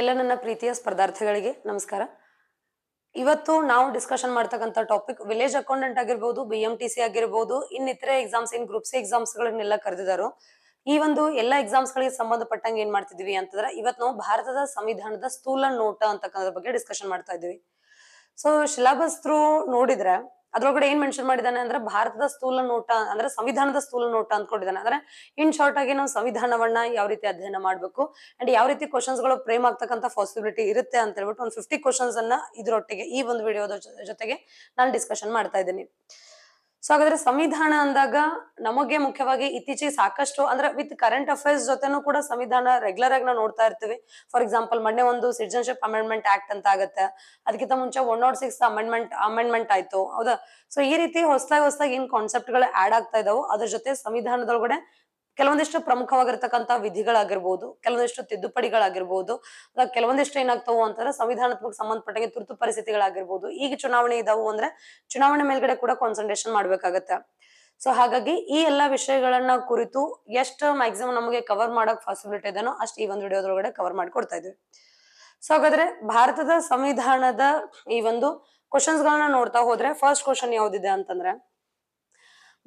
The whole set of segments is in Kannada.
ಎಲ್ಲ ನನ್ನ ಪ್ರೀತಿಯ ಸ್ಪರ್ಧಾರ್ಥಿಗಳಿಗೆ ನಮಸ್ಕಾರ ಇವತ್ತು ನಾವು ಡಿಸ್ಕಷನ್ ಮಾಡ್ತಕ್ಕಂಥ ಟಾಪಿಕ್ ವಿಲೇಜ್ ಅಕೌಂಟೆಂಟ್ ಆಗಿರ್ಬೋದು ಬಿ ಎಂ ಟಿ ಸಿ ಆಗಿರ್ಬೋದು ಇನ್ನಿತರೆ ಎಕ್ಸಾಮ್ಸ್ ಇನ್ ಗ್ರೂಪ್ ಸಿ ಎಕ್ಸಾಮ್ಸ್ಗಳನ್ನೆಲ್ಲ ಕರೆದಿದ್ದಾರೆ ಈ ಒಂದು ಎಲ್ಲ ಎಕ್ಸಾಮ್ಸ್ಗಳಿಗೆ ಸಂಬಂಧಪಟ್ಟಂಗೆ ಏನ್ ಮಾಡ್ತಿದ್ವಿ ಅಂತಂದ್ರೆ ಇವತ್ತು ನಾವು ಭಾರತದ ಸಂವಿಧಾನದ ಸ್ಥೂಲ ನೋಟ ಅಂತಕ್ಕಂಥ ಬಗ್ಗೆ ಡಿಸ್ಕಷನ್ ಮಾಡ್ತಾ ಇದ್ದೀವಿ ಸೊ ಸಿಲಬಸ್ ಥ್ರೂ ನೋಡಿದ್ರೆ ಅದ್ರೊಳಗಡೆ ಏನ್ ಮೆನ್ಷನ್ ಮಾಡಿದಾನೆ ಅಂದ್ರೆ ಭಾರತದ ಸ್ಥೂಲ ನೋಟ ಅಂದ್ರೆ ಸಂವಿಧಾನದ ಸ್ಥೂಲ ನೋಟ ಅಂದ್ಕೊಂಡಿದ್ದಾನೆ ಅಂದ್ರೆ ಇನ್ ಶಾರ್ಟ್ ಆಗಿ ನಾವು ಸಂವಿಧಾನವನ್ನ ಯಾವ ರೀತಿ ಅಧ್ಯಯನ ಮಾಡಬೇಕು ಅಂಡ್ ಯಾವ ರೀತಿ ಕ್ವಶನ್ಸ್ ಗಳು ಪ್ರೇಮ್ ಆಗ್ತಕ್ಕಂಥ ಪಾಸಿಬಿಲಿಟಿ ಇರುತ್ತೆ ಅಂತ ಹೇಳ್ಬಿಟ್ಟು ಒಂದ್ ಫಿಫ್ಟಿ ಕ್ವಶನ್ಸ್ ಅನ್ನ ಇದ್ರೊಟ್ಟಿಗೆ ಈ ಒಂದು ವಿಡಿಯೋದ ಜೊತೆಗೆ ನಾನು ಡಿಸ್ಕಷನ್ ಮಾಡ್ತಾ ಇದ್ದೀನಿ ಸೊ ಹಾಗಾದ್ರೆ ಸಂವಿಧಾನ ಅಂದಾಗ ನಮಗೆ ಮುಖ್ಯವಾಗಿ ಇತ್ತೀಚೆಗೆ ಸಾಕಷ್ಟು ಅಂದ್ರೆ ವಿತ್ ಕರೆಂಟ್ ಅಫೇರ್ಸ್ ಜೊತೆನೂ ಕೂಡ ಸಂವಿಧಾನ ರೆಗ್ಯುಲರ್ ಆಗಿ ನಾವು ನೋಡ್ತಾ ಇರ್ತೀವಿ ಫಾರ್ ಎಕ್ಸಾಂಪಲ್ ಮೊನ್ನೆ ಒಂದು ಸಿಟಿಜನ್ಶಿಪ್ ಅಮೆಂಡ್ಮೆಂಟ್ ಆಕ್ಟ್ ಅಂತ ಆಗುತ್ತೆ ಅದಕ್ಕಿಂತ ಮುಂಚೆ one not six amendment amendment ಆಯ್ತು ಹೌದಾ ಸೊ ಈ ರೀತಿ ಹೊಸದಾಗಿ ಹೊಸದಾಗಿ ಏನ್ ಕಾನ್ಸೆಪ್ಟ್ ಗಳು ಆಡ್ ಆಗ್ತಾ ಇದಾವೆ ಅದ್ರ ಜೊತೆ ಸಂವಿಧಾನದೊಳಗಡೆ ಕೆಲವೊಂದಿಷ್ಟು ಪ್ರಮುಖವಾಗಿರ್ತಕ್ಕಂಥ ವಿಧಿಗಳಾಗಿರ್ಬೋದು ಕೆಲವೊಂದಿಷ್ಟು ತಿದ್ದುಪಡಿಗಳಾಗಿರ್ಬೋದು ಕೆಲವೊಂದಿಷ್ಟು ಏನಾಗ್ತಾವು ಅಂತಂದ್ರೆ ಸಂವಿಧಾನಾತ್ಮಕ ಸಂಬಂಧಪಟ್ಟಂಗೆ ತುರ್ತು ಪರಿಸ್ಥಿತಿಗಳಾಗಿರ್ಬೋದು ಈಗ ಚುನಾವಣೆ ಇದಾವು ಅಂದ್ರೆ ಚುನಾವಣೆ ಮೇಲ್ಗಡೆ ಕೂಡ ಕಾನ್ಸಂಟ್ರೇಷನ್ ಮಾಡ್ಬೇಕಾಗತ್ತೆ ಸೊ ಹಾಗಾಗಿ ಈ ಎಲ್ಲಾ ವಿಷಯಗಳನ್ನ ಕುರಿತು ಎಷ್ಟು ಮ್ಯಾಕ್ಸಿಮಮ್ ನಮಗೆ ಕವರ್ ಮಾಡೋಕ್ ಫಾಸಿಬಿಲಿಟಿ ಇದೆನೋ ಅಷ್ಟು ಈ ಒಂದು ವಿಡಿಯೋದೊಳಗಡೆ ಕವರ್ ಮಾಡ್ಕೊಡ್ತಾ ಇದ್ವಿ ಸೊ ಹಾಗಾದ್ರೆ ಭಾರತದ ಸಂವಿಧಾನದ ಈ ಒಂದು ಕ್ವಶನ್ಸ್ ಗಳನ್ನ ನೋಡ್ತಾ ಹೋದ್ರೆ ಫಸ್ಟ್ ಕ್ವಶನ್ ಯಾವ್ದಿದೆ ಅಂತಂದ್ರೆ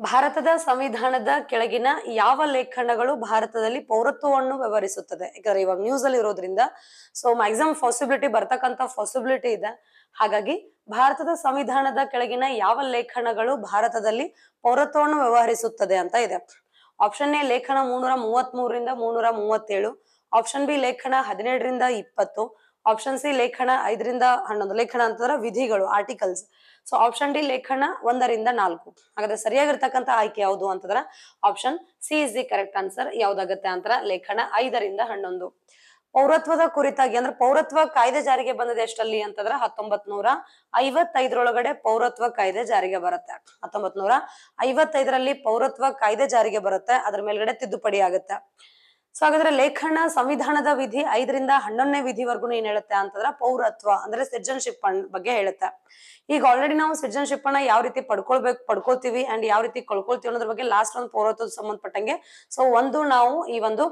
ಭಾರತದ ಸಂವಿಧಾನದ ಕೆಳಗಿನ ಯಾವ ಲೇಖನಗಳು ಭಾರತದಲ್ಲಿ ಪೌರತ್ವವನ್ನು ವ್ಯವಹರಿಸುತ್ತದೆ ಯಾಕಂದ್ರೆ ಇವಾಗ ನ್ಯೂಸ್ ಅಲ್ಲಿ ಇರೋದ್ರಿಂದ ಸೊ ಮ್ಯಾಕ್ಸಿಮಮ್ ಪಾಸಿಬಿಲಿಟಿ ಬರ್ತಕ್ಕಂತ ಪಾಸಿಬಿಲಿಟಿ ಇದೆ ಹಾಗಾಗಿ ಭಾರತದ ಸಂವಿಧಾನದ ಕೆಳಗಿನ ಯಾವ ಲೇಖನಗಳು ಭಾರತದಲ್ಲಿ ಪೌರತ್ವವನ್ನು ವ್ಯವಹರಿಸುತ್ತದೆ ಅಂತ ಇದೆ ಆಪ್ಷನ್ ಎ ಲೇಖನ ಮುನ್ನೂರ ಮೂವತ್ತ್ ಮೂರರಿಂದ ಮುನ್ನೂರ ಮೂವತ್ತೇಳು ಆಪ್ಷನ್ ಬಿ ಲೇಖನ ಹದಿನೇಳರಿಂದ ಇಪ್ಪತ್ತು ಆಪ್ಷನ್ ಸಿ ಲೇಖನ ಐದರಿಂದ ಹನ್ನೊಂದು ಲೇಖನ ಅಂತಂದ್ರೆ ವಿಧಿಗಳು ಆರ್ಟಿಕಲ್ಸ್ ಸೊ ಆಪ್ಷನ್ ಡಿ ಲೇಖನ ಒಂದರಿಂದ ನಾಲ್ಕು ಹಾಗಾದ್ರೆ ಸರಿಯಾಗಿರ್ತಕ್ಕಂಥ ಆಯ್ಕೆ ಯಾವುದು ಅಂತಂದ್ರೆ option C is the correct answer ಯಾವ್ದಾಗತ್ತೆ ಅಂತರ ಲೇಖನ ಐದರಿಂದ ಹನ್ನೊಂದು ಪೌರತ್ವದ ಕುರಿತಾಗಿ ಅಂದ್ರೆ ಪೌರತ್ವ ಕಾಯ್ದೆ ಜಾರಿಗೆ ಬಂದದ ಎಷ್ಟಲ್ಲಿ ಅಂತಂದ್ರೆ ಹತ್ತೊಂಬತ್ ನೂರ ಐವತ್ತೈದರೊಳಗಡೆ ಪೌರತ್ವ ಕಾಯ್ದೆ ಜಾರಿಗೆ ಬರುತ್ತೆ ಹತ್ತೊಂಬತ್ ನೂರ ಐವತ್ತೈದರಲ್ಲಿ ಪೌರತ್ವ ಕಾಯ್ದೆ ಜಾರಿಗೆ ಬರುತ್ತೆ ಅದ್ರ ಮೇಲ್ಗಡೆ ತಿದ್ದುಪಡಿ ಆಗುತ್ತೆ ಸೊ ಹಾಗಾದ್ರೆ ಲೇಖನ ಸಂವಿಧಾನದ ವಿಧಿ ಐದರಿಂದ ಹನ್ನೊಂದನೇ ವಿಧಿವರೆಗೂ ಏನ್ ಹೇಳುತ್ತೆ ಅಂತಂದ್ರೆ ಪೌರತ್ವ ಅಂದ್ರೆ ಸಿಟಿಜನ್ಶಿಪ್ ಬಗ್ಗೆ ಹೇಳುತ್ತೆ ಈಗ ಆಲ್ರೆಡಿ ನಾವು ಸಿಟಿಜನ್ಶಿಪ್ ಅನ್ನ ಯಾವ ರೀತಿ ಪಡ್ಕೊಳ್ಬೇಕು ಪಡ್ಕೊಳ್ತೀವಿ ಅಂಡ್ ಯಾವ ರೀತಿ ಕಳ್ಕೊಳ್ತೀವಿ ಅನ್ನೋದ್ರ ಬಗ್ಗೆ ಲಾಸ್ಟ್ ಒಂದು ಪೌರತ್ವದ ಸಂಬಂಧಪಟ್ಟಂಗೆ ಸೊ ಒಂದು ನಾವು ಈ ಒಂದು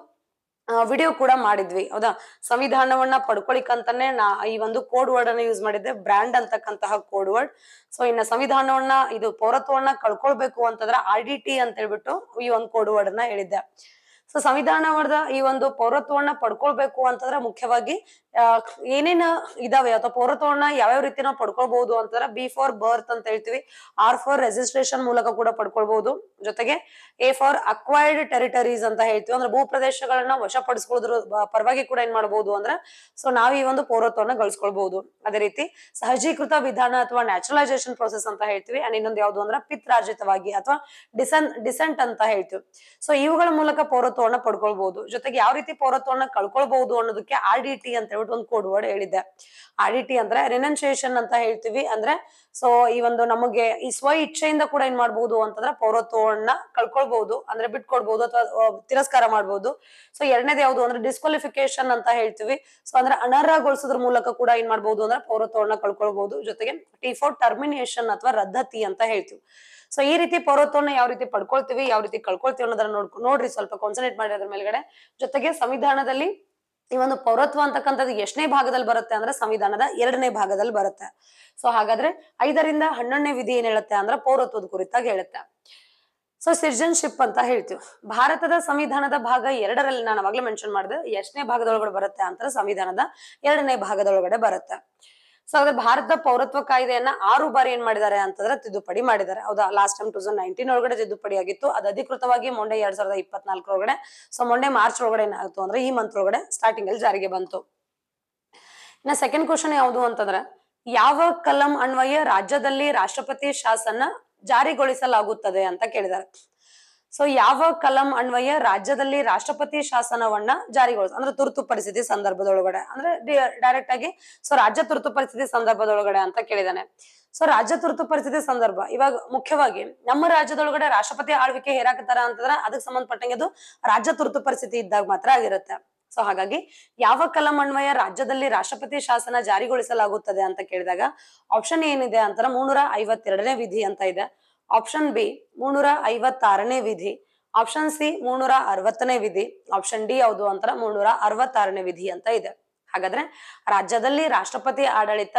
ವಿಡಿಯೋ ಕೂಡ ಮಾಡಿದ್ವಿ ಹೌದಾ ಸಂವಿಧಾನವನ್ನ ಪಡ್ಕೊಳಿಕಂತಾನೆ ನಾ ಈ ಒಂದು ಕೋಡ್ ವರ್ಡ್ ಅನ್ನ ಯೂಸ್ ಮಾಡಿದ್ದೆ ಬ್ರ್ಯಾಂಡ್ ಅಂತಕ್ಕಂತಹ ಕೋಡ್ ವರ್ಡ್ ಸೊ ಇನ್ನ ಸಂವಿಧಾನವನ್ನ ಇದು ಪೌರತ್ವವನ್ನ ಕಳ್ಕೊಳ್ಬೇಕು ಅಂತಂದ್ರೆ ಆರ್ ಡಿ ಟಿ ಅಂತ ಹೇಳ್ಬಿಟ್ಟು ಈ ಒಂದು ಕೋಡ್ ವರ್ಡ್ ಅನ್ನ ಹೇಳಿದ್ದೆ ಸೊ ಸಂವಿಧಾನ ಈ ಒಂದು ಪೌರತ್ವವನ್ನ ಪಡ್ಕೊಳ್ಬೇಕು ಅಂತಂದ್ರೆ ಮುಖ್ಯವಾಗಿ ಏನೇನ ಇದಾವೆ ಅಥವಾ ಪೌರತ್ವವನ್ನ ಯಾವ್ಯಾವ ರೀತಿ ನಾವು ಪಡ್ಕೊಳ್ಬಹುದು ಅಂತಂದ್ರೆ ಬಿ ಫಾರ್ ಬರ್ತ್ ಅಂತ ಹೇಳ್ತೀವಿ ಆರ್ ಫಾರ್ ರೆಜಿಸ್ಟ್ರೇಷನ್ ಮೂಲಕ ಕೂಡ ಪಡ್ಕೊಳ್ಬಹುದು ಜೊತೆಗೆ ಎ ಫಾರ್ ಅಕ್ವೈರ್ಡ್ ಟೆರಿಟರೀಸ್ ಅಂತ ಹೇಳ್ತೀವಿ ಅಂದ್ರೆ ಭೂಪ್ರದೇಶಗಳನ್ನ ಪ್ರದೇಶಗಳನ್ನ ವಶಪಡಿಸ್ಕೊಳ್ಳೋದ್ರ ಪರವಾಗಿ ಕೂಡ ಏನ್ ಮಾಡಬಹುದು ಅಂದ್ರೆ ಸೊ ನಾವ್ ಈ ಒಂದು ಪೌರತ್ವವನ್ನ ಗಳಿಸ್ಕೊಳ್ಬಹುದು ಅದೇ ರೀತಿ ಸಹಜೀಕೃತ ವಿಧಾನ ಅಥವಾ ನ್ಯಾಚುರಲೈಸೇಷನ್ ಪ್ರೊಸೆಸ್ ಅಂತ ಹೇಳ್ತೀವಿ ಅಂಡ್ ಇನ್ನೊಂದು ಯಾವ್ದು ಅಂದ್ರೆ ಪಿತ್ರಾರ್ಜಿತವಾಗಿ ಅಥವಾ ಡಿಸೆಂಟ್ ಡಿಸೆಂಟ್ ಅಂತ ಹೇಳ್ತೀವಿ ಸೊ ಇವುಗಳ ಮೂಲಕ ಪೌರತ್ವವನ್ನ ಪಡ್ಕೊಳ್ಬಹುದು ಜೊತೆಗೆ ಯಾವ ರೀತಿ ಪೌರತ್ವವನ್ನ ಕಳ್ಕೊಳ್ಬಹುದು ಅನ್ನೋದಕ್ಕೆ ಆರ್ ಡಿ ಟಿ ಅಂತ ಹೇಳ್ಬಿಟ್ಟು ಒಂದು ಕೋಡ್ ವರ್ಡ್ ಹೇಳಿದ್ದೆ ಆಡಿಟಿ ಅಂದ್ರೆ ರೆನನ್ಸಿಯೇಷನ್ ಅಂತ ಹೇಳ್ತೀವಿ ಅಂದ್ರೆ ಸೊ ಈ ಒಂದು ನಮಗೆ ಈ ಸ್ವ ಇಚ್ಛೆಯಿಂದ ಕೂಡ ಏನ್ ಮಾಡಬಹುದು ಅಂತಂದ್ರೆ ಪೌರತ್ವವನ್ನ ಕಳ್ಕೊಳ್ಬಹುದು ಅಂದ್ರೆ ಬಿಟ್ಕೊಡ್ಬಹುದು ಅಥವಾ ತಿರಸ್ಕಾರ ಮಾಡಬಹುದು ಸೊ ಎರಡನೇದು ಯಾವುದು ಅಂದ್ರೆ ಡಿಸ್ಕ್ವಾಲಿಫಿಕೇಶನ್ ಅಂತ ಹೇಳ್ತೀವಿ ಸೊ ಅಂದ್ರೆ ಅನರ್ಹಗೊಳಿಸೋದ್ರ ಮೂಲಕ ಕೂಡ ಏನ್ ಮಾಡಬಹುದು ಅಂದ್ರೆ ಪೌರತ್ವವನ್ನ ಕಳ್ಕೊಳ್ಬಹುದು ಜೊತೆಗೆ ಟಿ ಫೋರ್ ಟರ್ಮಿನೇಷನ್ ಅಥವಾ ರದ್ದತಿ ಅಂತ ಹೇಳ್ತೀವಿ ಸೊ ಈ ರೀತಿ ಪೌರತ್ವವನ್ನ ಯಾವ ರೀತಿ ಪಡ್ಕೊಳ್ತೀವಿ ಯಾವ ರೀತಿ ಕಳ್ಕೊಳ್ತೀವಿ ಅನ್ನೋದನ್ನ ನೋಡ್ರಿ ಸ್ವಲ್ಪ ಕಾನ್ಸನ್ಟ್ರೇಟ್ ಮಾಡಿ ಅದ್ರ ಮೇಲ್ಗಡೆ ಜೊತೆಗೆ ಸಂವಿಧಾನದಲ್ಲಿ ಈ ಒಂದು ಪೌರತ್ವ ಅಂತಕ್ಕಂಥದ್ದು ಎಷ್ಟನೇ ಭಾಗದಲ್ಲಿ ಬರುತ್ತೆ ಅಂದ್ರೆ ಸಂವಿಧಾನದ ಎರಡನೇ ಭಾಗದಲ್ಲಿ ಬರುತ್ತೆ ಸೊ ಹಾಗಾದ್ರೆ ಐದರಿಂದ ಹನ್ನೊಂದನೇ ವಿಧಿ ಏನ್ ಹೇಳುತ್ತೆ ಅಂದ್ರೆ ಪೌರತ್ವದ ಕುರಿತಾಗಿ ಹೇಳುತ್ತೆ ಸೊ ಸಿಟಿಜನ್ಶಿಪ್ ಅಂತ ಹೇಳ್ತೀವಿ ಭಾರತದ ಸಂವಿಧಾನದ ಭಾಗ ಎರಡರಲ್ಲಿ ನಾನು ಅವಾಗಲೇ ಮೆನ್ಷನ್ ಮಾಡಿದೆ ಎಷ್ಟನೇ ಭಾಗದೊಳಗಡೆ ಬರುತ್ತೆ ಅಂತ ಸಂವಿಧಾನದ ಎರಡನೇ ಭಾಗದೊಳಗಡೆ ಬರುತ್ತೆ ಸೊ ಅದ್ರ ಭಾರತದ ಪೌರತ್ವ ಕಾಯ್ದೆಯನ್ನ ಆರು ಬಾರಿ ಏನ್ ಮಾಡಿದ್ದಾರೆ ಅಂತಂದ್ರೆ ತಿದ್ದುಪಡಿ ಮಾಡಿದ್ದಾರೆ ಹೌದಾ last time two thousand nineteen ಒಳಗಡೆ ತಿದ್ದುಪಡಿ ಆಗಿತ್ತು ಅದು ಅಧಿಕೃತವಾಗಿ ಮೊಂಡೆ ಎರಡ್ ಸಾವಿರದ ಇಪ್ಪತ್ನಾಲ್ಕರ ಒಳಗಡೆ ಸೊ ಮೊಂಡೆ ಮಾರ್ಚ್ ಒಳಗಡೆ ಏನಾಗ್ತು ಅಂದ್ರೆ ಈ ಮಂತ್ ಒಳಗಡೆ ಸ್ಟಾರ್ಟಿಂಗ್ ಅಲ್ಲಿ ಜಾರಿಗೆ ಬಂತು ಇನ್ನ ಸೆಕೆಂಡ್ ಕ್ವಶನ್ ಯಾವುದು ಅಂತಂದ್ರೆ ಯಾವ ಕಲಂ ಅನ್ವಯ ರಾಜ್ಯದಲ್ಲಿ ರಾಷ್ಟ್ರಪತಿ ಶಾಸನ ಜಾರಿಗೊಳಿಸಲಾಗುತ್ತದೆ ಅಂತ ಕೇಳಿದ್ದಾರೆ ಸೊ ಯಾವ ಕಲಂ ಅನ್ವಯ ರಾಜ್ಯದಲ್ಲಿ ರಾಷ್ಟ್ರಪತಿ ಶಾಸನವನ್ನ ಜಾರಿಗೊಳಿಸ ಅಂದ್ರೆ ತುರ್ತು ಪರಿಸ್ಥಿತಿ ಸಂದರ್ಭದೊಳಗಡೆ ಅಂದ್ರೆ ಡೈರೆಕ್ಟ್ ಆಗಿ ಸೊ ರಾಜ್ಯ ತುರ್ತು ಪರಿಸ್ಥಿತಿ ಸಂದರ್ಭದೊಳಗಡೆ ಅಂತ ಕೇಳಿದಾನೆ ಸೊ ರಾಜ್ಯ ತುರ್ತು ಪರಿಸ್ಥಿತಿ ಸಂದರ್ಭ ಇವಾಗ ಮುಖ್ಯವಾಗಿ ನಮ್ಮ ರಾಜ್ಯದೊಳಗಡೆ ರಾಷ್ಟ್ರಪತಿ ಆಳ್ವಿಕೆ ಹೇರಾಕತ್ತಾರ ಅಂತಂದ್ರೆ ಅದಕ್ಕೆ ಸಂಬಂಧಪಟ್ಟಂಗೆ ಅದು ರಾಜ್ಯ ತುರ್ತು ಪರಿಸ್ಥಿತಿ ಇದ್ದಾಗ ಮಾತ್ರ ಆಗಿರುತ್ತೆ ಸೊ ಹಾಗಾಗಿ ಯಾವ ಕಲಂ ಅನ್ವಯ ರಾಜ್ಯದಲ್ಲಿ ರಾಷ್ಟ್ರಪತಿ ಶಾಸನ ಜಾರಿಗೊಳಿಸಲಾಗುತ್ತದೆ ಅಂತ ಕೇಳಿದಾಗ ಆಪ್ಷನ್ ಏನಿದೆ ಅಂತಾರೆ ಮುನ್ನೂರ ಐವತ್ತೆರಡನೇ ವಿಧಿ ಅಂತ ಇದೆ ಆಪ್ಷನ್ ಬಿ ಮುನ್ನೂರ ಐವತ್ತಾರನೇ ವಿಧಿ ಆಪ್ಷನ್ ಸಿ ಮುನ್ನೂರ ಅರವತ್ತನೇ ವಿಧಿ ಆಪ್ಷನ್ ಡಿ ಯಾವುದು ಅಂತ ಮುನ್ನೂರ ಅರವತ್ತಾರನೇ ವಿಧಿ ಅಂತ ಇದೆ ಹಾಗಾದ್ರೆ ರಾಜ್ಯದಲ್ಲಿ ರಾಷ್ಟ್ರಪತಿ ಆಡಳಿತ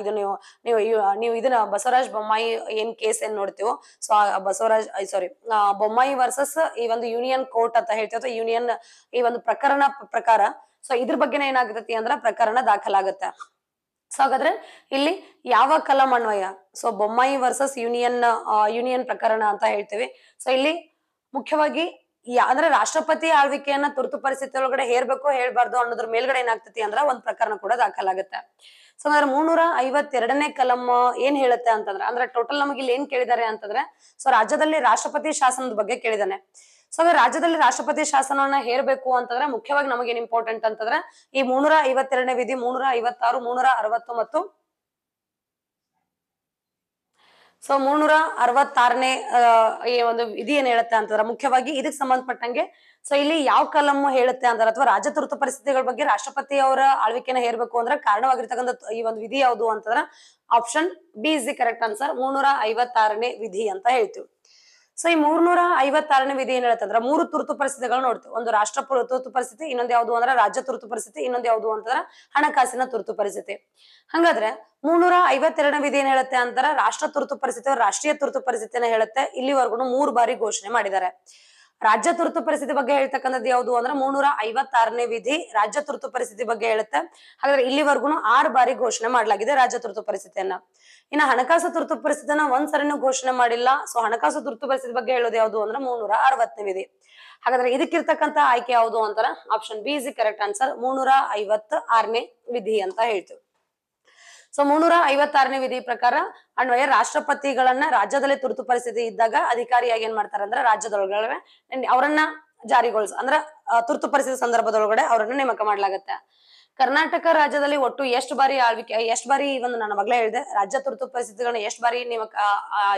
ಇದು ನೀವು ನೀವು ನೀವು ಇದನ್ನ ಬಸವರಾಜ್ ಬೊಮ್ಮಾಯಿ ಏನ್ ಕೇಸ್ ಏನ್ ನೋಡ್ತೀವೋ so Basavaraj sorry Bommai versus ಈ ಒಂದು ಯೂನಿಯನ್ ಕೋರ್ಟ್ ಅಂತ ಹೇಳ್ತೀವಿ ಯೂನಿಯನ್ ಈ ಒಂದು ಪ್ರಕರಣ ಪ್ರಕಾರ ಸೊ ಇದ್ರ ಬಗ್ಗೆನ ಏನಾಗತ್ತೆ ಅಂದ್ರ ಪ್ರಕರಣ ದಾಖಲಾಗತ್ತೆ ಸೊ ಹಾಗಾದ್ರೆ ಇಲ್ಲಿ ಯಾವ ಕಲಂ ಅನ್ವಯ so Bommai versus union union ಪ್ರಕರಣ ಅಂತ ಹೇಳ್ತೀವಿ ಸೊ ಇಲ್ಲಿ ಮುಖ್ಯವಾಗಿ ಅಂದ್ರೆ ರಾಷ್ಟ್ರಪತಿ ಆಳ್ವಿಕೆಯನ್ನ ತುರ್ತು ಪರಿಸ್ಥಿತಿ ಒಳಗಡೆ ಹೇರ್ಬೇಕು ಹೇಳ್ಬಾರ್ದು ಅನ್ನೋದ್ರ ಮೇಲ್ಗಡೆ ಏನಾಗ್ತತಿ ಅಂದ್ರ ಒಂದ್ ಪ್ರಕರಣ ಕೂಡ ದಾಖಲಾಗುತ್ತೆ ಸೊ ಅಂದ್ರೆ ಮುನ್ನೂರ ಐವತ್ತೆರಡನೇ ಕಲಂ ಏನ್ ಹೇಳುತ್ತೆ ಅಂತಂದ್ರೆ ಅಂದ್ರೆ ಟೋಟಲ್ ನಮಗೆ ಇಲ್ಲಿ ಏನ್ ಕೇಳಿದಾರೆ ಅಂತಂದ್ರೆ ಸೊ ರಾಜ್ಯದಲ್ಲಿ ರಾಷ್ಟ್ರಪತಿ ಶಾಸನದ ಬಗ್ಗೆ ಕೇಳಿದಾನೆ ಸೊ ಅಂದ್ರೆ ರಾಜ್ಯದಲ್ಲಿ ರಾಷ್ಟ್ರಪತಿ ಶಾಸನವನ್ನ ಹೇರ್ಬೇಕು ಅಂತಂದ್ರೆ ಮುಖ್ಯವಾಗಿ ನಮಗೇನ್ ಇಂಪಾರ್ಟೆಂಟ್ ಅಂತಂದ್ರೆ ಈ ಮುನ್ನೂರ ಐವತ್ತೆರಡನೇ ವಿಧಿ ಮುನ್ನೂರ ಐವತ್ತಾರು ಮುನ್ನೂರ ಅರವತ್ತು ಮತ್ತು ಸೊ ಮುನ್ನೂರ ಅರವತ್ತಾರನೇ ಈ ಒಂದು ವಿಧಿ ಏನ್ ಹೇಳುತ್ತೆ ಅಂತಂದ್ರೆ ಮುಖ್ಯವಾಗಿ ಇದಕ್ಕೆ ಸಂಬಂಧಪಟ್ಟಂಗೆ ಸೊ ಇಲ್ಲಿ ಯಾವ ಕಲಂ ಹೇಳುತ್ತೆ ಅಂದ್ರೆ ಅಥವಾ ರಾಜ್ಯ ತುರ್ತು ಪರಿಸ್ಥಿತಿಗಳ ಬಗ್ಗೆ ರಾಷ್ಟ್ರಪತಿ ಅವರ ಆಳ್ವಿಕೆನ ಹೇರ್ಬೇಕು ಅಂದ್ರೆ ಕಾರಣವಾಗಿರ್ತಕ್ಕಂಥ ಈ ಒಂದು ವಿಧಿ ಯಾವುದು ಅಂತಂದ್ರೆ option B is the correct answer ಮುನ್ನೂರ ಐವತ್ತಾರನೇ ವಿಧಿ ಅಂತ ಹೇಳ್ತೀವಿ ಸೊ ಈ ಮೂರ್ನೂರ ಐವತ್ತಾರನೇ ವಿಧಿ ಏನ್ ಹೇಳ್ತಂದ್ರ ಮೂರು ತುರ್ತು ಪರಿಸ್ಥಿತಿಗಳು ನೋಡ್ತೀವಿ ಒಂದು ರಾಷ್ಟ್ರ ತುರ್ತು ಪರಿಸ್ಥಿತಿ ಇನ್ನೊಂದು ಯಾವ್ದು ಅಂದ್ರೆ ರಾಜ್ಯ ತುರ್ತು ಪರಿಸ್ಥಿತಿ ಇನ್ನೊಂದು ಯಾವ್ದು ಅಂತಂದ್ರ ಹಣಕಾಸಿನ ತುರ್ತು ಪರಿಸ್ಥಿತಿ ಹಂಗಾದ್ರೆ ಮುನ್ನೂರ ಐವತ್ತೆರಡನೇ ವಿಧಿ ಏನ್ ಹೇಳುತ್ತೆ ಅಂತಾರ ರಾಷ್ಟ್ರ ತುರ್ತು ಪರಿಸ್ಥಿತಿ ರಾಷ್ಟ್ರೀಯ ತುರ್ತು ಪರಿಸ್ಥಿತಿನ ಹೇಳುತ್ತೆ ಇಲ್ಲಿವರೆಗೂ ಮೂರು ಬಾರಿ ಘೋಷಣೆ ಮಾಡಿದ್ದಾರೆ ರಾಜ್ಯ ತುರ್ತು ಪರಿಸ್ಥಿತಿ ಬಗ್ಗೆ ಹೇಳ್ತಕ್ಕಂಥದ್ದು ಯಾವುದು ಅಂದ್ರೆ ಮುನ್ನೂರ ಐವತ್ತಾರನೇ ವಿಧಿ ರಾಜ್ಯ ತುರ್ತು ಪರಿಸ್ಥಿತಿ ಬಗ್ಗೆ ಹೇಳುತ್ತೆ ಹಾಗಾದ್ರೆ ಇಲ್ಲಿವರೆಗೂ ಆರು ಬಾರಿ ಘೋಷಣೆ ಮಾಡಲಾಗಿದೆ ರಾಜ್ಯ ತುರ್ತು ಪರಿಸ್ಥಿತಿಯನ್ನ ಇನ್ನು ಹಣಕಾಸು ತುರ್ತು ಪರಿಸ್ಥಿತಿನ ಒಂದ್ಸರಿನೂ ಘೋಷಣೆ ಮಾಡಿಲ್ಲ ಸೊ ಹಣಕಾಸು ತುರ್ತು ಪರಿಸ್ಥಿತಿ ಬಗ್ಗೆ ಹೇಳೋದು ಯಾವುದು ಅಂದ್ರೆ ಮುನ್ನೂರ ಅರವತ್ತನೇ ವಿಧಿ ಹಾಗಾದ್ರೆ ಇದಕ್ಕಿರ್ತಕ್ಕಂತ ಆಯ್ಕೆ ಯಾವುದು ಅಂತಾರೆ option B is correct answer ಮುನ್ನೂರ ಐವತ್ ಆರನೇ ವಿಧಿ ಅಂತ ಹೇಳ್ತೀವಿ ಸೊ ಮುನ್ನೂರ ಐವತ್ತಾರನೇ ವಿಧಿ ಪ್ರಕಾರ ಅನ್ವಯ ರಾಷ್ಟ್ರಪತಿಗಳನ್ನ ರಾಜ್ಯದಲ್ಲಿ ತುರ್ತು ಪರಿಸ್ಥಿತಿ ಇದ್ದಾಗ ಅಧಿಕಾರಿಯಾಗಿ ಏನ್ ಮಾಡ್ತಾರೆ ಅಂದ್ರೆ ರಾಜ್ಯದೊಳಗಡೆ ಅವರನ್ನ ಜಾರಿಗೊಳಿಸ ಅಂದ್ರ ತುರ್ತು ಪರಿಸ್ಥಿತಿ ಸಂದರ್ಭದೊಳಗಡೆ ಅವರನ್ನ ನೇಮಕ ಮಾಡಲಾಗುತ್ತೆ ಕರ್ನಾಟಕ ರಾಜ್ಯದಲ್ಲಿ ಒಟ್ಟು ಎಷ್ಟು ಬಾರಿ ಆಳ್ವಿಕೆ ಎಷ್ಟು ಬಾರಿ ಈ ಒಂದು ನಾನು ಮಗಳೇ ಹೇಳಿದೆ ರಾಜ್ಯ ತುರ್ತು ಪರಿಸ್ಥಿತಿಗಳನ್ನ ಎಷ್ಟು ಬಾರಿ ನೇಮಕ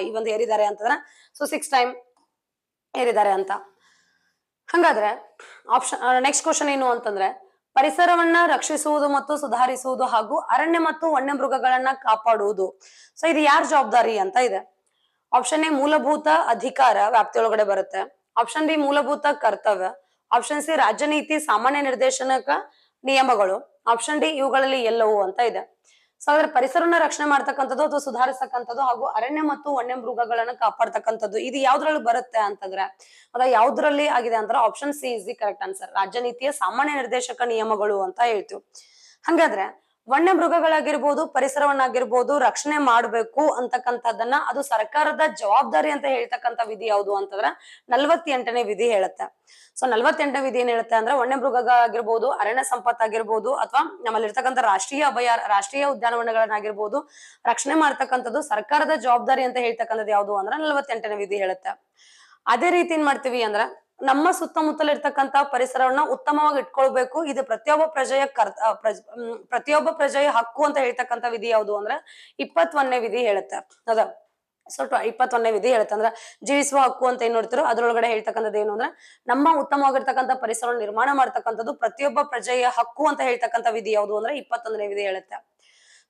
ಈ ಒಂದು ಏರಿದ್ದಾರೆ ಅಂತಂದ್ರೆ ಸೊ ಸಿಕ್ಸ್ ಟೈಮ್ ಏರಿದ್ದಾರೆ ಅಂತ ಹಂಗಾದ್ರೆ ಆಪ್ಷನ್ ನೆಕ್ಸ್ಟ್ ಕ್ವಶನ್ ಏನು ಅಂತಂದ್ರೆ ಪರಿಸರವನ್ನ ರಕ್ಷಿಸುವುದು ಮತ್ತು ಸುಧಾರಿಸುವುದು ಹಾಗೂ ಅರಣ್ಯ ಮತ್ತು ವನ್ಯ ಮೃಗಗಳನ್ನ ಕಾಪಾಡುವುದು ಸೊ ಇದು ಯಾರ ಜವಾಬ್ದಾರಿ ಅಂತ ಇದೆ ಆಪ್ಷನ್ ಎ ಮೂಲಭೂತ ಅಧಿಕಾರ ವ್ಯಾಪ್ತಿಯೊಳಗಡೆ ಬರುತ್ತೆ ಆಪ್ಷನ್ ಬಿ ಮೂಲಭೂತ ಕರ್ತವ್ಯ ಆಪ್ಷನ್ ಸಿ ರಾಜ್ಯ ನೀತಿ ಸಾಮಾನ್ಯ ನಿರ್ದೇಶನಕ ನಿಯಮಗಳು ಆಪ್ಷನ್ ಡಿ ಇವುಗಳಲ್ಲಿ ಎಲ್ಲವೂ ಅಂತ ಇದೆ ಸೊ ಅದರ ಪರಿಸರನ ರಕ್ಷಣೆ ಮಾಡ್ತಕ್ಕಂಥದ್ದು ಅಥವಾ ಸುಧಾರಿಸತಕ್ಕಂಥದ್ದು ಹಾಗೂ ಅರಣ್ಯ ಮತ್ತು ವನ್ಯ ಮೃಗಗಳನ್ನ ಕಾಪಾಡ್ತಕ್ಕಂಥದ್ದು ಇದು ಯಾವ್ದ್ರಲ್ಲಿ ಬರುತ್ತೆ ಅಂತಂದ್ರೆ ಅದ ಯಾವ್ದ್ರಲ್ಲಿ ಆಗಿದೆ ಅಂದ್ರೆ option C is the correct answer ರಾಜ್ಯ ನೀತಿಯ ಸಾಮಾನ್ಯ ನಿರ್ದೇಶಕ ನಿಯಮಗಳು ಅಂತ ಹೇಳ್ತೀವಿ ಹಂಗಾದ್ರೆ ವನ್ಯ ಮೃಗಗಳಾಗಿರ್ಬೋದು ಪರಿಸರವನ್ನಾಗಿರ್ಬೋದು ರಕ್ಷಣೆ ಮಾಡಬೇಕು ಅಂತಕ್ಕಂಥದ್ದನ್ನ ಅದು ಸರ್ಕಾರದ ಜವಾಬ್ದಾರಿ ಅಂತ ಹೇಳ್ತಕ್ಕಂಥ ವಿಧಿ ಯಾವುದು ಅಂತಂದ್ರೆ ನಲ್ವತ್ತೆಂಟನೇ ವಿಧಿ ಹೇಳುತ್ತೆ ಸೊ ನಲ್ವತ್ತೆಂಟನೇ ವಿಧಿ ಏನ್ ಹೇಳುತ್ತೆ ಅಂದ್ರೆ ವನ್ಯ ಮೃಗಗಳಾಗಿರ್ಬೋದು ಅರಣ್ಯ ಆಗಿರ್ಬೋದು ಅಥವಾ ನಮ್ಮಲ್ಲಿ ಇರ್ತಕ್ಕಂಥ ರಾಷ್ಟ್ರೀಯ ಅಭಯ ರಾಷ್ಟ್ರೀಯ ಉದ್ಯಾನವನಗಳನ್ನಾಗಿರ್ಬೋದು ರಕ್ಷಣೆ ಮಾಡ್ತಕ್ಕಂಥದ್ದು ಸರ್ಕಾರದ ಜವಾಬ್ದಾರಿ ಅಂತ ಹೇಳ್ತಕ್ಕಂಥದ್ದು ಯಾವುದು ಅಂದ್ರೆ ನಲ್ವತ್ತೆಂಟನೇ ವಿಧಿ ಹೇಳುತ್ತೆ ಅದೇ ರೀತಿ ಏನ್ ಮಾಡ್ತೀವಿ ಅಂದ್ರೆ ನಮ್ಮ ಸುತ್ತಮುತ್ತಲ ಇರ್ತಕ್ಕಂತಹ ಪರಿಸರವನ್ನ ಉತ್ತಮವಾಗಿ ಇಟ್ಕೊಳ್ಬೇಕು ಇದು ಪ್ರತಿಯೊಬ್ಬ ಪ್ರಜೆಯ ಕರ್ತ ಪ್ರತಿಯೊಬ್ಬ ಪ್ರಜೆಯ ಹಕ್ಕು ಅಂತ ಹೇಳ್ತಕ್ಕಂತ ವಿಧಿ ಯಾವುದು ಅಂದ್ರೆ ಇಪ್ಪತ್ತೊಂದನೇ ವಿಧಿ ಹೇಳುತ್ತೆ ಅದ ಸೊ ಇಪ್ಪತ್ತೊಂದನೇ ವಿಧಿ ಹೇಳುತ್ತೆ ಅಂದ್ರೆ ಜೀವಿಸುವ ಹಕ್ಕು ಅಂತ ಏನ್ ನೋಡ್ತಿರು ಅದ್ರೊಳಗಡೆ ಹೇಳ್ತಕ್ಕಂಥದ್ದು ಏನು ಅಂದ್ರೆ ನಮ್ಮ ಉತ್ತಮವಾಗಿರ್ತಕ್ಕಂಥ ಪರಿಸರ ನಿರ್ಮಾಣ ಮಾಡ್ತಕ್ಕಂಥದ್ದು ಪ್ರತಿಯೊಬ್ಬ ಪ್ರಜೆಯ ಹಕ್ಕು ಅಂತ ಹೇಳ್ತಕ್ಕಂಥ ವಿಧಿ ಯಾವುದು ಅಂದ್ರೆ ಇಪ್ಪತ್ತೊಂದನೇ ವಿಧಿ ಹೇಳುತ್ತೆ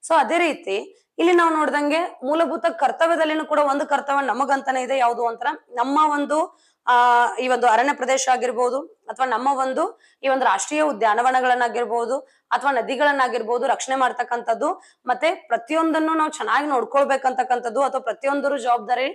ಸೊ ಅದೇ ರೀತಿ ಇಲ್ಲಿ ನಾವು ನೋಡ್ದಂಗೆ ಮೂಲಭೂತ ಕರ್ತವ್ಯದಲ್ಲಿನೂ ಕೂಡ ಒಂದು ಕರ್ತವ್ಯ ನಮಗಂತಾನೆ ಇದೆ ಯಾವುದು ಅಂತ ನಮ್ಮ ಒಂದು ಆ ಈ ಒಂದು ಅರಣ್ಯ ಪ್ರದೇಶ ಆಗಿರ್ಬೋದು ಅಥವಾ ನಮ್ಮ ಒಂದು ಈ ಒಂದು ರಾಷ್ಟ್ರೀಯ ಉದ್ಯಾನವನಗಳನ್ನಾಗಿರ್ಬೋದು ಅಥವಾ ನದಿಗಳನ್ನಾಗಿರ್ಬೋದು ರಕ್ಷಣೆ ಮಾಡ್ತಕ್ಕಂಥದ್ದು ಮತ್ತೆ ಪ್ರತಿಯೊಂದನ್ನು ನಾವು ಚೆನ್ನಾಗಿ ನೋಡ್ಕೊಳ್ಬೇಕಂತಕ್ಕಂಥದ್ದು ಅಥವಾ ಪ್ರತಿಯೊಂದರ ಜವಾಬ್ದಾರಿ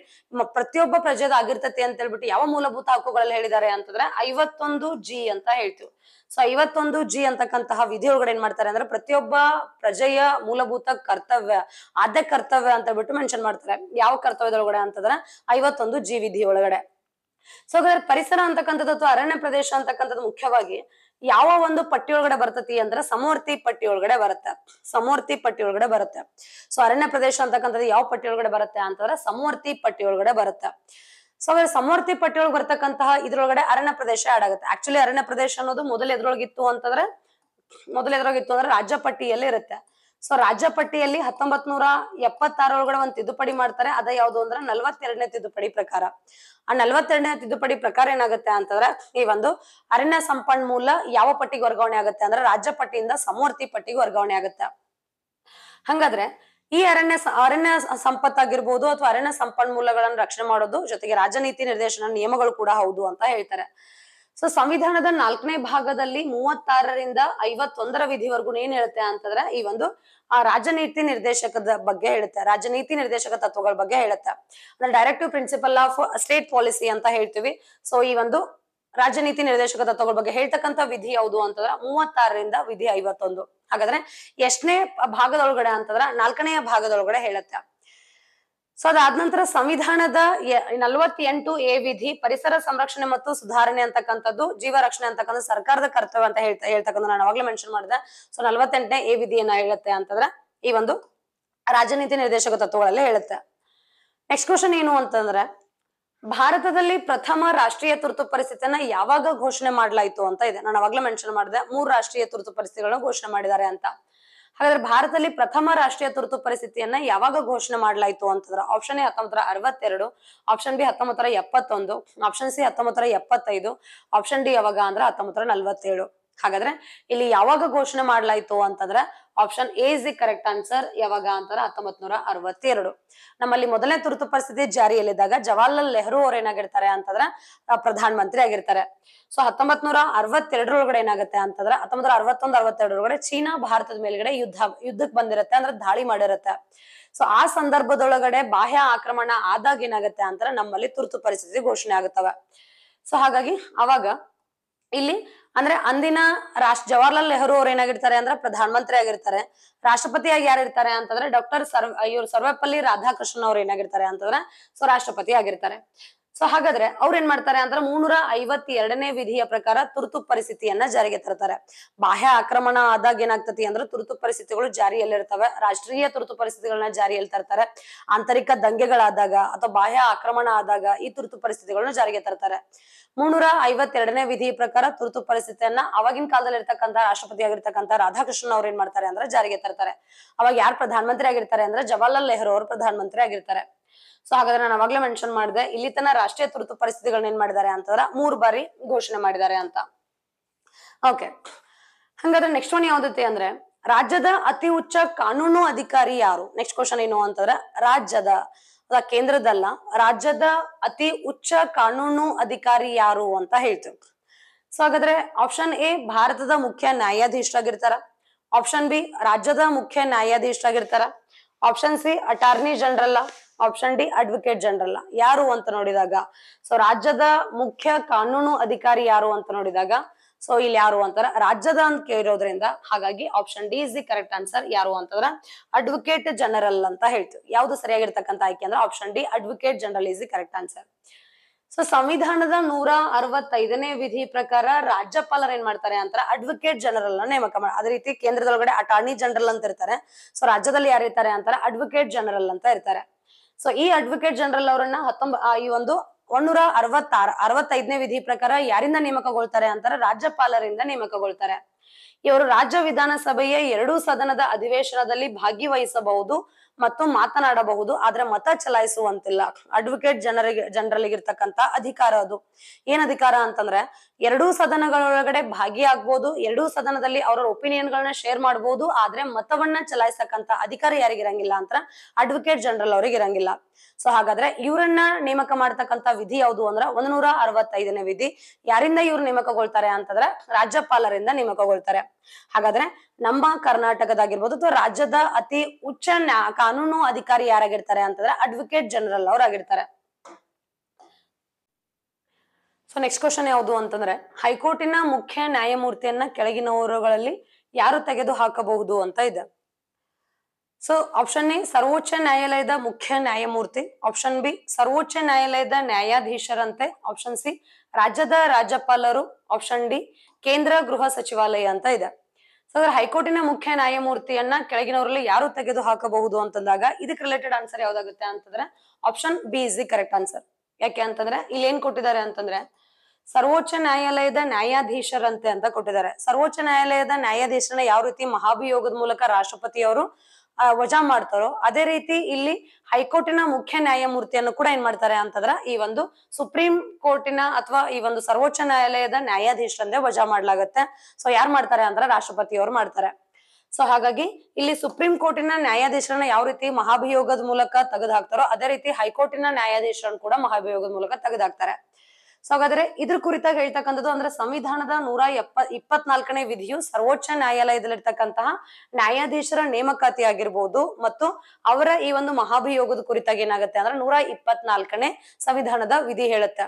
ಪ್ರತಿಯೊಬ್ಬ ಪ್ರಜೆದ ಆಗಿರ್ತತಿ ಅಂತ ಹೇಳ್ಬಿಟ್ಟು ಯಾವ ಮೂಲಭೂತ ಹಕ್ಕುಗಳಲ್ಲಿ ಹೇಳಿದ್ದಾರೆ ಅಂತಂದ್ರೆ ಐವತ್ತೊಂದು ಜಿ ಅಂತ ಹೇಳ್ತೀವಿ ಸೊ ಐವತ್ತೊಂದು ಜಿ ಅಂತಕ್ಕಂತಹ ವಿಧಿ ಒಳಗಡೆ ಏನ್ ಮಾಡ್ತಾರೆ ಅಂದ್ರೆ ಪ್ರತಿಯೊಬ್ಬ ಪ್ರಜೆಯ ಮೂಲಭೂತ ಕರ್ತವ್ಯ ಆದ್ಯ ಕರ್ತವ್ಯ ಅಂತ ಹೇಳ್ಬಿಟ್ಟು ಮೆನ್ಷನ್ ಮಾಡ್ತಾರೆ ಯಾವ ಕರ್ತವ್ಯದೊಳಗಡೆ ಅಂತಂದ್ರೆ ಐವತ್ತೊಂದು ಜಿ ವಿಧಿ ಒಳಗಡೆ ಸೊ ಹಾಗಾದ್ರೆ ಪರಿಸರ ಅಂತಕ್ಕಂಥದ್ದು ಅಥವಾ ಅರಣ್ಯ ಪ್ರದೇಶ ಅಂತಕ್ಕಂಥದ್ದು ಮುಖ್ಯವಾಗಿ ಯಾವ ಒಂದು ಪಟ್ಟಿ ಒಳಗಡೆ ಬರ್ತತಿ ಅಂದ್ರೆ ಸಮೂರ್ತಿ ಪಟ್ಟಿ ಒಳಗಡೆ ಬರುತ್ತೆ ಸಮೂರ್ತಿ ಪಟ್ಟಿ ಒಳಗಡೆ ಬರುತ್ತೆ ಸೊ ಅರಣ್ಯ ಪ್ರದೇಶ ಅಂತಕ್ಕಂಥದ್ದು ಯಾವ ಪಟ್ಟಿ ಒಳಗಡೆ ಬರುತ್ತೆ ಅಂತಂದ್ರೆ ಸಮೂರ್ತಿ ಪಟ್ಟಿ ಒಳಗಡೆ ಬರುತ್ತೆ ಸೊ ಅವ್ರ ಸಮೂರ್ತಿ ಪಟ್ಟಿ ಒಳಗೆ ಬರ್ತಕ್ಕಂತಹ ಇದ್ರೊಳಗಡೆ ಅರಣ್ಯ ಪ್ರದೇಶ ಆಡ್ ಆಗುತ್ತೆ ಆಕ್ಚುಲಿ ಅರಣ್ಯ ಪ್ರದೇಶ ಅನ್ನೋದು ಮೊದಲು ಎದ್ರೊಳಗಿತ್ತು ಅಂತಂದ್ರೆ ಮೊದಲು ಎದ್ರೊಳಗಿತ್ತು ಅಂದ್ರೆ ರಾಜ್ಯ ಪಟ್ಟಿಯಲ್ಲಿ ಇರುತ್ತೆ ಸೊ ರಾಜ್ಯ ಪಟ್ಟಿಯಲ್ಲಿ ಹತ್ತೊಂಬತ್ ನೂರ ಎಪ್ಪತ್ತಾರೊಳಗಡೆ ಒಂದು ತಿದ್ದುಪಡಿ ಮಾಡ್ತಾರೆ ಅದ ಯಾವ್ದು ಅಂದ್ರೆ ನಲ್ವತ್ತೆರಡನೇ ತಿದ್ದುಪಡಿ ಪ್ರಕಾರ ಆ ನಲ್ವತ್ತೆರಡನೇ ತಿದ್ದುಪಡಿ ಪ್ರಕಾರ ಏನಾಗುತ್ತೆ ಅಂತಂದ್ರೆ ಈ ಒಂದು ಅರಣ್ಯ ಸಂಪನ್ಮೂಲ ಯಾವ ಪಟ್ಟಿಗೆ ವರ್ಗಾವಣೆ ಆಗುತ್ತೆ ಅಂದ್ರೆ ರಾಜ್ಯ ಪಟ್ಟಿಯಿಂದ ಸಮೂರ್ತಿ ಪಟ್ಟಿಗೆ ವರ್ಗಾವಣೆ ಆಗುತ್ತೆ ಹಂಗಾದ್ರೆ ಈ ಅರಣ್ಯ ಅರಣ್ಯ ಸಂಪತ್ತಾಗಿರ್ಬೋದು ಅಥವಾ ಅರಣ್ಯ ಸಂಪನ್ಮೂಲಗಳನ್ನು ರಕ್ಷಣೆ ಮಾಡೋದು ಜೊತೆಗೆ ರಾಜನೀತಿ ನಿರ್ದೇಶನ ನಿಯಮಗಳು ಕೂಡ ಹೌದು ಅಂತ ಹೇಳ್ತಾರೆ ಸೊ ಸಂವಿಧಾನದ ನಾಲ್ಕನೇ ಭಾಗದಲ್ಲಿ ಮೂವತ್ತಾರರಿಂದ ಐವತ್ತೊಂದರ ವಿಧಿವರೆಗೂ ಏನ್ ಹೇಳುತ್ತೆ ಅಂತಂದ್ರೆ ಈ ಒಂದು ಆ ರಾಜನೀತಿ ನಿರ್ದೇಶಕದ ಬಗ್ಗೆ ಹೇಳುತ್ತೆ ರಾಜನೀತಿ ನಿರ್ದೇಶಕ ತತ್ವಗಳ ಬಗ್ಗೆ ಹೇಳುತ್ತೆ ಅಂದ್ರೆ directive principle of state policy ಅಂತ ಹೇಳ್ತೀವಿ ಸೊ ಈ ಒಂದು ರಾಜನೀತಿ ನಿರ್ದೇಶಕ ತತ್ವಗಳ ಬಗ್ಗೆ ಹೇಳ್ತಕ್ಕಂತ ವಿಧಿ ಯಾವುದು ಅಂತಂದ್ರೆ ಮೂವತ್ತಾರರಿಂದ ವಿಧಿ ಐವತ್ತೊಂದು ಹಾಗಾದ್ರೆ ಎಷ್ಟನೇ ಭಾಗದೊಳಗಡೆ ಅಂತಂದ್ರ ನಾಲ್ಕನೆಯ ಭಾಗದೊಳಗಡೆ ಹೇಳುತ್ತೆ ಸೊ ಅದಾದ ನಂತರ ಸಂವಿಧಾನದ ನಲವತ್ತೆಂಟು ಎ ವಿಧಿ ಪರಿಸರ ಸಂರಕ್ಷಣೆ ಮತ್ತು ಸುಧಾರಣೆ ಅಂತಕ್ಕಂಥದ್ದು ಜೀವ ರಕ್ಷಣೆ ಅಂತಕ್ಕಂಥ ಸರ್ಕಾರದ ಕರ್ತವ್ಯ ಅಂತ ಹೇಳ್ತಾ ಹೇಳ್ತಕ್ಕಂಥ ನಾನು ಅವಾಗಲೇ ಮೆನ್ಷನ್ ಮಾಡಿದೆ ಸೊ ನಲವತ್ತೆಂಟನೇ ಎ ವಿಧಿಯನ್ನ ಹೇಳುತ್ತೆ ಅಂತಂದ್ರೆ ಈ ಒಂದು ರಾಜನೀತಿ ನಿರ್ದೇಶಕ ತತ್ವಗಳಲ್ಲೇ ಹೇಳುತ್ತೆ ನೆಕ್ಸ್ಟ್ ಕ್ವಶನ್ ಏನು ಅಂತಂದ್ರೆ ಭಾರತದಲ್ಲಿ ಪ್ರಥಮ ರಾಷ್ಟ್ರೀಯ ತುರ್ತು ಪರಿಸ್ಥಿತಿಯನ್ನ ಯಾವಾಗ ಘೋಷಣೆ ಮಾಡಲಾಯಿತು ಅಂತ ಇದೆ ನಾನು ಅವಾಗಲೇ ಮೆನ್ಷನ್ ಮಾಡಿದೆ ಮೂರು ರಾಷ್ಟ್ರೀಯ ತುರ್ತು ಪರಿಸ್ಥಿತಿಗಳನ್ನ ಘೋಷಣೆ ಮಾಡಿದ್ದಾರೆ ಅಂತ ಹಾಗಾದ್ರೆ ಭಾರತದಲ್ಲಿ ಪ್ರಥಮ ರಾಷ್ಟ್ರೀಯ ತುರ್ತು ಪರಿಸ್ಥಿತಿಯನ್ನ ಯಾವಾಗ ಘೋಷಣೆ ಮಾಡಲಾಯಿತು ಅಂತಂದ್ರೆ ಆಪ್ಷನ್ ಎ ಹತ್ತೊಂಬತ್ತರ ಅರವತ್ತೆರಡು ಆಪ್ಷನ್ ಬಿ ಹತ್ತೊಂಬತ್ತರ ಎಪ್ಪತ್ತೊಂದು ಆಪ್ಷನ್ ಸಿ ಹತ್ತೊಂಬತ್ತರ ಎಪ್ಪತ್ತೈದು ಆಪ್ಷನ್ ಡಿ ಯಾವಾಗ ಅಂದ್ರೆ ಹತ್ತೊಂಬತ್ತರ ನಲ್ವತ್ತೇಳು ಹಾಗಾದ್ರೆ ಇಲ್ಲಿ ಯಾವಾಗ ಘೋಷಣೆ ಮಾಡ್ಲಾಯ್ತು ಅಂತಂದ್ರೆ option A is the correct answer ಯಾವಾಗ ಅಂತಾರೆ ಹತ್ತೊಂಬತ್ ನೂರ ಅರವತ್ತೆರಡು ನಮ್ಮಲ್ಲಿ ಮೊದಲನೇ ತುರ್ತು ಪರಿಸ್ಥಿತಿ ಜಾರಿಯಲ್ಲಿದ್ದಾಗ ಜವಾಹರ್ಲಾಲ್ ನೆಹರು ಅವ್ರ ಏನಾಗಿರ್ತಾರೆ ಅಂತಂದ್ರೆ ಪ್ರಧಾನ ಮಂತ್ರಿ ಆಗಿರ್ತಾರೆ ಸೊ ಹತ್ತೊಂಬತ್ ನೂರ ಅರವತ್ತೆರಡರೊಳಗಡೆ ಏನಾಗುತ್ತೆ ಅಂತಂದ್ರೆ ಹತ್ತೊಂಬತ್ ನೂರ ಅರವತ್ತೊಂದು ಅರವತ್ತೆರಡರೊಳಗಡೆ ಚೀನಾ ಭಾರತದ ಮೇಲ್ಗಡೆ ಯುದ್ಧ ಯುದ್ಧಕ್ಕೆ ಬಂದಿರತ್ತೆ ಅಂದ್ರೆ ದಾಳಿ ಮಾಡಿರತ್ತೆ ಸೊ ಆ ಸಂದರ್ಭದೊಳಗಡೆ ಬಾಹ್ಯ ಆಕ್ರಮಣ ಆದಾಗ ಏನಾಗುತ್ತೆ ಅಂತಾರೆ ನಮ್ಮಲ್ಲಿ ತುರ್ತು ಪರಿಸ್ಥಿತಿ ಘೋಷಣೆ ಆಗುತ್ತವೆ ಸೊ ಹಾಗಾಗಿ ಅವಾಗ ಇಲ್ಲಿ ಅಂದ್ರೆ ಅಂದಿನ ರಾಷ್ಟ್ರ ಜವಾಹರ್ಲಾಲ್ ನೆಹರು ಅವ್ರು ಏನಾಗಿರ್ತಾರೆ ಅಂದ್ರೆ ಪ್ರಧಾನ ಮಂತ್ರಿ ಆಗಿರ್ತಾರೆ ರಾಷ್ಟ್ರಪತಿಯಾಗಿ ಯಾರು ಇರ್ತಾರೆ ಅಂತಂದ್ರೆ ಡಾಕ್ಟರ್ ಸರ್ವ ಇವ್ರು ಸರ್ವಪಲ್ಲಿ ರಾಧಾಕೃಷ್ಣನ್ ಅವ್ರು ಏನಾಗಿರ್ತಾರೆ ಅಂತಂದ್ರೆ ಸೊ ರಾಷ್ಟ್ರಪತಿ ಆಗಿರ್ತಾರೆ ಸೊ ಹಾಗಾದ್ರೆ ಅವ್ರ ಏನ್ ಮಾಡ್ತಾರೆ ಅಂದ್ರೆ ಮುನ್ನೂರ ಐವತ್ತೆರಡನೇ ವಿಧಿಯ ಪ್ರಕಾರ ತುರ್ತು ಪರಿಸ್ಥಿತಿಯನ್ನ ಜಾರಿಗೆ ತರ್ತಾರೆ ಬಾಹ್ಯ ಆಕ್ರಮಣ ಆದಾಗ ಏನಾಗ್ತತಿ ಅಂದ್ರೆ ತುರ್ತು ಪರಿಸ್ಥಿತಿಗಳು ಜಾರಿಯಲ್ಲಿರ್ತವೆ ರಾಷ್ಟ್ರೀಯ ತುರ್ತು ಪರಿಸ್ಥಿತಿಗಳನ್ನ ಜಾರಿಯಲ್ಲಿ ತರ್ತಾರೆ ಆಂತರಿಕ ದಂಗೆಗಳಾದಾಗ ಅಥವಾ ಬಾಹ್ಯ ಆಕ್ರಮಣ ಆದಾಗ ಈ ತುರ್ತು ಪರಿಸ್ಥಿತಿಗಳನ್ನ ಜಾರಿಗೆ ತರ್ತಾರೆ ಮುನ್ನೂರ ಐವತ್ತೆರಡನೇ ವಿಧಿ ಪ್ರಕಾರ ತುರ್ತು ಪರಿಸ್ಥಿತಿಯನ್ನ ಅವಾಗಿನ ಕಾಲದಲ್ಲಿ ಇರ್ತಕ್ಕಂತಹ ರಾಷ್ಟ್ರಪತಿ ಆಗಿರ್ತಕ್ಕಂಥ ರಾಧಾಕೃಷ್ಣನ್ ಅವ್ರ ಏನ್ ಮಾಡ್ತಾರೆ ಅಂದ್ರೆ ಜಾರಿಗೆ ತರ್ತಾರೆ ಅವಾಗ ಯಾರು ಪ್ರಧಾನಮಂತ್ರಿ ಆಗಿರ್ತಾರೆ ಅಂದ್ರೆ ಜವಾಹರ್ಲಾಲ್ ನೆಹರು ಅವರು ಪ್ರಧಾನಮಂತ್ರಿ ಆಗಿರ್ತಾರೆ ಸೊ ಹಾಗಾದ್ರೆ ನಾನು ಅವಾಗ್ಲೇ ಮೆನ್ಷನ್ ಮಾಡಿದೆ ಇಲ್ಲಿ ರಾಷ್ಟ್ರೀಯ ತುರ್ತು ಪರಿಸ್ಥಿತಿಗಳನ್ನ ಏನ್ ಮಾಡಿದ್ದಾರೆ ಅಂತಂದ್ರ ಮೂರ್ ಬಾರಿ ಘೋಷಣೆ ಮಾಡಿದ್ದಾರೆ ಅಂತ ಓಕೆ ಹಂಗಾದ್ರೆ ನೆಕ್ಸ್ಟ್ ಒನ್ ಯಾವ್ದೈತಿ ಅಂದ್ರೆ ರಾಜ್ಯದ ಅತಿ ಉಚ್ಚ ಕಾನೂನು ಅಧಿಕಾರಿ ಯಾರು ನೆಕ್ಸ್ಟ್ ಕ್ವಶನ್ ಏನು ಅಂತಂದ್ರೆ ರಾಜ್ಯದ ಕೇಂದ್ರದಲ್ಲ ರಾಜ್ಯದ ಅತಿ ಉಚ್ಚ ಕಾನೂನು ಅಧಿಕಾರಿ ಯಾರು ಅಂತ ಹೇಳ್ತೀವಿ ಸೊ ಹಾಗಾದ್ರೆ ಆಪ್ಷನ್ ಎ ಭಾರತದ ಮುಖ್ಯ ನ್ಯಾಯಾಧೀಶರಾಗಿರ್ತಾರ ಆಪ್ಷನ್ ಬಿ ರಾಜ್ಯದ ಮುಖ್ಯ ನ್ಯಾಯಾಧೀಶರಾಗಿರ್ತಾರ option C attorney general option D advocate general ಯಾರು ಅಂತ ನೋಡಿದಾಗ ಸೊ ರಾಜ್ಯದ ಮುಖ್ಯ ಕಾನೂನು ಅಧಿಕಾರಿ ಯಾರು ಅಂತ ನೋಡಿದಾಗ ಸೊ ಇಲ್ಲಿ ಯಾರು ಅಂತಾರ ರಾಜ್ಯದ ಅಂತ ಕೇಳಿರೋದ್ರಿಂದ ಹಾಗಾಗಿ option D is the correct answer ಯಾರು ಅಂತಂದ್ರ ಅಡ್ವೊಕೇಟ್ ಜನರಲ್ ಅಂತ ಹೇಳ್ತೀವಿ ಯಾವ್ದು ಸರಿಯಾಗಿರ್ತಕ್ಕಂಥ ಆಯ್ಕೆ ಅಂದ್ರೆ option D advocate general is the correct answer so ಸಂವಿಧಾನದ ನೂರ ಅರವತ್ತೈದನೇ ವಿಧಿ ಪ್ರಕಾರ ರಾಜ್ಯಪಾಲರ ಏನ್ ಮಾಡ್ತಾರೆ ಅಂತಾರೆ ಅಡ್ವೊಕೇಟ್ ಜನರಲ್ ನ ನೇಮಕ ಮಾಡ ಅದೇ ರೀತಿ ಕೇಂದ್ರದೊಳಗಡೆ ಅಟಾರ್ನಿ ಜನರಲ್ ಅಂತ ಇರ್ತಾರೆ ಸೊ ರಾಜ್ಯದಲ್ಲಿ ಯಾರು ಇರ್ತಾರೆ ಅಂತಾರ ಅಡ್ವೊಕೇಟ್ ಜನರಲ್ ಅಂತ ಇರ್ತಾರೆ ಸೊ ಈ ಅಡ್ವೊಕೇಟ್ ಜನರಲ್ ಅವರನ್ನ ಹತ್ತೊಂಬ ಈ ಒಂದು ಒನ್ನೂರ ಅರವತ್ತಾರು ಅರವತ್ತೈದನೇ ವಿಧಿ ಪ್ರಕಾರ ಯಾರಿಂದ ನೇಮಕಗೊಳ್ತಾರೆ ಅಂತಾರೆ ರಾಜ್ಯಪಾಲರಿಂದ ನೇಮಕಗೊಳ್ತಾರೆ ಇವರು ರಾಜ್ಯ ವಿಧಾನಸಭೆಯ ಎರಡೂ ಸದನದ ಅಧಿವೇಶನದಲ್ಲಿ ಭಾಗಿವಹಿಸಬಹುದು ಮತ್ತು ಮಾತನಾಡಬಹುದು ಆದ್ರೆ ಮತ ಚಲಾಯಿಸುವಂತಿಲ್ಲ ಅಡ್ವೊಕೇಟ್ ಜನರಿಗೆ ಜನರಲ್ಲಿಗೆ ಇರ್ತಕ್ಕಂತ ಅಧಿಕಾರ ಅದು ಏನ್ ಅಧಿಕಾರ ಅಂತಂದ್ರೆ ಎರಡೂ ಸದನಗಳೊಳಗಡೆ ಭಾಗಿಯಾಗ್ಬೋದು ಎರಡೂ ಸದನದಲ್ಲಿ ಅವರ ಒಪಿನಿಯನ್ಗಳನ್ನ ಶೇರ್ ಮಾಡಬಹುದು ಆದ್ರೆ ಮತವನ್ನ ಚಲಾಯಿಸಕ್ಕಂತ ಅಧಿಕಾರ ಯಾರಿಗಿರಂಗಿಲ್ಲ ಅಂತ ಅಡ್ವೊಕೇಟ್ ಜನರಲ್ ಅವ್ರಿಗೆ ಇರಂಗಿಲ್ಲ ಸೊ ಹಾಗಾದ್ರೆ ಇವರನ್ನ ನೇಮಕ ಮಾಡ್ತಕ್ಕಂತ ವಿಧಿ ಯಾವುದು ಅಂದ್ರೆ ಒಂದ್ನೂರ ಅರವತ್ತೈದನೇ ವಿಧಿ ಯಾರಿಂದ ಇವ್ರು ನೇಮಕಗೊಳ್ತಾರೆ ಅಂತಂದ್ರೆ ರಾಜ್ಯಪಾಲರಿಂದ ನೇಮಕಗೊಳ್ತಾರೆ ಹಾಗಾದ್ರೆ ನಮ್ಮ ಕರ್ನಾಟಕದಾಗಿರ್ಬೋದು ಅಥವಾ ರಾಜ್ಯದ ಅತಿ ಉಚ್ಚ ಕಾನೂನು ಅಧಿಕಾರಿ ಯಾರಾಗಿರ್ತಾರೆ ಅಂತಂದ್ರೆ ಅಡ್ವೊಕೇಟ್ ಜನರಲ್ ಆಗಿರ್ತಾರೆ ಸೊ ನೆಕ್ಸ್ಟ್ ಕ್ವಶನ್ ಯಾವುದು ಅಂತಂದ್ರೆ ಹೈಕೋರ್ಟಿನ ಮುಖ್ಯ ನ್ಯಾಯಮೂರ್ತಿಯನ್ನ ಕೆಳಗಿನವರುಗಳಲ್ಲಿ ಯಾರು ತೆಗೆದು ಹಾಕಬಹುದು ಅಂತ ಇದೆ ಸೊ ಆಪ್ಷನ್ ಎ ಸರ್ವೋಚ್ಚ ನ್ಯಾಯಾಲಯದ ಮುಖ್ಯ ನ್ಯಾಯಮೂರ್ತಿ ಆಪ್ಷನ್ ಬಿ ಸರ್ವೋಚ್ಚ ನ್ಯಾಯಾಲಯದ ನ್ಯಾಯಾಧೀಶರಂತೆ ಆಪ್ಷನ್ ಸಿ ರಾಜ್ಯದ ರಾಜ್ಯಪಾಲರು ಆಪ್ಷನ್ ಡಿ ಕೇಂದ್ರ ಗೃಹ ಸಚಿವಾಲಯ ಅಂತ ಇದೆ ಸೊ ಹೈಕೋರ್ಟಿನ ಮುಖ್ಯ ನ್ಯಾಯಮೂರ್ತಿಯನ್ನ ಕೆಳಗಿನವರಲ್ಲಿ ಯಾರು ತೆಗೆದು ಹಾಕಬಹುದು ಅಂತಂದಾಗ ಇದಕ್ಕೆ ರಿಲೇಟೆಡ್ ಆನ್ಸರ್ ಯಾವ್ದಾಗುತ್ತೆ ಅಂತಂದ್ರೆ option B is the correct answer ಯಾಕೆ ಅಂತಂದ್ರೆ ಇಲ್ಲಿ ಏನ್ ಕೊಟ್ಟಿದ್ದಾರೆ ಅಂತಂದ್ರೆ ಸರ್ವೋಚ್ಚ ನ್ಯಾಯಾಲಯದ ನ್ಯಾಯಾಧೀಶರಂತೆ ಅಂತ ಕೊಟ್ಟಿದ್ದಾರೆ ಸರ್ವೋಚ್ಚ ನ್ಯಾಯಾಲಯದ ನ್ಯಾಯಾಧೀಶರನ್ನ ಯಾವ ರೀತಿ ಮಹಾಭಿಯೋಗದ ಮೂಲಕ ರಾಷ್ಟ್ರಪತಿ ಅವರು ವಜಾ ಮಾಡ್ತಾರೋ ಅದೇ ರೀತಿ ಇಲ್ಲಿ ಹೈಕೋರ್ಟಿನ ಮುಖ್ಯ ನ್ಯಾಯಮೂರ್ತಿಯನ್ನು ಕೂಡ ಏನ್ ಮಾಡ್ತಾರೆ ಅಂತಂದ್ರ ಈ ಒಂದು ಸುಪ್ರೀಂ ಕೋರ್ಟಿನ ಅಥವಾ ಈ ಒಂದು ಸರ್ವೋಚ್ಚ ನ್ಯಾಯಾಲಯದ ನ್ಯಾಯಾಧೀಶರಂದೇ ವಜಾ ಮಾಡ್ಲಾಗತ್ತೆ ಸೊ ಯಾರು ಮಾಡ್ತಾರೆ ಅಂದ್ರೆ ರಾಷ್ಟ್ರಪತಿ ಮಾಡ್ತಾರೆ ಸೊ ಹಾಗಾಗಿ ಇಲ್ಲಿ ಸುಪ್ರೀಂ ಕೋರ್ಟಿನ ನ್ಯಾಯಾಧೀಶರನ್ನ ಯಾವ ರೀತಿ ಮಹಾಭಿಯೋಗದ ಮೂಲಕ ತೆಗೆದು ಹಾಕ್ತಾರೋ ಅದೇ ರೀತಿ ಹೈಕೋರ್ಟಿನ ನ್ಯಾಯಾಧೀಶರನ್ನು ಕೂಡ ಮಹಾಭಿಯೋಗದ ಮೂಲಕ ತೆಗೆದು ಹಾಕ್ತಾರೆ ಸೊ ಹಾಗಾದ್ರೆ ಇದ್ರ ಕುರಿತಾಗಿ ಹೇಳ್ತಕ್ಕಂಥದ್ದು ಅಂದ್ರೆ ಸಂವಿಧಾನದ ನೂರ ಎಪ್ಪ ಇಪ್ಪತ್ನಾಲ್ಕನೇ ವಿಧಿಯು ಸರ್ವೋಚ್ಚ ನ್ಯಾಯಾಲಯದಲ್ಲಿರ್ತಕ್ಕಂತಹ ನ್ಯಾಯಾಧೀಶರ ನೇಮಕಾತಿ ಆಗಿರ್ಬೋದು ಮತ್ತು ಅವರ ಈ ಒಂದು ಮಹಾಭಿಯೋಗದ ಕುರಿತಾಗಿ ಏನಾಗುತ್ತೆ ಅಂದ್ರೆ ನೂರ ಇಪ್ಪತ್ನಾಲ್ಕನೇ ಸಂವಿಧಾನದ ವಿಧಿ ಹೇಳುತ್ತೆ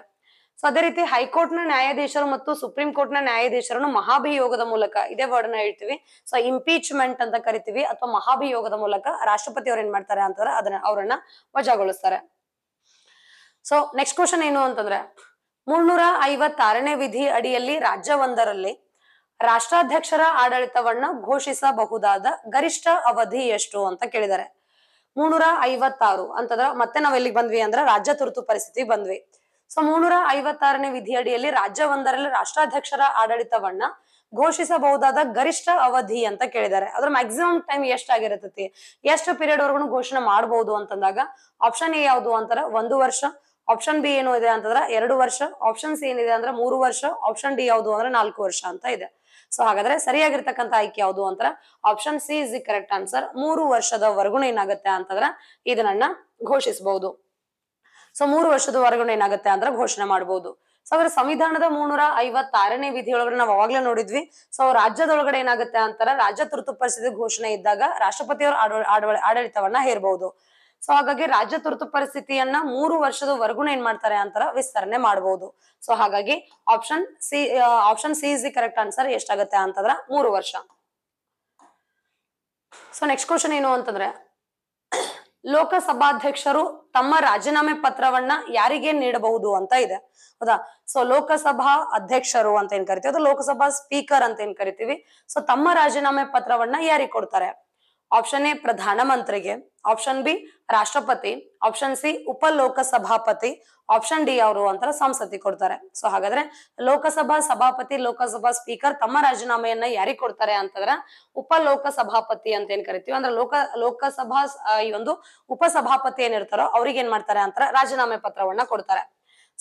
ಸೊ ಅದೇ ರೀತಿ ಹೈಕೋರ್ಟ್ ನ ನ್ಯಾಯಾಧೀಶರು ಮತ್ತು ಸುಪ್ರೀಂ ಕೋರ್ಟ್ ನ ನ್ಯಾಯಾಧೀಶರನ್ನು ಮಹಾಭಿಯೋಗದ ಮೂಲಕ ಇದೇ ವರ್ಡ್ ನ ಹೇಳ್ತೀವಿ ಸೊ ಇಂಪೀಚ್ಮೆಂಟ್ ಅಂತ ಕರಿತೀವಿ ಅಥವಾ ಮಹಾಭಿಯೋಗದ ಮೂಲಕ ರಾಷ್ಟ್ರಪತಿ ಅವ್ರು ಏನ್ ಮಾಡ್ತಾರೆ ಅಂತಂದ್ರೆ ಅದನ್ನ ಅವರನ್ನ ವಜಾಗೊಳಿಸ್ತಾರೆ ಸೊ ನೆಕ್ಸ್ಟ್ ಕ್ವಶನ್ ಏನು ಅಂತಂದ್ರೆ ಮುನ್ನೂರ ಐವತ್ತಾರನೇ ವಿಧಿ ಅಡಿಯಲ್ಲಿ ರಾಜ್ಯವೊಂದರಲ್ಲಿ ರಾಷ್ಟ್ರಾಧ್ಯಕ್ಷರ ಆಡಳಿತವನ್ನ ಘೋಷಿಸಬಹುದಾದ ಗರಿಷ್ಠ ಅವಧಿ ಎಷ್ಟು ಅಂತ ಕೇಳಿದ್ದಾರೆ ಮುನ್ನೂರ ಐವತ್ತಾರು ಅಂತದ ಮತ್ತೆ ನಾವ್ ಎಲ್ಲಿಗೆ ಬಂದ್ವಿ ಅಂದ್ರೆ ರಾಜ್ಯ ತುರ್ತು ಪರಿಸ್ಥಿತಿ ಬಂದ್ವಿ ಸೊ ಮುನ್ನೂರ ಐವತ್ತಾರನೇ ವಿಧಿ ರಾಜ್ಯ ಒಂದರಲ್ಲಿ ರಾಷ್ಟ್ರಾಧ್ಯಕ್ಷರ ಆಡಳಿತವನ್ನ ಘೋಷಿಸಬಹುದಾದ ಗರಿಷ್ಠ ಅವಧಿ ಅಂತ ಕೇಳಿದ್ದಾರೆ ಅದ್ರ ಮ್ಯಾಕ್ಸಿಮಮ್ ಟೈಮ್ ಎಷ್ಟಾಗಿರತತಿ ಎಷ್ಟು ಪೀರಿಯಡ್ ವರ್ಗು ಘೋಷಣೆ ಮಾಡಬಹುದು ಅಂತಂದಾಗ ಆಪ್ಷನ್ ಎ ಯಾವುದು ಅಂತಾರ ಒಂದು ವರ್ಷ ಆಪ್ಷನ್ ಬಿ ಏನು ಇದೆ ಅಂತಂದ್ರೆ ಎರಡು ವರ್ಷ ಆಪ್ಷನ್ ಸಿ ಏನಿದೆ ಅಂದ್ರೆ ಮೂರು ವರ್ಷ ಆಪ್ಷನ್ ಡಿ ಯಾವುದು ಅಂದ್ರೆ ನಾಲ್ಕು ವರ್ಷ ಅಂತ ಇದೆ ಸೊ ಹಾಗಾದ್ರೆ ಸರಿಯಾಗಿರ್ತಕ್ಕಂಥ ಆಯ್ಕೆ ಯಾವುದು ಅಂತ option C is the correct answer ಮೂರು ವರ್ಷದವರೆಗೂ ಏನಾಗುತ್ತೆ ಅಂತಂದ್ರೆ ಇದನ್ನ ಘೋಷಿಸಬಹುದು ಸೊ ಮೂರು ವರ್ಷದವರೆಗೂ ಏನಾಗುತ್ತೆ ಅಂದ್ರೆ ಘೋಷಣೆ ಮಾಡಬಹುದು ಸೊ ಅದ್ರ ಸಂವಿಧಾನದ ಮುನ್ನೂರ ಐವತ್ತಾರನೇ ವಿಧಿಯೊಳಗಡೆ ನಾವು ಅವಾಗ್ಲೇ ನೋಡಿದ್ವಿ ಸೊ ರಾಜ್ಯದೊಳಗಡೆ ಏನಾಗುತ್ತೆ ಅಂತಾರ ರಾಜ್ಯ ತುರ್ತು ಪರಿಸ್ಥಿತಿ ಘೋಷಣೆ ಇದ್ದಾಗ ರಾಷ್ಟ್ರಪತಿಯವರು ಆಡಳಿತವನ್ನ ಹೇರ್ಬಹುದು ಸೊ ಹಾಗಾಗಿ ರಾಜ್ಯ ತುರ್ತು ಪರಿಸ್ಥಿತಿಯನ್ನ ಮೂರು ವರ್ಷದವರೆಗೂ ಏನ್ ಮಾಡ್ತಾರೆ ಅಂತರ ವಿಸ್ತರಣೆ ಮಾಡಬಹುದು ಸೊ ಹಾಗಾಗಿ option C option C is the correct answer ಎಷ್ಟಾಗುತ್ತೆ ಅಂತಂದ್ರ ಮೂರು ವರ್ಷ ಸೊ ನೆಕ್ಸ್ಟ್ ಕ್ವಶನ್ ಏನು ಅಂತಂದ್ರೆ ಲೋಕಸಭಾಧ್ಯಕ್ಷರು ತಮ್ಮ ರಾಜೀನಾಮೆ ಪತ್ರವನ್ನ ಯಾರಿಗೆ ನೀಡಬಹುದು ಅಂತ ಇದೆ ಹೌದಾ ಸೊ ಲೋಕಸಭಾ ಅಧ್ಯಕ್ಷರು ಅಂತ ಏನ್ ಕರಿತೀವಿ ಅದು ಲೋಕಸಭಾ ಸ್ಪೀಕರ್ ಅಂತ ಏನ್ ಕರಿತೀವಿ ಸೊ ತಮ್ಮ ರಾಜೀನಾಮೆ ಪತ್ರವನ್ನ ಯಾರಿಗೆ ಕೊಡ್ತಾರೆ ಆಪ್ಷನ್ ಎ ಪ್ರಧಾನ ಮಂತ್ರಿಗೆ ಆಪ್ಷನ್ ಬಿ ರಾಷ್ಟ್ರಪತಿ ಆಪ್ಷನ್ ಸಿ ಉಪ ಲೋಕಸಭಾಪತಿ ಆಪ್ಷನ್ ಡಿ ಅವರು ಅಂತ ಸಂಸತಿ ಕೊಡ್ತಾರೆ ಸೊ ಹಾಗಾದ್ರೆ ಲೋಕಸಭಾ ಸಭಾಪತಿ ಲೋಕಸಭಾ ಸ್ಪೀಕರ್ ತಮ್ಮ ರಾಜೀನಾಮೆಯನ್ನ ಯಾರಿಗೆ ಕೊಡ್ತಾರೆ ಅಂತಂದ್ರೆ ಉಪ ಲೋಕಸಭಾಪತಿ ಅಂತ ಏನ್ ಕರಿತೀವಿ ಅಂದ್ರೆ ಲೋಕ ಲೋಕಸಭಾ ಈ ಒಂದು ಉಪಸಭಾಪತಿ ಏನಿರ್ತಾರೋ ಅವ್ರಿಗೆ ಏನ್ ಮಾಡ್ತಾರೆ ಅಂತ ರಾಜೀನಾಮೆ ಪತ್ರವನ್ನ ಕೊಡ್ತಾರೆ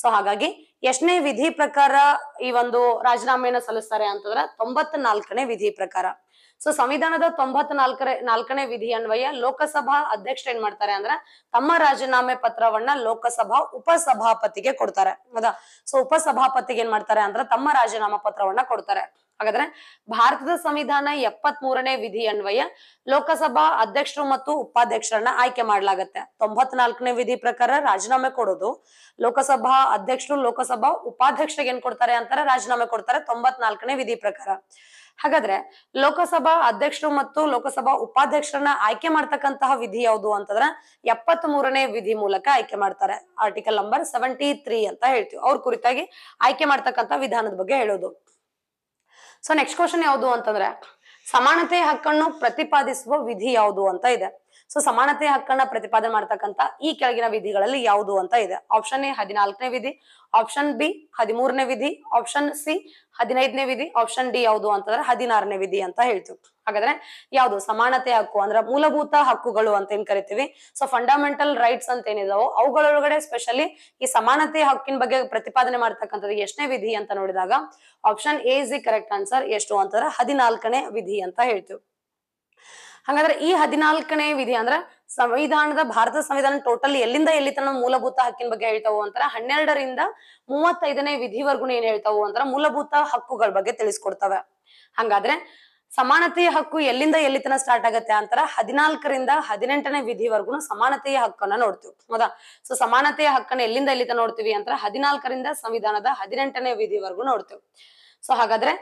ಸೊ ಹಾಗಾಗಿ ಎಷ್ಟನೇ ವಿಧಿ ಪ್ರಕಾರ ಈ ಒಂದು ರಾಜೀನಾಮೆಯನ್ನ ಸಲ್ಲಿಸ್ತಾರೆ ಅಂತಂದ್ರೆ ನಾಲ್ಕನೇ ವಿಧಿ ಪ್ರಕಾರ ಸೊ ಸಂವಿಧಾನದ ತೊಂಬತ್ ನಾಲ್ಕರ ನಾಲ್ಕನೇ ವಿಧಿ ಅನ್ವಯ ಲೋಕಸಭಾ ಅಧ್ಯಕ್ಷ ಏನ್ ಮಾಡ್ತಾರೆ ಅಂದ್ರೆ ತಮ್ಮ ರಾಜೀನಾಮೆ ಪತ್ರವನ್ನ ಲೋಕಸಭಾ ಉಪಸಭಾಪತಿಗೆ ಕೊಡ್ತಾರೆ ಹೌದಾ ಸೊ ಉಪಸಭಾಪತಿಗೆ ಏನ್ ಮಾಡ್ತಾರೆ ಅಂದ್ರೆ ತಮ್ಮ ರಾಜೀನಾಮೆ ಪತ್ರವನ್ನ ಕೊಡ್ತಾರೆ ಹಾಗಾದ್ರೆ ಭಾರತದ ಸಂವಿಧಾನ ಎಪ್ಪತ್ ಮೂರನೇ ವಿಧಿ ಅನ್ವಯ ಲೋಕಸಭಾ ಅಧ್ಯಕ್ಷರು ಮತ್ತು ಉಪಾಧ್ಯಕ್ಷರನ್ನ ಆಯ್ಕೆ ಮಾಡ್ಲಾಗತ್ತೆ ತೊಂಬತ್ನಾಲ್ಕನೇ ವಿಧಿ ಪ್ರಕಾರ ರಾಜೀನಾಮೆ ಕೊಡೋದು ಲೋಕಸಭಾ ಅಧ್ಯಕ್ಷರು ಲೋಕಸಭಾ ಉಪಾಧ್ಯಕ್ಷರಿಗೆ ಏನ್ ಕೊಡ್ತಾರೆ ಅಂತಾರೆ ರಾಜೀನಾಮೆ ಕೊಡ್ತಾರೆ ತೊಂಬತ್ನಾಲ್ಕನೇ ವಿಧಿ ಪ್ರಕಾರ ಹಾಗಾದ್ರೆ ಲೋಕಸಭಾ ಅಧ್ಯಕ್ಷರು ಮತ್ತು ಲೋಕಸಭಾ ಉಪಾಧ್ಯಕ್ಷರನ್ನ ಆಯ್ಕೆ ಮಾಡ್ತಕ್ಕಂತಹ ವಿಧಿ ಯಾವುದು ಅಂತಂದ್ರೆ ಎಪ್ಪತ್ತ್ ಮೂರನೇ ವಿಧಿ ಮೂಲಕ ಆಯ್ಕೆ ಮಾಡ್ತಾರೆ ಆರ್ಟಿಕಲ್ ನಂಬರ್ ಸೆವೆಂಟಿ ತ್ರೀ ಅಂತ ಹೇಳ್ತೀವಿ ಅವ್ರ ಕುರಿತಾಗಿ ಆಯ್ಕೆ ಮಾಡ್ತಕ್ಕಂತ ವಿಧಾನದ ಬಗ್ಗೆ ಹೇಳೋದು ಸೊ ನೆಕ್ಸ್ಟ್ ಕ್ವಶನ್ ಯಾವುದು ಅಂತಂದ್ರೆ ಸಮಾನತೆ ಹಕ್ಕನ್ನು ಪ್ರತಿಪಾದಿಸುವ ವಿಧಿ ಯಾವುದು ಅಂತ ಇದೆ ಸೊ ಸಮಾನತೆ ಹಕ್ಕನ್ನ ಪ್ರತಿಪಾದನೆ ಮಾಡ್ತಕ್ಕಂತ ಈ ಕೆಳಗಿನ ವಿಧಿಗಳಲ್ಲಿ ಯಾವುದು ಅಂತ ಇದೆ ಆಪ್ಷನ್ ಎ ಹದಿನಾಲ್ಕನೇ ವಿಧಿ ಆಪ್ಷನ್ ಬಿ ಹದಿಮೂರನೇ ವಿಧಿ ಆಪ್ಷನ್ ಸಿ ಹದಿನೈದನೇ ವಿಧಿ ಆಪ್ಷನ್ ಡಿ ಯಾವುದು ಅಂತಂದ್ರೆ ಹದಿನಾರನೇ ವಿಧಿ ಅಂತ ಹೇಳ್ತೀವಿ ಹಾಗಾದ್ರೆ ಯಾವುದು ಸಮಾನತೆ ಹಕ್ಕು ಅಂದ್ರೆ ಮೂಲಭೂತ ಹಕ್ಕುಗಳು ಅಂತ ಏನ್ ಕರಿತೀವಿ ಸೊ ಫಂಡಮೆಂಟಲ್ ರೈಟ್ಸ್ ಅಂತ ಏನಿದಾವೋ ಅವುಗಳೊಳಗಡೆ ಸ್ಪೆಷಲಿ ಈ ಸಮಾನತೆ ಹಕ್ಕಿನ ಬಗ್ಗೆ ಪ್ರತಿಪಾದನೆ ಮಾಡ್ತಕ್ಕಂಥದ್ದು ಎಷ್ಟನೇ ವಿಧಿ ಅಂತ ನೋಡಿದಾಗ option A is the correct answer ಎಷ್ಟು ಅಂತಂದ್ರೆ ಹದಿನಾಲ್ಕನೇ ವಿಧಿ ಅಂತ ಹೇಳ್ತೀವಿ ಹಾಗಾದ್ರೆ ಈ ಹದಿನಾಲ್ಕನೇ ವಿಧಿ ಅಂದ್ರ ಸಂವಿಧಾನದ ಭಾರತ ಸಂವಿಧಾನ ಟೋಟಲ್ ಎಲ್ಲಿಂದ ಎಲ್ಲಿ ಮೂಲಭೂತ ಹಕ್ಕಿನ ಬಗ್ಗೆ ಹೇಳ್ತಾವು ಅಂತರ ಹನ್ನೆರಡರಿಂದ ಮೂವತ್ತೈದನೇ ವಿಧಿವರ್ಗುನು ಏನ್ ಹೇಳ್ತಾವು ಅಂತರ ಮೂಲಭೂತ ಹಕ್ಕುಗಳ ಬಗ್ಗೆ ತಿಳಿಸ್ಕೊಡ್ತವೆ ಹಂಗಾದ್ರೆ ಸಮಾನತೆಯ ಹಕ್ಕು ಎಲ್ಲಿಂದ ಎಲ್ಲಿ ತನ ಸ್ಟಾರ್ಟ್ ಆಗತ್ತೆ ಅಂತರ ಹದಿನಾಲ್ಕರಿಂದ ಹದಿನೆಂಟನೇ ವಿಧಿವರ್ಗುನು ಸಮಾನತೆಯ ಹಕ್ಕನ್ನ ನೋಡ್ತೀವಿ ಹೌದಾ ಸೊ ಸಮಾನತೆಯ ಹಕ್ಕನ್ನ ಎಲ್ಲಿಂದ ಎಲ್ಲಿ ನೋಡ್ತೀವಿ ಅಂತ ಹದಿನಾಲ್ಕರಿಂದ ಸಂವಿಧಾನದ ಹದಿನೆಂಟನೇ ವಿಧಿವರ್ಗು ನೋಡ್ತೀವಿ ಸೊ ಹಾಗಾದ್ರೆ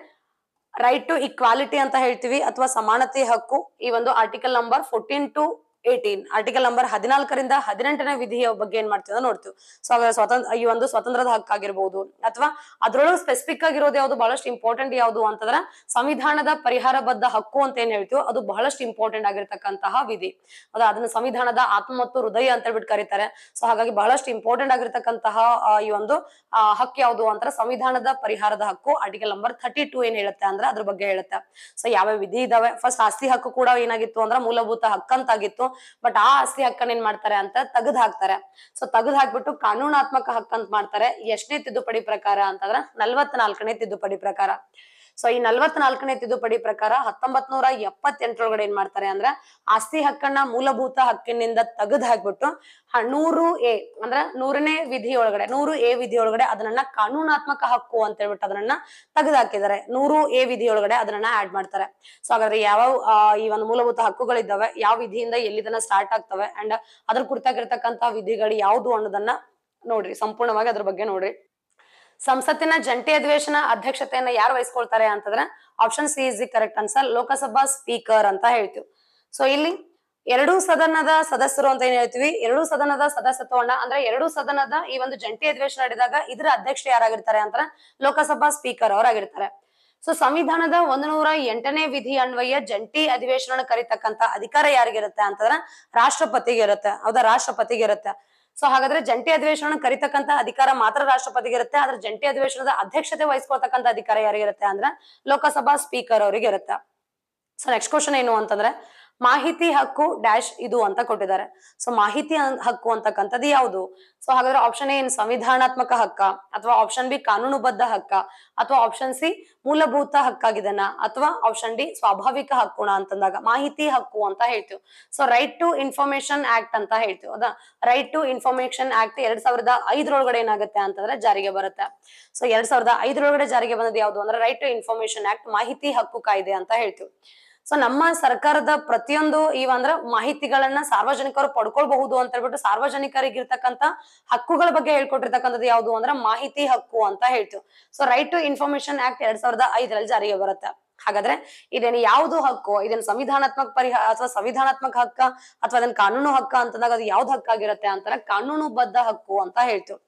ರೈಟ್ ಟು ಇಕ್ವಾಲಿಟಿ ಅಂತ ಹೇಳ್ತೀವಿ ಅಥವಾ ಸಮಾನತೆ ಹಕ್ಕು ಈ ಒಂದು article number fourteen to eighteen article number ಹದಿನಾಲ್ಕರಿಂದ ಹದಿನೆಂಟನೇ ವಿಧಿಯ ಬಗ್ಗೆ ಏನ್ ಮಾಡ್ತೀವಿ ನೋಡ್ತೀವಿ ಸೊ ಸ್ವತಂತ್ರ ಈ ಒಂದು ಸ್ವತಂತ್ರದ ಹಕ್ಕಾಗಿರ್ಬಹುದು ಅಥವಾ ಅದ್ರೊಳಗೆ ಸ್ಪೆಸಿಫಿಕ್ ಆಗಿರೋದು ಯಾವುದು ಬಹಳಷ್ಟು ಇಂಪಾರ್ಟೆಂಟ್ ಯಾವುದು ಅಂತಂದ್ರೆ ಸಂವಿಧಾನದ ಪರಿಹಾರ ಬದ್ಧ ಹಕ್ಕು ಅಂತ ಏನ್ ಹೇಳ್ತೀವಿ ಅದು ಬಹಳಷ್ಟು ಇಂಪಾರ್ಟೆಂಟ್ ಆಗಿರ್ತಕ್ಕಂತಹ ವಿಧಿ ಅದ ಅದನ್ನ ಸಂವಿಧಾನದ ಆತ್ಮ ಮತ್ತು ಹೃದಯ ಅಂತ ಹೇಳ್ಬಿಟ್ಟು ಕರೀತಾರೆ ಸೊ ಹಾಗಾಗಿ ಬಹಳಷ್ಟು ಇಂಪಾರ್ಟೆಂಟ್ ಆಗಿರ್ತಕ್ಕಂತಹ ಈ ಒಂದು ಹಕ್ಕು ಯಾವುದು ಅಂತಂದ್ರೆ ಸಂವಿಧಾನದ ಪರಿಹಾರದ ಹಕ್ಕು ಆರ್ಟಿಕಲ್ ನಂಬರ್ ಥರ್ಟಿ ಟೂ ಏನ್ ಹೇಳುತ್ತೆ ಅಂದ್ರೆ ಅದ್ರ ಬಗ್ಗೆ ಹೇಳುತ್ತೆ ಸೊ ಯಾವ ವಿಧಿ ಇದಾವೆ ಫಸ್ಟ್ ಆಸ್ತಿ ಹಕ್ಕು ಕೂಡ ಏನಾಗಿತ್ತು ಅಂದ್ರೆ ಮೂಲಭೂತ ಹಕ್ಕಂತಾಗಿತ್ತು ಬಟ್ ಆ ಅಸ್ಲಿ ಹಕ್ಕನ್ನ ಏನ್ ಮಾಡ್ತಾರೆ ಅಂತ ತೆಗೆದು ಹಾಕ್ತಾರೆ ಸೊ ತೆಗೆದು ಹಾಕ್ಬಿಟ್ಟು ಕಾನೂನಾತ್ಮಕ ಹಕ್ಕಂತ ಮಾಡ್ತಾರೆ ಎಷ್ಟನೇ ತಿದ್ದುಪಡಿ ಪ್ರಕಾರ ಅಂತಂದ್ರೆ ನಲ್ವತ್ನಾಲ್ಕನೇ ತಿದ್ದುಪಡಿ ಪ್ರಕಾರ ಸೊ ಈ ನಲ್ವತ್ನಾಲ್ಕನೇ ತಿದ್ದುಪಡಿ ಪ್ರಕಾರ ಹತ್ತೊಂಬತ್ ನೂರ ಎಪ್ಪತ್ತೆಂಟರೊಳಗಡೆ ಏನ್ ಮಾಡ್ತಾರೆ ಅಂದ್ರೆ ಆಸ್ತಿ ಹಕ್ಕನ್ನ ಮೂಲಭೂತ ಹಕ್ಕಿನಿಂದ ತೆಗೆದು ಹಾಕ್ಬಿಟ್ಟು ನೂರು ಎ ಅಂದ್ರ ನೂರನೇ ವಿಧಿಯೊಳಗಡೆ ನೂರು ಎ ವಿಧಿಯೊಳಗಡೆ ಅದನ್ನ ಕಾನೂನಾತ್ಮಕ ಹಕ್ಕು ಅಂತ ಹೇಳ್ಬಿಟ್ಟು ಅದನ್ನ ತೆಗೆದು ಹಾಕಿದ್ದಾರೆ ನೂರು ಎ ವಿಧಿ ಒಳಗಡೆ ಅದನ್ನ ಆಡ್ ಮಾಡ್ತಾರೆ ಸೊ ಹಾಗಾದ್ರೆ ಯಾವ ಈ ಒಂದು ಮೂಲಭೂತ ಹಕ್ಕುಗಳಿದ್ದಾವೆ ಯಾವ ವಿಧಿಯಿಂದ ಎಲ್ಲಿದನ್ನ ಸ್ಟಾರ್ಟ್ ಆಗ್ತವೆ ಅಂಡ್ ಅದ್ರ ಕುರಿತಾಗಿರ್ತಕ್ಕಂತ ವಿಧಿಗಳು ಯಾವ್ದು ಅನ್ನೋದನ್ನ ನೋಡ್ರಿ ಸಂಪೂರ್ಣವಾಗಿ ಅದ್ರ ಬಗ್ಗೆ ನೋಡ್ರಿ ಸಂಸತ್ತಿನ ಜಂಟಿ ಅಧಿವೇಶನ ಅಧ್ಯಕ್ಷತೆಯನ್ನ ಯಾರು ವಹಿಸ್ಕೊಳ್ತಾರೆ ಅಂತಂದ್ರೆ option C is the correct answer Lok Sabha speaker ಅಂತ ಹೇಳ್ತೀವಿ ಸೊ ಇಲ್ಲಿ ಎರಡು ಸದನದ ಸದಸ್ಯರು ಅಂತ ಏನ್ ಹೇಳ್ತೀವಿ ಎರಡು ಸದನದ ಸದಸ್ಯತ್ವವನ್ನ ಅಂದ್ರೆ ಎರಡು ಸದನದ ಈ ಒಂದು ಜಂಟಿ ಅಧಿವೇಶನ ನಡೆದಾಗ ಇದರ ಅಧ್ಯಕ್ಷ ಯಾರಾಗಿರ್ತಾರೆ ಅಂತ ಲೋಕಸಭಾ ಸ್ಪೀಕರ್ ಅವರಾಗಿರ್ತಾರೆ ಸೊ ಸಂವಿಧಾನದ ಒಂದ್ನೂರ ಎಂಟನೇ ವಿಧಿ ಅನ್ವಯ ಜಂಟಿ ಅಧಿವೇಶನ ಕರೀತಕ್ಕಂತ ಅಧಿಕಾರ ಯಾರಿಗಿರುತ್ತೆ ಅಂತಂದ್ರ ರಾಷ್ಟ್ರಪತಿಗೆ ಇರುತ್ತೆ ಹೌದಾ ರಾಷ್ಟ್ರಪತಿಗೆ ಇರುತ್ತೆ ಸೊ ಹಾಗಾದ್ರೆ ಜಂಟಿ ಅಧಿವೇಶನ ಕರಿತಕ್ಕಂತ ಅಧಿಕಾರ ಮಾತ್ರ ರಾಷ್ಟ್ರಪತಿಗೆ ಇರುತ್ತೆ ಆದ್ರೆ ಜಂಟಿ ಅಧಿವೇಶನದ ಅಧ್ಯಕ್ಷತೆ ವಹಿಸ್ಕೊಳ್ತಕ್ಕಂತ ಅಧಿಕಾರ ಯಾರಿಗಿರುತ್ತೆ ಅಂದ್ರೆ ಲೋಕಸಭಾ ಸ್ಪೀಕರ್ ಅವರಿಗೆ ಇರುತ್ತೆ ಸೊ ನೆಕ್ಸ್ಟ್ ಕ್ವಶನ್ ಏನು ಅಂತಂದ್ರೆ ಮಾಹಿತಿ ಹಕ್ಕು ಡ್ಯಾಶ್ ಇದು ಅಂತ ಕೊಟ್ಟಿದ್ದಾರೆ ಸೊ ಮಾಹಿತಿ ಹಕ್ಕು ಅಂತಕ್ಕಂಥದ್ದು ಯಾವುದು ಸೊ ಹಾಗಾದ್ರೆ ಆಪ್ಷನ್ ಏನ್ ಸಂವಿಧಾನಾತ್ಮಕ ಹಕ್ಕ ಅಥವಾ ಆಪ್ಷನ್ ಬಿ ಕಾನೂನುಬದ್ಧ ಹಕ್ಕ ಅಥವಾ ಆಪ್ಷನ್ ಸಿ ಮೂಲಭೂತ ಹಕ್ಕಾಗಿದನ ಅಥವಾ ಆಪ್ಷನ್ ಡಿ ಸ್ವಾಭಾವಿಕ ಹಕ್ಕುಣ ಅಂತಂದಾಗ ಮಾಹಿತಿ ಹಕ್ಕು ಅಂತ ಹೇಳ್ತೀವಿ so right to information act ಅಂತ ಹೇಳ್ತೀವಿ ಅದ ರೈಟ್ ಟು ಇನ್ಫಾರ್ಮೇಶನ್ ಆಕ್ಟ್ ಎರಡ್ ಸಾವಿರದ ಐದರೊಳಗಡೆ ಏನಾಗುತ್ತೆ ಅಂತಂದ್ರೆ ಜಾರಿಗೆ ಬರುತ್ತೆ ಸೊ ಎರಡ್ ಸಾವಿರದ ಐದರೊಳಗಡೆ ಜಾರಿಗೆ ಬಂದದ್ದು ಯಾವುದು ಅಂದ್ರೆ ರೈಟ್ ಟು ಇನ್ಫಾರ್ಮೇಶನ್ ಆಕ್ಟ್ ಮಾಹಿತಿ ಹಕ್ಕು ಕಾಯ್ದೆ ಅಂತ ಹೇಳ್ತೀವಿ ಸೊ ನಮ್ಮ ಸರ್ಕಾರದ ಪ್ರತಿಯೊಂದು ಅಂದ್ರೆ ಮಾಹಿತಿಗಳನ್ನ ಸಾರ್ವಜನಿಕರು ಪಡ್ಕೊಳ್ಬಹುದು ಅಂತ ಹೇಳ್ಬಿಟ್ಟು ಸಾರ್ವಜನಿಕರಿಗೆ ಇರತಕ್ಕಂತ ಹಕ್ಕುಗಳ ಬಗ್ಗೆ ಹೇಳ್ಕೊಟ್ಟಿರ್ತಕ್ಕಂಥದ್ದು ಯಾವುದು ಅಂದ್ರೆ ಮಾಹಿತಿ ಹಕ್ಕು ಅಂತ ಹೇಳ್ತೀವಿ so right to information act ಎರಡ್ ಸಾವಿರದ ಐದರಲ್ಲಿ ಜಾರಿಗೆ ಬರುತ್ತೆ ಹಾಗಾದ್ರೆ ಇದೇನ್ ಯಾವ್ದು ಹಕ್ಕು ಇದನ್ನ ಸಂವಿಧಾನಾತ್ಮಕ ಪರಿಹಾರ ಅಥವಾ ಸಂವಿಧಾನಾತ್ಮಕ ಹಕ್ಕ ಅಥವಾ ಅದನ್ನ ಕಾನೂನು ಹಕ್ಕ ಅಂತಂದಾಗ ಅದು ಯಾವ್ದು ಹಕ್ಕಾಗಿರುತ್ತೆ ಅಂತಾರೆ ಕಾನೂನುಬದ್ಧ ಹಕ್ಕು ಅಂತ ಹೇಳ್ತೀವಿ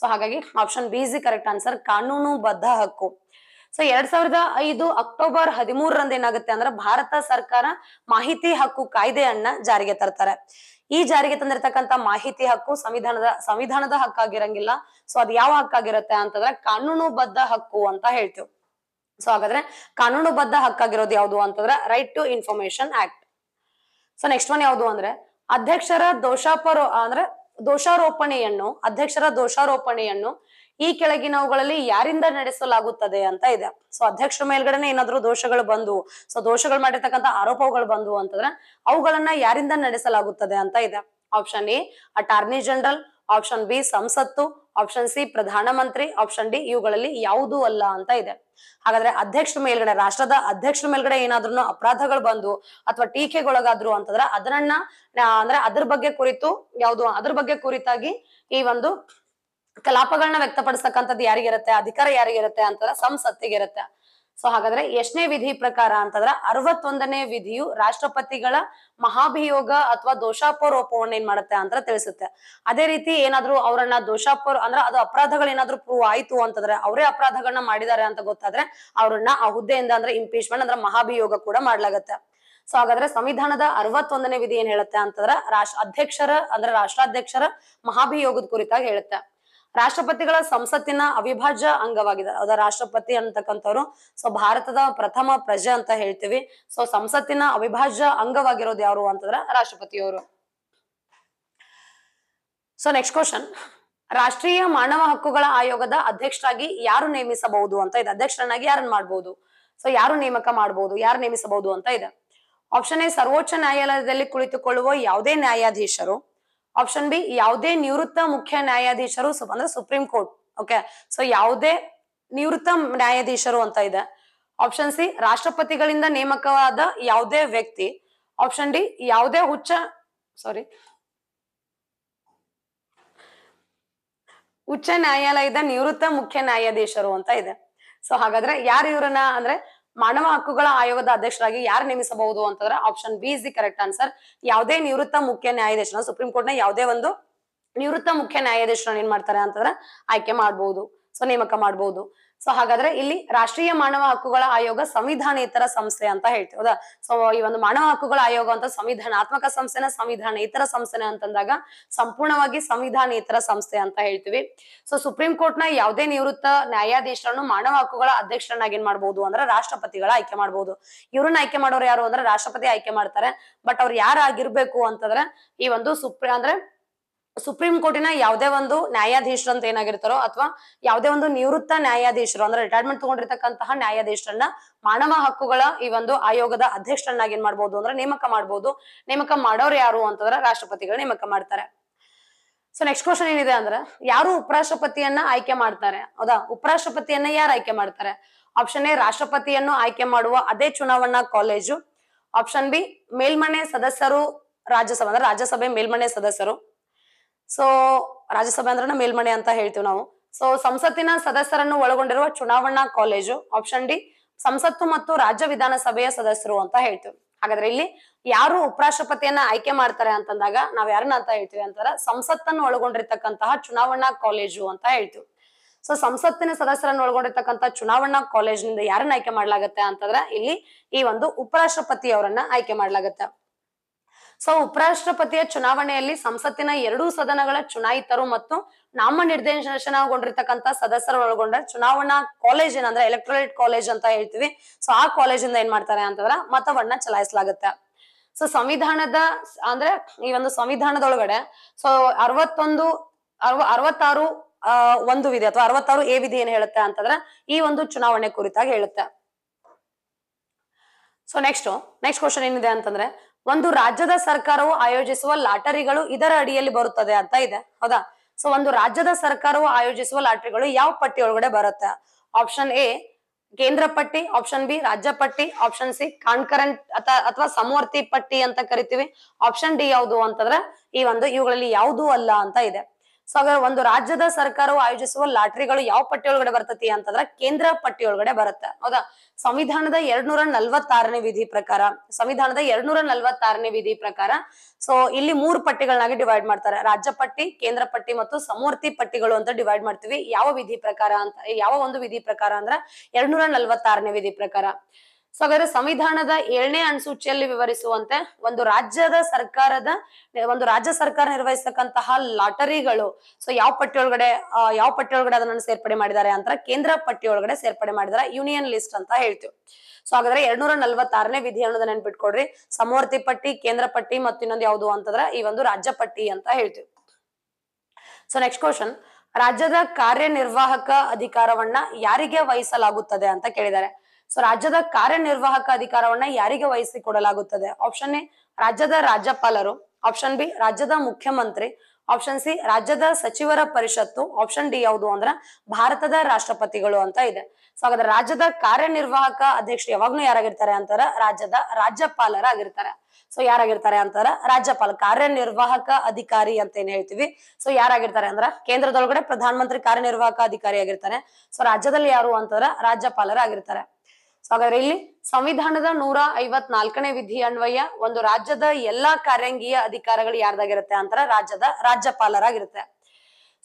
ಸೊ ಹಾಗಾಗಿ option B is correct answer ಕಾನೂನುಬದ್ಧ ಹಕ್ಕು ಸೊ ಎರಡ್ ಸಾವಿರದ ಐದು ಅಕ್ಟೋಬರ್ ಹದಿಮೂರರಂದ ಏನಾಗುತ್ತೆ ಅಂದ್ರೆ ಭಾರತ ಸರ್ಕಾರ ಮಾಹಿತಿ ಹಕ್ಕು ಕಾಯ್ದೆಯನ್ನ ಜಾರಿಗೆ ತರ್ತಾರೆ ಈ ಜಾರಿಗೆ ತಂದಿರತಕ್ಕಂತ ಮಾಹಿತಿ ಹಕ್ಕು ಸಂವಿಧಾನದ ಸಂವಿಧಾನದ ಹಕ್ಕಾಗಿರಂಗಿಲ್ಲ ಸೊ ಅದ್ ಯಾವ ಹಕ್ಕಾಗಿರುತ್ತೆ ಅಂತಂದ್ರೆ ಕಾನೂನುಬದ್ಧ ಹಕ್ಕು ಅಂತ ಹೇಳ್ತೀವಿ ಸೊ ಹಾಗಾದ್ರೆ ಕಾನೂನುಬದ್ಧ ಹಕ್ಕಾಗಿರೋದು ಯಾವುದು ಅಂತಂದ್ರೆ right to information act so next one ಯಾವುದು ಅಂದ್ರೆ ಅಧ್ಯಕ್ಷರ ದೋಷಾಪರೋ ಅಂದ್ರೆ ದೋಷಾರೋಪಣೆಯನ್ನು ಅಧ್ಯಕ್ಷರ ದೋಷಾರೋಪಣೆಯನ್ನು ಈ ಕೆಳಗಿನವುಗಳಲ್ಲಿ ಯಾರಿಂದ ನಡೆಸಲಾಗುತ್ತದೆ ಅಂತ ಇದೆ ಸೊ ಅಧ್ಯಕ್ಷರ ಮೇಲ್ಗಡೆನೆ ಏನಾದ್ರು ದೋಷಗಳು ಬಂದು ಸೊ ದೋಷಗಳು ಮಾಡಿರ್ತಕ್ಕಂಥ ಆರೋಪಗಳು ಬಂದು ಅಂತಂದ್ರೆ ಅವುಗಳನ್ನ ಯಾರಿಂದ ನಡೆಸಲಾಗುತ್ತದೆ ಅಂತ ಇದೆ option A attorney general option B ಸಂಸತ್ತು ಆಪ್ಷನ್ ಸಿ ಪ್ರಧಾನ ಮಂತ್ರಿ ಆಪ್ಷನ್ ಡಿ ಇವುಗಳಲ್ಲಿ ಯಾವುದೂ ಅಲ್ಲ ಅಂತ ಇದೆ ಹಾಗಾದ್ರೆ ಅಧ್ಯಕ್ಷರ ಮೇಲ್ಗಡೆ ರಾಷ್ಟ್ರದ ಅಧ್ಯಕ್ಷರ ಮೇಲ್ಗಡೆ ಏನಾದ್ರು ಅಪರಾಧಗಳು ಬಂದು ಅಥವಾ ಟೀಕೆಗೊಳಗಾದ್ರು ಅಂತಂದ್ರೆ ಅದನ್ನ ಅಂದ್ರೆ ಅದ್ರ ಬಗ್ಗೆ ಕುರಿತು ಯಾವುದು ಅದ್ರ ಬಗ್ಗೆ ಕುರಿತಾಗಿ ಈ ಒಂದು ಕಲಾಪಗಳನ್ನ ವ್ಯಕ್ತಪಡಿಸ್ತಕ್ಕಂಥದ್ದು ಯಾರಿಗಿರುತ್ತೆ ಅಧಿಕಾರ ಯಾರಿಗಿರುತ್ತೆ ಅಂತಂದ್ರೆ ಸಂಸತ್ತಿಗಿರುತ್ತೆ ಸೊ ಹಾಗಾದ್ರೆ ಎಷ್ಟನೇ ವಿಧಿ ಪ್ರಕಾರ ಅಂತಂದ್ರೆ ಅರವತ್ತೊಂದನೇ ವಿಧಿಯು ರಾಷ್ಟ್ರಪತಿಗಳ ಮಹಾಭಿಯೋಗ ಅಥವಾ ದೋಷಾಪರೋಪವನ್ನು ಏನ್ ಮಾಡುತ್ತೆ ಅಂತ ತಿಳಿಸುತ್ತೆ ಅದೇ ರೀತಿ ಏನಾದ್ರೂ ಅವರನ್ನ ದೋಷಾಪೋರ್ ಅಂದ್ರೆ ಅದು ಅಪರಾಧಗಳು ಏನಾದ್ರು ಪ್ರೂವ್ ಆಯ್ತು ಅಂತಂದ್ರೆ ಅವರೇ ಅಪರಾಧಗಳನ್ನ ಮಾಡಿದ್ದಾರೆ ಅಂತ ಗೊತ್ತಾದ್ರೆ ಅವ್ರನ್ನ ಆ ಹುದ್ದೆಯಿಂದ ಅಂದ್ರೆ ಇಂಪೀಚ್ಮೆಂಟ್ ಅಂದ್ರೆ ಮಹಾಭಿಯೋಗ ಕೂಡ ಮಾಡ್ಲಾಗತ್ತೆ ಸೊ ಹಾಗಾದ್ರೆ ಸಂವಿಧಾನದ ಅರವತ್ತೊಂದನೇ ವಿಧಿ ಏನ್ ಹೇಳುತ್ತೆ ಅಂತಂದ್ರೆ ರಾಷ್ಟ್ರ ಅಧ್ಯಕ್ಷರ ಅಂದ್ರೆ ರಾಷ್ಟ್ರಾಧ್ಯಕ್ಷರ ಮಹಾಭಿಯೋಗದ ಕುರಿತಾಗಿ ಹೇಳುತ್ತೆ ರಾಷ್ಟ್ರಪತಿಗಳ ಸಂಸತ್ತಿನ ಅವಿಭಾಜ್ಯ ಅಂಗವಾಗಿದೆ ಅದ ರಾಷ್ಟ್ರಪತಿ ಅಂತಕ್ಕಂಥವ್ರು ಸೊ ಭಾರತದ ಪ್ರಥಮ ಪ್ರಜೆ ಅಂತ ಹೇಳ್ತೀವಿ ಸೊ ಸಂಸತ್ತಿನ ಅವಿಭಾಜ್ಯ ಅಂಗವಾಗಿರೋದು ಯಾರು ಅಂತಂದ್ರ ರಾಷ್ಟ್ರಪತಿಯವರು ಸೊ ನೆಕ್ಸ್ಟ್ ಕ್ವಶನ್ ರಾಷ್ಟ್ರೀಯ ಮಾನವ ಹಕ್ಕುಗಳ ಆಯೋಗದ ಅಧ್ಯಕ್ಷರಾಗಿ ಯಾರು ನೇಮಿಸಬಹುದು ಅಂತ ಇದೆ ಅಧ್ಯಕ್ಷರನ್ನಾಗಿ ಯಾರನ್ನ ಮಾಡಬಹುದು ಸೊ ಯಾರು ನೇಮಕ ಮಾಡಬಹುದು ಯಾರು ನೇಮಿಸಬಹುದು ಅಂತ ಇದೆ ಆಪ್ಷನ್ ಎ ಸರ್ವೋಚ್ಚ ನ್ಯಾಯಾಲಯದಲ್ಲಿ ಕುಳಿತುಕೊಳ್ಳುವ ಯಾವುದೇ ನ್ಯಾಯಾಧೀಶರು ಆಪ್ಷನ್ ಬಿ ಯಾವುದೇ ನಿವೃತ್ತ ಮುಖ್ಯ ನ್ಯಾಯಾಧೀಶರು ಅಂದ್ರೆ ಸುಪ್ರೀಂ ಕೋರ್ಟ್ ಓಕೆ ಸೊ ಯಾವುದೇ ನಿವೃತ್ತ ನ್ಯಾಯಾಧೀಶರು ಅಂತ ಇದೆ ಆಪ್ಷನ್ ಸಿ ರಾಷ್ಟ್ರಪತಿಗಳಿಂದ ನೇಮಕವಾದ ಯಾವುದೇ ವ್ಯಕ್ತಿ ಆಪ್ಷನ್ ಡಿ ಯಾವುದೇ ಉಚ್ಚ ಸಾರಿ ಉಚ್ಚ ನ್ಯಾಯಾಲಯದ ನಿವೃತ್ತ ಮುಖ್ಯ ನ್ಯಾಯಾಧೀಶರು ಅಂತ ಇದೆ ಸೊ ಹಾಗಾದ್ರೆ ಯಾರು ಇವರನ್ನ ಅಂದ್ರೆ ಮಾನವ ಹಕ್ಕುಗಳ ಆಯೋಗದ ಅಧ್ಯಕ್ಷರಾಗಿ ಯಾರು ನೇಮಿಸಬಹುದು ಅಂತಂದ್ರೆ option B is the correct answer ಯಾವುದೇ ನಿವೃತ್ತ ಮುಖ್ಯ ನ್ಯಾಯಾಧೀಶನ ಸುಪ್ರೀಂ ಕೋರ್ಟ್ ನ ಯಾವುದೇ ಒಂದು ನಿವೃತ್ತ ಮುಖ್ಯ ನ್ಯಾಯಾಧೀಶರನ್ನ ಏನ್ ಮಾಡ್ತಾರೆ ಅಂತಂದ್ರೆ ಆಯ್ಕೆ ಮಾಡಬಹುದು ಸೊ ನೇಮಕ ಮಾಡಬಹುದು ಸೊ ಹಾಗಾದ್ರೆ ಇಲ್ಲಿ ರಾಷ್ಟ್ರೀಯ ಮಾನವ ಹಕ್ಕುಗಳ ಆಯೋಗ ಸಂವಿಧಾನೇತರ ಸಂಸ್ಥೆ ಅಂತ ಹೇಳ್ತೀವಿ ಹೌದಾ ಸೊ ಈ ಒಂದು ಮಾನವ ಹಕ್ಕುಗಳ ಆಯೋಗ ಅಂತ ಸಂವಿಧಾನಾತ್ಮಕ ಸಂಸ್ಥೆನ ಸಂವಿಧಾನೇತರ ಸಂಸ್ಥೆನ ಅಂತಂದಾಗ ಸಂಪೂರ್ಣವಾಗಿ ಸಂವಿಧಾನೇತರ ಸಂಸ್ಥೆ ಅಂತ ಹೇಳ್ತೀವಿ ಸೊ ಸುಪ್ರೀಂ ಕೋರ್ಟ್ ನ ಯಾವುದೇ ನಿವೃತ್ತ ನ್ಯಾಯಾಧೀಶರನ್ನು ಮಾನವ ಹಕ್ಕುಗಳ ಅಧ್ಯಕ್ಷರನ್ನಾಗಿ ಏನ್ ಮಾಡಬಹುದು ಅಂದ್ರೆ ರಾಷ್ಟ್ರಪತಿಗಳ ಆಯ್ಕೆ ಮಾಡಬಹುದು ಇವ್ರನ್ನ ಆಯ್ಕೆ ಮಾಡೋರು ಯಾರು ಅಂದ್ರೆ ರಾಷ್ಟ್ರಪತಿ ಆಯ್ಕೆ ಮಾಡ್ತಾರೆ ಬಟ್ ಅವ್ರು ಯಾರಾಗಿರ್ಬೇಕು ಅಂತಂದ್ರೆ ಈ ಒಂದು ಸುಪ್ರೀಂ ಅಂದ್ರೆ ಸುಪ್ರೀಂ ಕೋರ್ಟಿನ ಯಾವುದೇ ಒಂದು ನ್ಯಾಯಾಧೀಶರು ಅಂತ ಏನಾಗಿರ್ತಾರೋ ಅಥವಾ ಯಾವುದೇ ಒಂದು ನಿವೃತ್ತ ನ್ಯಾಯಾಧೀಶರು ಅಂದ್ರೆ ರಿಟೈರ್ಮೆಂಟ್ ತಗೊಂಡಿರ್ತಕ್ಕಂತಹ ನ್ಯಾಯಾಧೀಶರನ್ನ ಮಾನವ ಹಕ್ಕುಗಳ ಈ ಒಂದು ಆಯೋಗದ ಅಧ್ಯಕ್ಷರನ್ನಾಗಿ ಏನ್ ಮಾಡ್ಬೋದು ಅಂದ್ರೆ ನೇಮಕ ಮಾಡಬಹುದು ನೇಮಕ ಮಾಡೋರು ಯಾರು ಅಂತಂದ್ರೆ ರಾಷ್ಟ್ರಪತಿಗಳು ನೇಮಕ ಮಾಡ್ತಾರೆ ಸೊ ನೆಕ್ಸ್ಟ್ ಕ್ವಶನ್ ಏನಿದೆ ಅಂದ್ರೆ ಯಾರು ಉಪರಾಷ್ಟ್ರಪತಿಯನ್ನ ಆಯ್ಕೆ ಮಾಡ್ತಾರೆ ಹೌದಾ ಉಪರಾಷ್ಟ್ರಪತಿಯನ್ನ ಯಾರು ಆಯ್ಕೆ ಮಾಡ್ತಾರೆ ಆಪ್ಷನ್ ಎ ರಾಷ್ಟ್ರಪತಿಯನ್ನು ಆಯ್ಕೆ ಮಾಡುವ ಅದೇ ಚುನಾವಣಾ ಕಾಲೇಜು ಆಪ್ಷನ್ ಬಿ ಮೇಲ್ಮನೆ ಸದಸ್ಯರು ರಾಜ್ಯಸಭೆ ಅಂದ್ರೆ ರಾಜ್ಯಸಭೆ ಮೇಲ್ಮನೆ ಸದಸ್ಯರು ಸೊ ರಾಜ್ಯಸಭೆ ಅಂದ್ರೆ ಮೇಲ್ಮನೆ ಅಂತ ಹೇಳ್ತೀವಿ ನಾವು ಸೊ ಸಂಸತ್ತಿನ ಸದಸ್ಯರನ್ನು ಒಳಗೊಂಡಿರುವ ಚುನಾವಣಾ ಕಾಲೇಜು ಆಪ್ಷನ್ ಡಿ ಸಂಸತ್ತು ಮತ್ತು ರಾಜ್ಯ ವಿಧಾನಸಭೆಯ ಸದಸ್ಯರು ಅಂತ ಹೇಳ್ತೀವಿ ಹಾಗಾದ್ರೆ ಇಲ್ಲಿ ಯಾರು ಉಪರಾಷ್ಟ್ರಪತಿಯನ್ನ ಆಯ್ಕೆ ಮಾಡ್ತಾರೆ ಅಂತಂದಾಗ ನಾವ್ ಯಾರನ್ನ ಅಂತ ಹೇಳ್ತೀವಿ ಅಂತಾರ ಸಂಸತ್ತನ್ನು ಒಳಗೊಂಡಿರ್ತಕ್ಕಂತಹ ಚುನಾವಣಾ ಕಾಲೇಜು ಅಂತ ಹೇಳ್ತೀವಿ ಸೊ ಸಂಸತ್ತಿನ ಸದಸ್ಯರನ್ನು ಒಳಗೊಂಡಿರ್ತಕ್ಕಂಥ ಚುನಾವಣಾ ಕಾಲೇಜಿನಿಂದ ಯಾರನ್ನ ಆಯ್ಕೆ ಮಾಡ್ಲಾಗತ್ತೆ ಅಂತಂದ್ರೆ ಇಲ್ಲಿ ಈ ಒಂದು ಉಪರಾಷ್ಟ್ರಪತಿ ಅವರನ್ನ ಆಯ್ಕೆ ಮಾಡ್ಲಾಗತ್ತೆ ಸೊ ಉಪರಾಷ್ಟ್ರಪತಿಯ ಚುನಾವಣೆಯಲ್ಲಿ ಸಂಸತ್ತಿನ ಎರಡೂ ಸದನಗಳ ಚುನಾಯಿತರು ಮತ್ತು ನಾಮ ನಿರ್ದೇಶನಗೊಂಡಿರ್ತಕ್ಕಂಥ ಸದಸ್ಯರು ಒಳಗೊಂಡ ಚುನಾವಣಾ ಕಾಲೇಜ್ ಏನಂದ್ರೆ ಎಲೆಕ್ಟ್ರೋಲೇಟ್ ಕಾಲೇಜ್ ಅಂತ ಹೇಳ್ತೀವಿ ಸೊ ಆ ಕಾಲೇಜಿಂದ ಏನ್ ಮಾಡ್ತಾರೆ ಅಂತಂದ್ರ ಮತವನ್ನ ಚಲಾಯಿಸಲಾಗುತ್ತೆ ಸೊ ಸಂವಿಧಾನದ ಅಂದ್ರೆ ಈ ಒಂದು ಸಂವಿಧಾನದೊಳಗಡೆ ಸೊ ಅರವತ್ತೊಂದು ಅರವ ಅರವತ್ತಾರು ಅಹ್ ಒಂದು ವಿಧಿ ಅಥವಾ ಅರವತ್ತಾರು ಎ ವಿಧಿ ಏನ್ ಹೇಳುತ್ತೆ ಅಂತಂದ್ರೆ ಈ ಒಂದು ಚುನಾವಣೆ ಕುರಿತಾಗಿ ಹೇಳುತ್ತೆ ಸೊ ನೆಕ್ಸ್ಟ್ ನೆಕ್ಸ್ಟ್ ಕ್ವಶನ್ ಏನಿದೆ ಅಂತಂದ್ರೆ ಒಂದು ರಾಜ್ಯದ ಸರ್ಕಾರವು ಆಯೋಜಿಸುವ ಲಾಟರಿಗಳು ಇದರ ಅಡಿಯಲ್ಲಿ ಬರುತ್ತದೆ ಅಂತ ಇದೆ ಹೌದಾ ಸೊ ಒಂದು ರಾಜ್ಯದ ಸರ್ಕಾರವು ಆಯೋಜಿಸುವ ಲಾಟರಿಗಳು ಯಾವ ಪಟ್ಟಿ ಒಳಗಡೆ ಬರುತ್ತೆ ಆಪ್ಷನ್ ಎ ಕೇಂದ್ರ ಪಟ್ಟಿ ಆಪ್ಷನ್ ಬಿ ರಾಜ್ಯ ಪಟ್ಟಿ ಆಪ್ಷನ್ ಸಿ ಕಾನ್ಕರೆಂಟ್ ಅಥವಾ ಸಮವರ್ತಿ ಪಟ್ಟಿ ಅಂತ ಕರಿತೀವಿ ಆಪ್ಷನ್ ಡಿ ಯಾವುದು ಅಂತಂದ್ರೆ ಈ ಒಂದು ಇವುಗಳಲ್ಲಿ ಯಾವುದು ಅಲ್ಲ ಅಂತ ಇದೆ ಸೊ ಹಾಗಾದ್ರೆ ಒಂದು ರಾಜ್ಯದ ಸರ್ಕಾರವು ಆಯೋಜಿಸುವ ಲಾಟ್ರಿಗಳು ಯಾವ ಪಟ್ಟಿ ಒಳಗಡೆ ಬರ್ತತಿ ಅಂತಂದ್ರ ಕೇಂದ್ರ ಪಟ್ಟಿ ಒಳಗಡೆ ಬರುತ್ತೆ ಹೌದಾ ಸಂವಿಧಾನದ ಎರಡ್ನೂರ ನಲ್ವತ್ತಾರನೇ ವಿಧಿ ಪ್ರಕಾರ ಸಂವಿಧಾನದ ಎರಡ್ನೂರ ನಲ್ವತ್ತಾರನೇ ವಿಧಿ ಪ್ರಕಾರ ಸೊ ಇಲ್ಲಿ ಮೂರು ಪಟ್ಟಿಗಳನ್ನಾಗಿ ಡಿವೈಡ್ ಮಾಡ್ತಾರೆ ರಾಜ್ಯ ಪಟ್ಟಿ ಕೇಂದ್ರ ಪಟ್ಟಿ ಮತ್ತು ಸಮೂರ್ತಿ ಪಟ್ಟಿಗಳು ಅಂತ ಡಿವೈಡ್ ಮಾಡ್ತೀವಿ ಯಾವ ವಿಧಿ ಪ್ರಕಾರ ಅಂತ ಯಾವ ಒಂದು ವಿಧಿ ಪ್ರಕಾರ ಅಂದ್ರ ಎರಡ್ನೂರ ವಿಧಿ ಪ್ರಕಾರ ಸೊ ಹಾಗಾದ್ರೆ ಸಂವಿಧಾನದ ಏಳನೇ ಅನುಸೂಚಿಯಲ್ಲಿ ವಿವರಿಸುವಂತೆ ಒಂದು ರಾಜ್ಯದ ಸರ್ಕಾರದ ಒಂದು ರಾಜ್ಯ ಸರ್ಕಾರ ನಿರ್ವಹಿಸತಕ್ಕಂತಹ ಲಾಟರಿಗಳು ಸೊ ಯಾವ ಪಟ್ಟಿಯೊಳಗಡೆ ಯಾವ ಪಟ್ಟಿ ಒಳಗಡೆ ಅದನ್ನ ಸೇರ್ಪಡೆ ಮಾಡಿದ್ದಾರೆ ಅಂತ ಕೇಂದ್ರ ಪಟ್ಟಿಯೊಳಗಡೆ ಸೇರ್ಪಡೆ ಮಾಡಿದಾರೆ ಯೂನಿಯನ್ ಲಿಸ್ಟ್ ಅಂತ ಹೇಳ್ತೀವಿ ಸೊ ಹಾಗಾದ್ರೆ ಎರಡ್ನೂರ ನಲ್ವತ್ತಾರನೇ ವಿಧಿ ಅನ್ನೋದನ್ನ ನೆನ್ಪಿಟ್ಕೊಡ್ರಿ ಸಮವರ್ತಿ ಪಟ್ಟಿ ಕೇಂದ್ರ ಪಟ್ಟಿ ಮತ್ತು ಇನ್ನೊಂದು ಯಾವುದು ಅಂತಂದ್ರೆ ಈ ಒಂದು ರಾಜ್ಯ ಪಟ್ಟಿ ಅಂತ ಹೇಳ್ತೀವಿ ಸೊ ನೆಕ್ಸ್ಟ್ ಕ್ವಶನ್ ರಾಜ್ಯದ ಕಾರ್ಯನಿರ್ವಾಹಕ ಅಧಿಕಾರವನ್ನ ಯಾರಿಗೆ ವಹಿಸಲಾಗುತ್ತದೆ ಅಂತ ಕೇಳಿದ್ದಾರೆ ಸೊ ರಾಜ್ಯದ ಕಾರ್ಯನಿರ್ವಾಹಕ ಅಧಿಕಾರವನ್ನ ಯಾರಿಗೆ ವಹಿಸಿಕೊಡಲಾಗುತ್ತದೆ ಆಪ್ಷನ್ ಎ ರಾಜ್ಯದ ರಾಜ್ಯಪಾಲರು ಆಪ್ಷನ್ ಬಿ ರಾಜ್ಯದ ಮುಖ್ಯಮಂತ್ರಿ ಆಪ್ಷನ್ ಸಿ ರಾಜ್ಯದ ಸಚಿವರ ಪರಿಷತ್ತು ಆಪ್ಷನ್ ಡಿ ಯಾವುದು ಅಂದ್ರ ಭಾರತದ ರಾಷ್ಟ್ರಪತಿಗಳು ಅಂತ ಇದೆ ಸೊ ಹಾಗಾದ್ರೆ ರಾಜ್ಯದ ಕಾರ್ಯನಿರ್ವಾಹಕ ಅಧ್ಯಕ್ಷರು ಯಾವಾಗ್ಲೂ ಯಾರಾಗಿರ್ತಾರೆ ಅಂತಾರ ರಾಜ್ಯದ ರಾಜ್ಯಪಾಲರ ಸೊ ಯಾರಾಗಿರ್ತಾರೆ ಅಂತಾರ ರಾಜ್ಯಪಾಲ ಕಾರ್ಯನಿರ್ವಾಹಕ ಅಧಿಕಾರಿ ಅಂತ ಏನ್ ಹೇಳ್ತೀವಿ ಸೊ ಯಾರಾಗಿರ್ತಾರೆ ಅಂದ್ರ ಕೇಂದ್ರದೊಳಗಡೆ ಪ್ರಧಾನ ಮಂತ್ರಿ ಕಾರ್ಯನಿರ್ವಾಹಕ ಅಧಿಕಾರಿ ಆಗಿರ್ತಾರೆ ಸೊ ರಾಜ್ಯದಲ್ಲಿ ಯಾರು ಅಂತಾರ ರಾಜ್ಯಪಾಲರ ಆಗಿರ್ತಾರೆ ಸೊ ಹಾಗಾದ್ರೆ ಇಲ್ಲಿ ಸಂವಿಧಾನದ ನೂರ ಐವತ್ನಾಲ್ಕನೇ ವಿಧಿ ಅನ್ವಯ ಒಂದು ರಾಜ್ಯದ ಎಲ್ಲಾ ಕಾರ್ಯಾಂಗೀಯ ಅಧಿಕಾರಗಳು ಯಾರ್ದಾಗಿರುತ್ತೆ ಅಂತರ ರಾಜ್ಯದ ರಾಜ್ಯಪಾಲರಾಗಿರುತ್ತೆ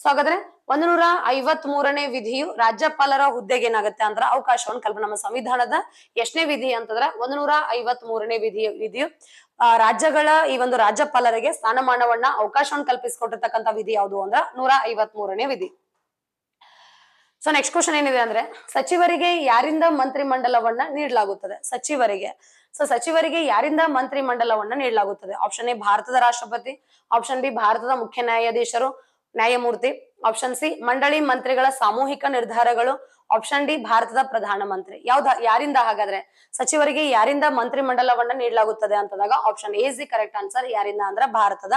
ಸೊ ಹಾಗಾದ್ರೆ ಒಂದು ನೂರ ಐವತ್ ಮೂರನೇ ವಿಧಿಯು ರಾಜ್ಯಪಾಲರ ಹುದ್ದೆಗೆ ಏನಾಗುತ್ತೆ ಅಂದ್ರೆ ಅವಕಾಶವನ್ನು ಕಲ್ಪ ನಮ್ಮ ಸಂವಿಧಾನದ ಎಷ್ಟನೇ ವಿಧಿ ಅಂತಂದ್ರೆ ಒಂದು ನೂರ ಐವತ್ ಮೂರನೇ ವಿಧಿ ವಿಧಿಯು ರಾಜ್ಯಗಳ ಈ ಒಂದು ರಾಜ್ಯಪಾಲರಿಗೆ ಸ್ಥಾನಮಾನವನ್ನ ಅವಕಾಶವನ್ನು ಕಲ್ಪಿಸಿಕೊಟ್ಟಿರ್ತಕ್ಕಂಥ ವಿಧಿ ಯಾವುದು ಅಂದ್ರೆ ನೂರ ಐವತ್ ಮೂರನೇ ವಿಧಿ ಸೊ ನೆಕ್ಸ್ಟ್ ಕ್ವಶನ್ ಏನಿದೆ ಅಂದ್ರೆ ಸಚಿವರಿಗೆ ಯಾರಿಂದ ಮಂತ್ರಿ ಮಂಡಲವನ್ನ ನೀಡಲಾಗುತ್ತದೆ ಸಚಿವರಿಗೆ ಸೊ ಸಚಿವರಿಗೆ ಯಾರಿಂದ ಮಂತ್ರಿ ಮಂಡಲವನ್ನ ನೀಡಲಾಗುತ್ತದೆ ಆಪ್ಷನ್ ಎ ಭಾರತದ ರಾಷ್ಟ್ರಪತಿ ಆಪ್ಷನ್ ಬಿ ಭಾರತದ ಮುಖ್ಯ ನ್ಯಾಯಾಧೀಶರು ನ್ಯಾಯಮೂರ್ತಿ ಆಪ್ಷನ್ ಸಿ ಮಂಡಳಿ ಮಂತ್ರಿಗಳ ಸಾಮೂಹಿಕ ನಿರ್ಧಾರಗಳು ಆಪ್ಷನ್ ಡಿ ಭಾರತದ ಪ್ರಧಾನಮಂತ್ರಿ ಯಾವ್ದ ಯಾರಿಂದ ಹಾಗಾದ್ರೆ ಸಚಿವರಿಗೆ ಯಾರಿಂದ ಮಂತ್ರಿ ಮಂಡಲವನ್ನ ನೀಡಲಾಗುತ್ತದೆ ಅಂತಂದಾಗ option A the correct answer ಯಾರಿಂದ ಅಂದ್ರೆ ಭಾರತದ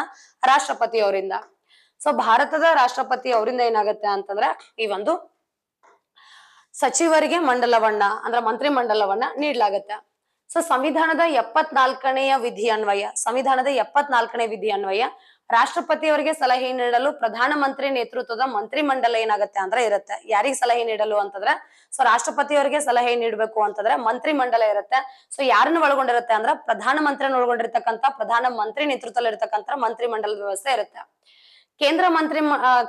ರಾಷ್ಟ್ರಪತಿ ಅವರಿಂದ ಸೊ ಭಾರತದ ರಾಷ್ಟ್ರಪತಿ ಅವರಿಂದ ಏನಾಗುತ್ತೆ ಅಂತಂದ್ರೆ ಈ ಒಂದು ಸಚಿವರಿಗೆ ಮಂಡಲವನ್ನ ಅಂದ್ರೆ ಮಂತ್ರಿ ಮಂಡಲವನ್ನ ನೀಡಲಾಗತ್ತೆ ಸೊ ಸಂವಿಧಾನದ ಎಪ್ಪತ್ನಾಲ್ಕನೆಯ ವಿಧಿ ಅನ್ವಯ ಸಂವಿಧಾನದ ಎಪ್ಪತ್ನಾಲ್ಕನೇ ವಿಧಿ ಅನ್ವಯ ರಾಷ್ಟ್ರಪತಿಯವರಿಗೆ ಸಲಹೆ ನೀಡಲು ಪ್ರಧಾನಮಂತ್ರಿ ನೇತೃತ್ವದ ಮಂತ್ರಿ ಮಂಡಲ ಏನಾಗತ್ತೆ ಅಂದ್ರೆ ಇರುತ್ತೆ ಯಾರಿಗೆ ಸಲಹೆ ನೀಡಲು ಅಂತಂದ್ರೆ ಸೊ ರಾಷ್ಟ್ರಪತಿಯವರಿಗೆ ಸಲಹೆ ನೀಡಬೇಕು ಅಂತಂದ್ರೆ ಮಂತ್ರಿ ಮಂಡಲ ಇರುತ್ತೆ ಸೊ ಯಾರನ್ನ ಒಳಗೊಂಡಿರುತ್ತೆ ಅಂದ್ರೆ ಪ್ರಧಾನಮಂತ್ರಿಯನ್ನು ಒಳಗೊಂಡಿರ್ತಕ್ಕಂಥ ಪ್ರಧಾನ ಮಂತ್ರಿ ನೇತೃತ್ವದಲ್ಲಿ ಮಂತ್ರಿ ಮಂಡಲದ ವ್ಯವಸ್ಥೆ ಇರುತ್ತೆ ಕೇಂದ್ರ ಮಂತ್ರಿ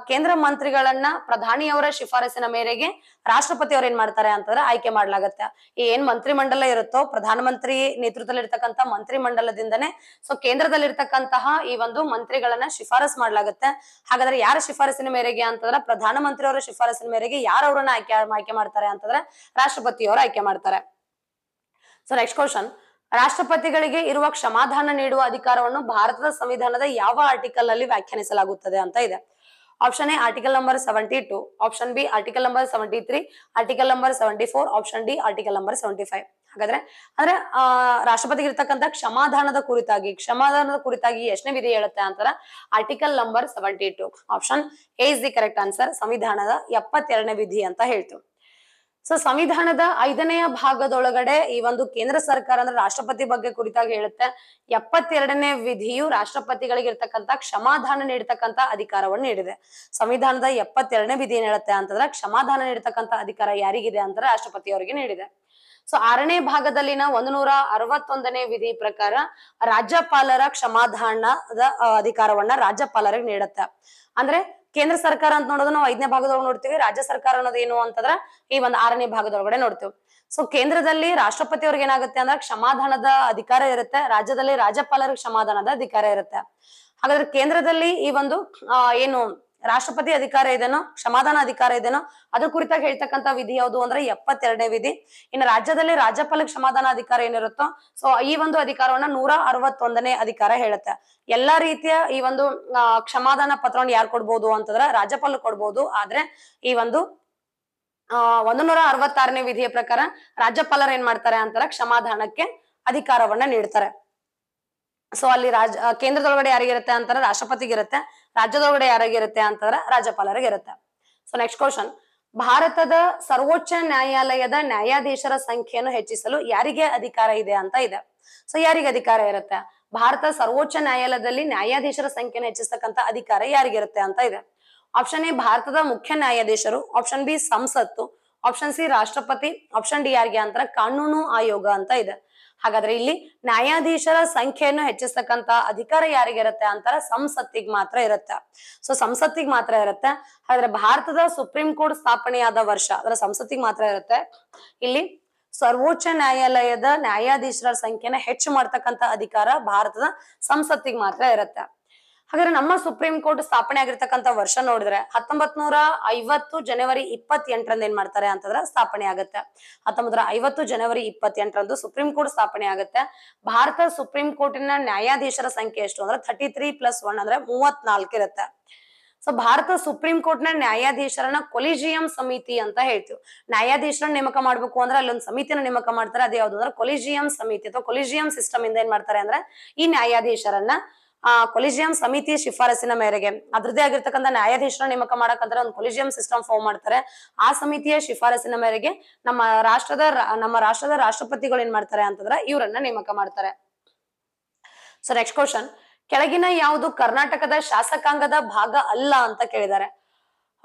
ಕೇಂದ್ರ ಮಂತ್ರಿಗಳನ್ನ ಪ್ರಧಾನಿಯವರ ಶಿಫಾರಸಿನ ಮೇರೆಗೆ ರಾಷ್ಟ್ರಪತಿ ಅವ್ರು ಏನ್ ಮಾಡ್ತಾರೆ ಅಂತಂದ್ರೆ ಆಯ್ಕೆ ಈ ಏನ್ ಮಂತ್ರಿಮಂಡಲ ಇರುತ್ತೋ ಪ್ರಧಾನಮಂತ್ರಿ ನೇತೃತ್ವದಲ್ಲಿ ಇರ್ತಕ್ಕಂಥ ಮಂತ್ರಿಮಂಡಲದಿಂದನೇ ಸೊ ಕೇಂದ್ರದಲ್ಲಿರ್ತಕ್ಕಂತಹ ಈ ಒಂದು ಮಂತ್ರಿಗಳನ್ನ ಶಿಫಾರಸ್ ಮಾಡ್ಲಾಗತ್ತೆ ಹಾಗಾದ್ರೆ ಯಾರ ಶಿಫಾರಸಿನ ಮೇರೆಗೆ ಅಂತಂದ್ರೆ ಪ್ರಧಾನಮಂತ್ರಿ ಅವರ ಶಿಫಾರಸಿನ ಮೇರೆಗೆ ಯಾರವ್ರನ್ನ ಆಯ್ಕೆ ಆಯ್ಕೆ ಮಾಡ್ತಾರೆ ಅಂತಂದ್ರೆ ರಾಷ್ಟ್ರಪತಿ ಅವರು ಆಯ್ಕೆ ಮಾಡ್ತಾರೆ ಸೊ ನೆಕ್ಸ್ಟ್ ಕ್ವಶನ್ ರಾಷ್ಟ್ರಪತಿಗಳಿಗೆ ಇರುವ ಕ್ಷಮಾದಾನ ನೀಡುವ ಅಧಿಕಾರವನ್ನು ಭಾರತದ ಸಂವಿಧಾನದ ಯಾವ ಆರ್ಟಿಕಲ್ ಅಲ್ಲಿ ವ್ಯಾಖ್ಯಾನಿಸಲಾಗುತ್ತದೆ ಅಂತ ಇದೆ option A article number seventy two option B article number seventy three article number seventy four option D article number seventy five ಹಾಗಾದ್ರೆ ಅಂದ್ರೆ ಆ ರಾಷ್ಟ್ರಪತಿಗೆ ಇರ್ತಕ್ಕಂತ ಕ್ಷಮಾದಾನದ ಕುರಿತಾಗಿ ಕ್ಷಮಾದಾನದ ಕುರಿತಾಗಿ ಎಷ್ಟನೇ ವಿಧಿ ಹೇಳುತ್ತೆ ಅಂತಾರ article number seventy two option A is the correct answer ಸಂವಿಧಾನದ ಎಪ್ಪತ್ತೆರಡನೇ ವಿಧಿ ಅಂತ ಹೇಳ್ತು ಸೊ ಸಂವಿಧಾನದ ಐದನೆಯ ಭಾಗದೊಳಗಡೆ ಈ ಒಂದು ಕೇಂದ್ರ ಸರ್ಕಾರ ಅಂದ್ರೆ ರಾಷ್ಟ್ರಪತಿ ಬಗ್ಗೆ ಕುರಿತಾಗಿ ಹೇಳುತ್ತೆ ಎಪ್ಪತ್ತೆರಡನೇ ವಿಧಿಯು ರಾಷ್ಟ್ರಪತಿಗಳಿಗೆ ಇರ್ತಕ್ಕಂತ ಕ್ಷಮಾಧಾನ ನೀಡತಕ್ಕಂತ ಅಧಿಕಾರವನ್ನು ನೀಡಿದೆ ಸಂವಿಧಾನದ ಎಪ್ಪತ್ತೆರಡನೇ ವಿಧಿ ಏನ್ ಹೇಳುತ್ತೆ ಅಂತಂದ್ರೆ ಕ್ಷಮಾಧಾನ ನೀಡತಕ್ಕಂತ ಅಧಿಕಾರ ಯಾರಿಗಿದೆ ಅಂತಂದ್ರೆ ರಾಷ್ಟ್ರಪತಿ ಅವರಿಗೆ ನೀಡಿದೆ ಸೊ ಆರನೇ ಭಾಗದಲ್ಲಿನ ಒಂದು ಅರವತ್ತೊಂದನೇ ವಿಧಿ ಪ್ರಕಾರ ರಾಜ್ಯಪಾಲರ ಕ್ಷಮಾಧಾನದ ಅಧಿಕಾರವನ್ನ ರಾಜ್ಯಪಾಲರಿಗೆ ನೀಡುತ್ತೆ ಅಂದ್ರೆ ಕೇಂದ್ರ ಸರ್ಕಾರ ಅಂತ ನೋಡೋದು ನಾವು ಐದನೇ ಭಾಗದೊಳಗೆ ನೋಡ್ತೀವಿ ರಾಜ್ಯ ಸರ್ಕಾರ ಅನ್ನೋದು ಏನು ಅಂತಂದ್ರೆ ಈ ಒಂದು ಆರನೇ ಭಾಗದೊಳಗಡೆ ನೋಡ್ತೀವಿ ಸೊ ಕೇಂದ್ರದಲ್ಲಿ ರಾಷ್ಟ್ರಪತಿ ಅವ್ರಿಗೆ ಏನಾಗುತ್ತೆ ಅಂದ್ರೆ ಕ್ಷಮಾಧಾನದ ಅಧಿಕಾರ ಇರುತ್ತೆ ರಾಜ್ಯದಲ್ಲಿ ರಾಜ್ಯಪಾಲರಿಗೆ ಕ್ಷಮಾಧಾನದ ಅಧಿಕಾರ ಇರುತ್ತೆ ಹಾಗಾದ್ರೆ ಕೇಂದ್ರದಲ್ಲಿ ಈ ಒಂದು ಏನು ರಾಷ್ಟ್ರಪತಿ ಅಧಿಕಾರ ಇದೇನೋ ಕ್ಷಮಾದಾನ ಅಧಿಕಾರ ಇದೇನೋ ಅದ್ರ ಕುರಿತಾಗಿ ಹೇಳ್ತಕ್ಕಂತ ವಿಧಿ ಯಾವುದು ಅಂದ್ರೆ ಎಪ್ಪತ್ತೆರಡನೇ ವಿಧಿ ಇನ್ನು ರಾಜ್ಯದಲ್ಲಿ ರಾಜ್ಯಪಾಲ ಕ್ಷಮಾದಾನ ಅಧಿಕಾರ ಏನಿರುತ್ತೋ ಸೊ ಈ ಒಂದು ಅಧಿಕಾರವನ್ನ ನೂರ ಅರವತ್ತೊಂದನೇ ಅಧಿಕಾರ ಹೇಳುತ್ತೆ ಎಲ್ಲಾ ರೀತಿಯ ಈ ಒಂದು ಕ್ಷಮಾದಾನ ಪತ್ರವನ್ನು ಯಾರು ಕೊಡ್ಬೋದು ಅಂತಂದ್ರೆ ರಾಜ್ಯಪಾಲ ಕೊಡ್ಬೋದು ಆದ್ರೆ ಈ ಒಂದು ಆ ಒಂದು ನೂರ ಅರವತ್ತಾರನೇ ವಿಧಿಯ ಪ್ರಕಾರ ರಾಜ್ಯಪಾಲರು ಏನ್ ಮಾಡ್ತಾರೆ ಅಂತಾರೆ ಕ್ಷಮಾದಾನಕ್ಕೆ ಅಧಿಕಾರವನ್ನ ನೀಡ್ತಾರೆ ಸೊ ಅಲ್ಲಿ ರಾಜ ಕೇಂದ್ರದೊಳಗಡೆ ಯಾರಿಗಿರುತ್ತೆ ಅಂತಾರ ರಾಷ್ಟ್ರಪತಿಗಿರುತ್ತೆ ರಾಜ್ಯದೊಳಗಡೆ ಯಾರಾಗಿರುತ್ತೆ ಅಂತಂದ್ರೆ ಇರುತ್ತೆ ಸೊ ನೆಕ್ಸ್ಟ್ ಕ್ವಶನ್ ಭಾರತದ ಸರ್ವೋಚ್ಚ ನ್ಯಾಯಾಲಯದ ನ್ಯಾಯಾಧೀಶರ ಸಂಖ್ಯೆಯನ್ನು ಹೆಚ್ಚಿಸಲು ಯಾರಿಗೆ ಅಧಿಕಾರ ಇದೆ ಅಂತ ಇದೆ ಸೊ ಯಾರಿಗೆ ಅಧಿಕಾರ ಇರುತ್ತೆ ಭಾರತ ಸರ್ವೋಚ್ಚ ನ್ಯಾಯಾಲಯದಲ್ಲಿ ನ್ಯಾಯಾಧೀಶರ ಸಂಖ್ಯೆಯನ್ನು ಹೆಚ್ಚಿಸತಕ್ಕಂತ ಅಧಿಕಾರ ಯಾರಿಗಿರುತ್ತೆ ಅಂತ ಇದೆ ಆಪ್ಷನ್ ಎ ಭಾರತದ ಮುಖ್ಯ ನ್ಯಾಯಾಧೀಶರು ಆಪ್ಷನ್ ಬಿ ಸಂಸತ್ತು ಆಪ್ಷನ್ ಸಿ ರಾಷ್ಟ್ರಪತಿ ಆಪ್ಷನ್ ಡಿ ಯಾರಿಗೆ ಅಂತಾರೆ ಕಾನೂನು ಆಯೋಗ ಅಂತ ಇದೆ ಹಾಗಾದ್ರೆ ಇಲ್ಲಿ ನ್ಯಾಯಾಧೀಶರ ಸಂಖ್ಯೆಯನ್ನು ಹೆಚ್ಚಿಸತಕ್ಕಂತ ಅಧಿಕಾರ ಯಾರಿಗಿರುತ್ತೆ ಅಂತಾರ ಸಂಸತ್ತಿಗೆ ಮಾತ್ರ ಇರುತ್ತೆ ಸೊ ಸಂಸತ್ತಿಗೆ ಮಾತ್ರ ಇರುತ್ತೆ ಹಾಗಾದ್ರೆ ಭಾರತದ ಸುಪ್ರೀಂ ಕೋರ್ಟ್ ಸ್ಥಾಪನೆಯಾದ ವರ್ಷ ಅದರ ಸಂಸತ್ತಿಗೆ ಮಾತ್ರ ಇರುತ್ತೆ ಇಲ್ಲಿ ಸರ್ವೋಚ್ಚ ನ್ಯಾಯಾಲಯದ ನ್ಯಾಯಾಧೀಶರ ಸಂಖ್ಯೆನ ಹೆಚ್ಚು ಮಾಡ್ತಕ್ಕಂತ ಅಧಿಕಾರ ಭಾರತದ ಸಂಸತ್ತಿಗೆ ಮಾತ್ರ ಇರುತ್ತೆ ಹಾಗಾದ್ರೆ ನಮ್ಮ ಸುಪ್ರೀಂ ಕೋರ್ಟ್ ಸ್ಥಾಪನೆ ಆಗಿರ್ತಕ್ಕಂಥ ವರ್ಷ ನೋಡಿದ್ರೆ ಹತ್ತೊಂಬತ್ ನೂರ ಐವತ್ತು ಜನವರಿ ಇಪ್ಪತ್ತೆಂಟರಂದು ಏನ್ ಮಾಡ್ತಾರೆ ಅಂತಂದ್ರೆ ಸ್ಥಾಪನೆ ಆಗುತ್ತೆ ಹತ್ತೊಂಬತ್ತರ ಐವತ್ತು ಜನವರಿ ಇಪ್ಪತ್ತೆಂಟರಂದು ಸುಪ್ರೀಂ ಕೋರ್ಟ್ ಸ್ಥಾಪನೆ ಆಗುತ್ತೆ ಭಾರತ ಸುಪ್ರೀಂ ಕೋರ್ಟಿನ ನ್ಯಾಯಾಧೀಶರ ಸಂಖ್ಯೆ ಎಷ್ಟು ಅಂದ್ರೆ ಥರ್ಟಿ ತ್ರೀ ಪ್ಲಸ್ ಒನ್ ಅಂದ್ರೆ ಮೂವತ್ನಾಲ್ಕು ಇರುತ್ತೆ ಸೊ ಭಾರತ ಸುಪ್ರೀಂ ಕೋರ್ಟ್ ನ್ಯಾಯಾಧೀಶರನ್ನ ಕೊಲಿಜಿಯಂ ಸಮಿತಿ ಅಂತ ಹೇಳ್ತೀವಿ ನ್ಯಾಯಾಧೀಶರನ್ನ ನೇಮಕ ಮಾಡ್ಬೇಕು ಅಂದ್ರೆ ಅಲ್ಲೊಂದು ಸಮಿತಿನ ನೇಮಕ ಮಾಡ್ತಾರೆ ಅದು ಅಂದ್ರೆ ಕೊಲಿಜಿಯಂ ಸಮಿತಿ ಅಥವಾ ಕೊಲಿಜಿಯಂ ಸಿಸ್ಟಮ್ ಇಂದ ಏನ್ ಮಾಡ್ತಾರೆ ಅಂದ್ರೆ ಈ ನ್ಯಾಯಾಧೀಶರನ್ನ ಆ ಕೊಲಿಜಿಯಂ ಸಮಿತಿ ಶಿಫಾರಸಿನ ಮೇರೆಗೆ ಅದರದೇ ಆಗಿರ್ತಕ್ಕಂಥ ನ್ಯಾಯಾಧೀಶರ ನೇಮಕ ಮಾಡಕ್ಕಂತ ಒಂದು ಕೊಲಿಜಿಯಂ ಸಿಸ್ಟಮ್ ಫಾರ್ಮ್ ಮಾಡ್ತಾರೆ ಆ ಸಮಿತಿಯ ಶಿಫಾರಸಿನ ಮೇರೆಗೆ ನಮ್ಮ ರಾಷ್ಟ್ರದ ನಮ್ಮ ರಾಷ್ಟ್ರದ ರಾಷ್ಟ್ರಪತಿಗಳು ಏನ್ ಮಾಡ್ತಾರೆ ಅಂತಂದ್ರೆ ಇವರನ್ನ ನೇಮಕ ಮಾಡ್ತಾರೆ ಸೊ ನೆಕ್ಸ್ಟ್ ಕ್ವಶನ್ ಕೆಳಗಿನ ಯಾವುದು ಕರ್ನಾಟಕದ ಶಾಸಕಾಂಗದ ಭಾಗ ಅಲ್ಲ ಅಂತ ಕೇಳಿದ್ದಾರೆ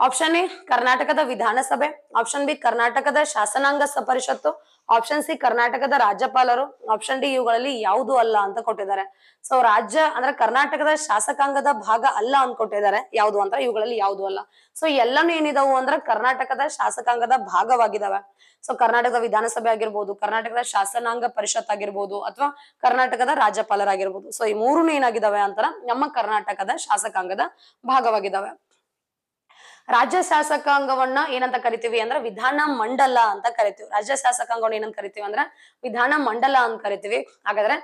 ಆಪ್ಷನ್ ಎ ಕರ್ನಾಟಕದ ವಿಧಾನಸಭೆ ಆಪ್ಷನ್ ಬಿ ಕರ್ನಾಟಕದ ಶಾಸನಾಂಗ ಸಪರಿಷತ್ತು ಆಪ್ಷನ್ ಸಿ ಕರ್ನಾಟಕದ ರಾಜ್ಯಪಾಲರು ಆಪ್ಷನ್ ಡಿ ಇವುಗಳಲ್ಲಿ ಯಾವುದು ಅಲ್ಲ ಅಂತ ಕೊಟ್ಟಿದ್ದಾರೆ ಸೊ ರಾಜ್ಯ ಅಂದ್ರೆ ಕರ್ನಾಟಕದ ಶಾಸಕಾಂಗದ ಭಾಗ ಅಲ್ಲ ಅಂತ ಕೊಟ್ಟಿದ್ದಾರೆ ಯಾವುದು ಅಂತ ಇವುಗಳಲ್ಲಿ ಯಾವುದು ಅಲ್ಲ ಸೊ ಎಲ್ಲಾನು ಏನಿದಾವು ಅಂದ್ರೆ ಕರ್ನಾಟಕದ ಶಾಸಕಾಂಗದ ಭಾಗವಾಗಿದಾವೆ ಸೊ ಕರ್ನಾಟಕದ ವಿಧಾನಸಭೆ ಆಗಿರ್ಬೋದು ಕರ್ನಾಟಕದ ಶಾಸನಾಂಗ ಪರಿಷತ್ ಆಗಿರ್ಬೋದು ಅಥವಾ ಕರ್ನಾಟಕದ ರಾಜ್ಯಪಾಲರಾಗಿರ್ಬೋದು ಸೊ ಈ ಮೂರು ಏನಾಗಿದಾವೆ ಅಂತ ನಮ್ಮ ಕರ್ನಾಟಕದ ಶಾಸಕಾಂಗದ ಭಾಗವಾಗಿದ್ದಾವೆ ರಾಜ್ಯ ಶಾಸಕಾಂಗವನ್ನ ಏನಂತ ಕರಿತೀವಿ ಅಂದ್ರೆ ವಿಧಾನ ಮಂಡಲ ಅಂತ ಕರಿತೀವಿ ರಾಜ್ಯ ಶಾಸಕಾಂಗವನ್ನ ಏನಂತ ಕರಿತೀವಿ ಅಂದ್ರೆ ವಿಧಾನ ಮಂಡಲ ಅಂತ ಕರಿತೀವಿ ಹಾಗಾದ್ರೆ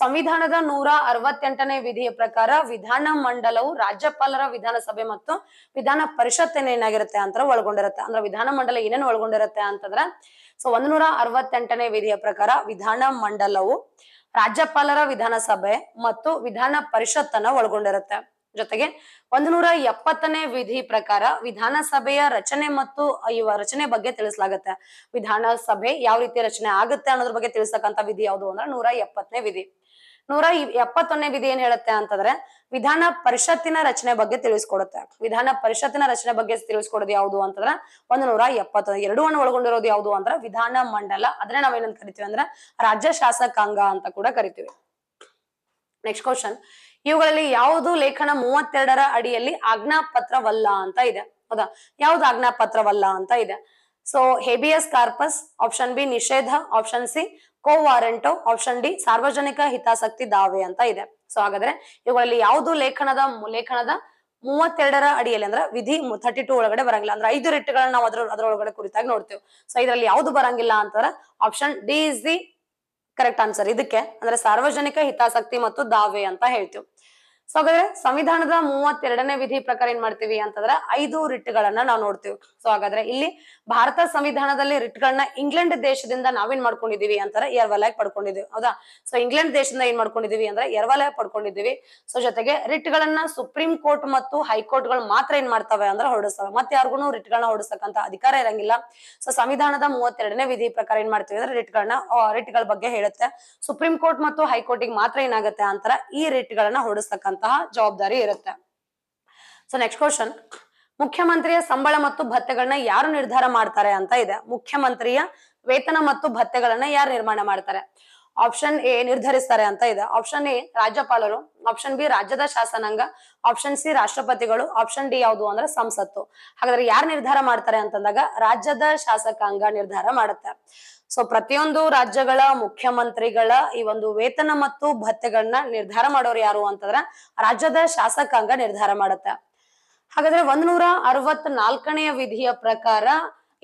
ಸಂವಿಧಾನದ ನೂರ ಅರವತ್ತೆಂಟನೇ ವಿಧಿಯ ಪ್ರಕಾರ ವಿಧಾನ ಮಂಡಲವು ರಾಜ್ಯಪಾಲರ ವಿಧಾನಸಭೆ ಮತ್ತು ವಿಧಾನ ಪರಿಷತ್ತಿನ ಏನಾಗಿರುತ್ತೆ ಅಂತ ಒಳಗೊಂಡಿರುತ್ತೆ ಅಂದ್ರೆ ವಿಧಾನ ಮಂಡಲ ಏನೇನು ಒಳಗೊಂಡಿರುತ್ತೆ ಅಂತಂದ್ರೆ ಸೊ ಒಂದ್ನೂರ ಅರವತ್ತೆಂಟನೇ ವಿಧಿಯ ಪ್ರಕಾರ ವಿಧಾನ ಮಂಡಲವು ರಾಜ್ಯಪಾಲರ ವಿಧಾನಸಭೆ ಮತ್ತು ವಿಧಾನ ಪರಿಷತ್ತನ್ನ ಒಳಗೊಂಡಿರುತ್ತೆ ಜೊತೆಗೆ ಒಂದು ನೂರ ಎಪ್ಪತ್ತನೇ ವಿಧಿ ಪ್ರಕಾರ ವಿಧಾನಸಭೆಯ ರಚನೆ ಮತ್ತು ಇವ ರಚನೆ ಬಗ್ಗೆ ತಿಳಿಸಲಾಗುತ್ತೆ ವಿಧಾನಸಭೆ ಯಾವ ರೀತಿಯ ರಚನೆ ಆಗುತ್ತೆ ಅನ್ನೋದ್ರ ಬಗ್ಗೆ ತಿಳಿಸತಕ್ಕಂತ ವಿಧಿ ಯಾವುದು ಅಂದ್ರೆ ನೂರ ಎಪ್ಪತ್ತನೇ ವಿಧಿ ನೂರ ಎಪ್ಪತ್ತೊಂದನೇ ವಿಧಿ ಏನ್ ಹೇಳುತ್ತೆ ಅಂತಂದ್ರೆ ವಿಧಾನ ಪರಿಷತ್ತಿನ ರಚನೆ ಬಗ್ಗೆ ತಿಳಿಸ್ಕೊಡುತ್ತೆ ವಿಧಾನ ಪರಿಷತ್ತಿನ ರಚನೆ ಬಗ್ಗೆ ತಿಳಿಸ್ಕೊಡೋದು ಯಾವುದು ಅಂತಂದ್ರೆ ಒಂದು ನೂರ ಎಪ್ಪತ್ತೊಂದು ಒಳಗೊಂಡಿರೋದು ಯಾವುದು ಅಂದ್ರೆ ವಿಧಾನ ಮಂಡಲ ಅದನ್ನ ನಾವೇನಂತ ಕರಿತೀವಿ ಅಂದ್ರೆ ರಾಜ್ಯ ಶಾಸಕಾಂಗ ಅಂತ ಕೂಡ ಕರಿತೀವಿ ನೆಕ್ಸ್ಟ್ ಕ್ವಶನ್ ಇವುಗಳಲ್ಲಿ ಯಾವುದು ಲೇಖನ ಮೂವತ್ತೆರಡರ ಅಡಿಯಲ್ಲಿ ಆಜ್ಞಾಪತ್ರವಲ್ಲ ಅಂತ ಇದೆ ಹೌದಾ ಯಾವ್ದು ಆಜ್ಞಾಪತ್ರವಲ್ಲ ಅಂತ ಇದೆ so habeas corpus option B ನಿಷೇಧ option C quo warranto option D ಸಾರ್ವಜನಿಕ ಹಿತಾಸಕ್ತಿ ದಾವೆ ಅಂತ ಇದೆ ಸೊ ಹಾಗಾದ್ರೆ ಇವುಗಳಲ್ಲಿ ಯಾವುದು ಲೇಖನದ ಲೇಖನದ ಮೂವತ್ತೆರಡರ ಅಡಿಯಲ್ಲಿ ಅಂದ್ರೆ ವಿಧಿ ಥರ್ಟಿ ಟು ಒಳಗಡೆ ಬರಂಗಿಲ್ಲ ಅಂದ್ರೆ ಐದು ರಿಟ್ಗಳನ್ನ ನಾವು ಅದ್ರ ಅದರೊಳಗಡೆ ಕುರಿತಾಗಿ ನೋಡ್ತೇವೆ ಸೊ ಇದರಲ್ಲಿ ಯಾವುದು ಬರಂಗಿಲ್ಲ ಅಂತಾರೆ option D is the correct answer ಇದಕ್ಕೆ ಅಂದ್ರೆ ಸಾರ್ವಜನಿಕ ಹಿತಾಸಕ್ತಿ ಮತ್ತು ದಾವೆ ಅಂತ ಹೇಳ್ತೀವಿ ಸೊ ಹಾಗಾದ್ರೆ ಸಂವಿಧಾನದ ಮೂವತ್ತೆರಡನೇ ವಿಧಿ ಪ್ರಕಾರ ಏನ್ ಮಾಡ್ತೀವಿ ಅಂತಂದ್ರೆ ಐದು ರಿಟ್ಗಳನ್ನ ನಾವು ನೋಡ್ತೀವಿ ಸೊ ಹಾಗಾದ್ರೆ ಇಲ್ಲಿ ಭಾರತ ಸಂವಿಧಾನದಲ್ಲಿ ರಿಟ್ಗಳನ್ನ ಇಂಗ್ಲೆಂಡ್ ದೇಶದಿಂದ ನಾವೇನ್ ಮಾಡ್ಕೊಂಡಿದೀವಿ ಅಂತಾರೆ ಎರವಲಯ ಪಡ್ಕೊಂಡಿದ್ದೀವಿ ಹೌದಾ ಸೊ ಇಂಗ್ಲೆಂಡ್ ದೇಶದಿಂದ ಏನ್ ಮಾಡ್ಕೊಂಡಿದೀವಿ ಅಂದ್ರೆ ಎರವಲಯ ಪಡ್ಕೊಂಡಿದೀವಿ ಸೊ ಜೊತೆಗೆ ರಿಟ್ ಗಳನ್ನ ಸುಪ್ರೀಂ ಕೋರ್ಟ್ ಮತ್ತು ಹೈಕೋರ್ಟ್ ಗಳು ಮಾತ್ರ ಏನ್ ಮಾಡ್ತವೆ ಅಂದ್ರೆ ಹೊರಡಿಸ್ತವೆ ಮತ್ತೆ ಯಾರಿಗೂ ರಿಟ್ಗಳನ್ನ ಹೊರಡಿಸಕ್ಕಂತ ಅಧಿಕಾರ ಇರಂಗಿಲ್ಲ ಸೊ ಸಂವಿಧಾನದ ಮೂವತ್ತೆರಡನೇ ವಿಧಿ ಪ್ರಕಾರ ಏನ್ ಮಾಡ್ತೀವಿ ಅಂದ್ರೆ ರಿಟ್ಗಳನ್ನ ಗಳ ಬಗ್ಗೆ ಹೇಳುತ್ತೆ ಸುಪ್ರೀಂ ಕೋರ್ಟ್ ಮತ್ತು ಹೈಕೋರ್ಟ್ ಮಾತ್ರ ಏನಾಗುತ್ತೆ ಅಂತರ ಈ ರಿಟ್ ಗಳನ್ನ ಹೊರಡಿಸ್ತಕ್ಕಂಥ ನಿರ್ವಹಿಸುವಂತಹ ಜವಾಬ್ದಾರಿ ಇರುತ್ತೆ ಸೊ ನೆಕ್ಸ್ಟ್ ಕ್ವಶನ್ ಮುಖ್ಯಮಂತ್ರಿಯ ಸಂಬಳ ಮತ್ತು ಭತ್ತೆಗಳನ್ನ ಯಾರು ನಿರ್ಧಾರ ಮಾಡ್ತಾರೆ ಅಂತ ಇದೆ ಮುಖ್ಯಮಂತ್ರಿಯ ವೇತನ ಮತ್ತು ಭತ್ತೆಗಳನ್ನ ಯಾರು ನಿರ್ಮಾಣ ಮಾಡ್ತಾರೆ ಆಪ್ಷನ್ ಎ ನಿರ್ಧರಿಸ್ತಾರೆ ಅಂತ ಇದೆ ಆಪ್ಷನ್ ಎ ರಾಜ್ಯಪಾಲರು ಆಪ್ಷನ್ ಬಿ ರಾಜ್ಯದ ಶಾಸನಾಂಗ ಆಪ್ಷನ್ ಸಿ ರಾಷ್ಟ್ರಪತಿಗಳು ಆಪ್ಷನ್ ಡಿ ಯಾವುದು ಅಂದ್ರೆ ಸಂಸತ್ತು ಹಾಗಾದ್ರೆ ಯಾರು ನಿರ್ಧಾರ ಮಾಡ್ತಾರೆ ಅಂತಂದಾಗ ರಾಜ್ಯದ ಶಾಸಕಾಂಗ ನಿರ್ಧಾರ ಮಾಡುತ್ತೆ ಸೊ ಪ್ರತಿಯೊಂದು ರಾಜ್ಯಗಳ ಮುಖ್ಯಮಂತ್ರಿಗಳ ಈ ಒಂದು ವೇತನ ಮತ್ತು ಭತ್ಯೆಗಳನ್ನ ನಿರ್ಧಾರ ಮಾಡೋರು ಯಾರು ಅಂತಂದ್ರ ರಾಜ್ಯದ ಶಾಸಕಾಂಗ ನಿರ್ಧಾರ ಮಾಡತ್ತ ಹಾಗಾದ್ರೆ ಒಂದ್ನೂರ ಅರವತ್ನಾಲ್ಕನೆಯ ವಿಧಿಯ ಪ್ರಕಾರ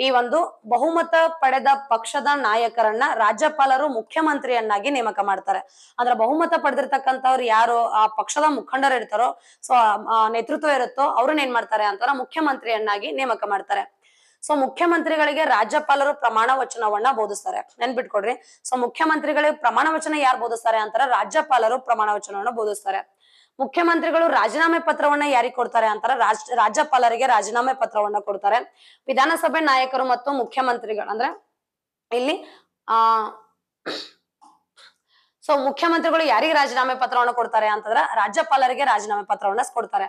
ಈ ಒಂದು ಬಹುಮತ ಪಡೆದ ಪಕ್ಷದ ನಾಯಕರನ್ನ ರಾಜ್ಯಪಾಲರು ಮುಖ್ಯಮಂತ್ರಿಯನ್ನಾಗಿ ನೇಮಕ ಮಾಡ್ತಾರೆ ಅಂದ್ರೆ ಬಹುಮತ ಪಡೆದಿರ್ತಕ್ಕಂಥವ್ರು ಯಾರು ಆ ಪಕ್ಷದ ಮುಖಂಡರು ಇರ್ತಾರೋ ಸೊ ನೇತೃತ್ವ ಇರುತ್ತೋ ಅವ್ರನ್ನ ಏನ್ ಮಾಡ್ತಾರೆ ಅಂತಾರ ಮುಖ್ಯಮಂತ್ರಿಯನ್ನಾಗಿ ನೇಮಕ ಮಾಡ್ತಾರೆ ಸೊ ಮುಖ್ಯಮಂತ್ರಿಗಳಿಗೆ ರಾಜ್ಯಪಾಲರು ಪ್ರಮಾಣ ವಚನವನ್ನ ಬೋಧಿಸ್ತಾರೆ ನೆನ್ಪಿಟ್ಕೊಡ್ರಿ ಸೊ ಮುಖ್ಯಮಂತ್ರಿಗಳಿಗೆ ಪ್ರಮಾಣ ವಚನ ಯಾರು ಬೋಧಿಸ್ತಾರೆ ಅಂತಾರೆ ರಾಜ್ಯಪಾಲರು ಪ್ರಮಾಣ ವಚನವನ್ನ ಬೋಧಿಸ್ತಾರೆ ಮುಖ್ಯಮಂತ್ರಿಗಳು ರಾಜೀನಾಮೆ ಪತ್ರವನ್ನ ಯಾರಿಗೆ ಕೊಡ್ತಾರೆ ಅಂತಾರೆ ರಾಜ್ಯಪಾಲರಿಗೆ ರಾಜೀನಾಮೆ ಪತ್ರವನ್ನ ಕೊಡ್ತಾರೆ ವಿಧಾನಸಭೆ ನಾಯಕರು ಮತ್ತು ಮುಖ್ಯಮಂತ್ರಿಗಳು ಅಂದ್ರೆ ಇಲ್ಲಿ ಆ ಸೊ ಮುಖ್ಯಮಂತ್ರಿಗಳು ಯಾರಿಗೆ ರಾಜೀನಾಮೆ ಪತ್ರವನ್ನು ಕೊಡ್ತಾರೆ ಅಂತಂದ್ರೆ ರಾಜ್ಯಪಾಲರಿಗೆ ರಾಜೀನಾಮೆ ಪತ್ರವನ್ನ ಕೊಡ್ತಾರೆ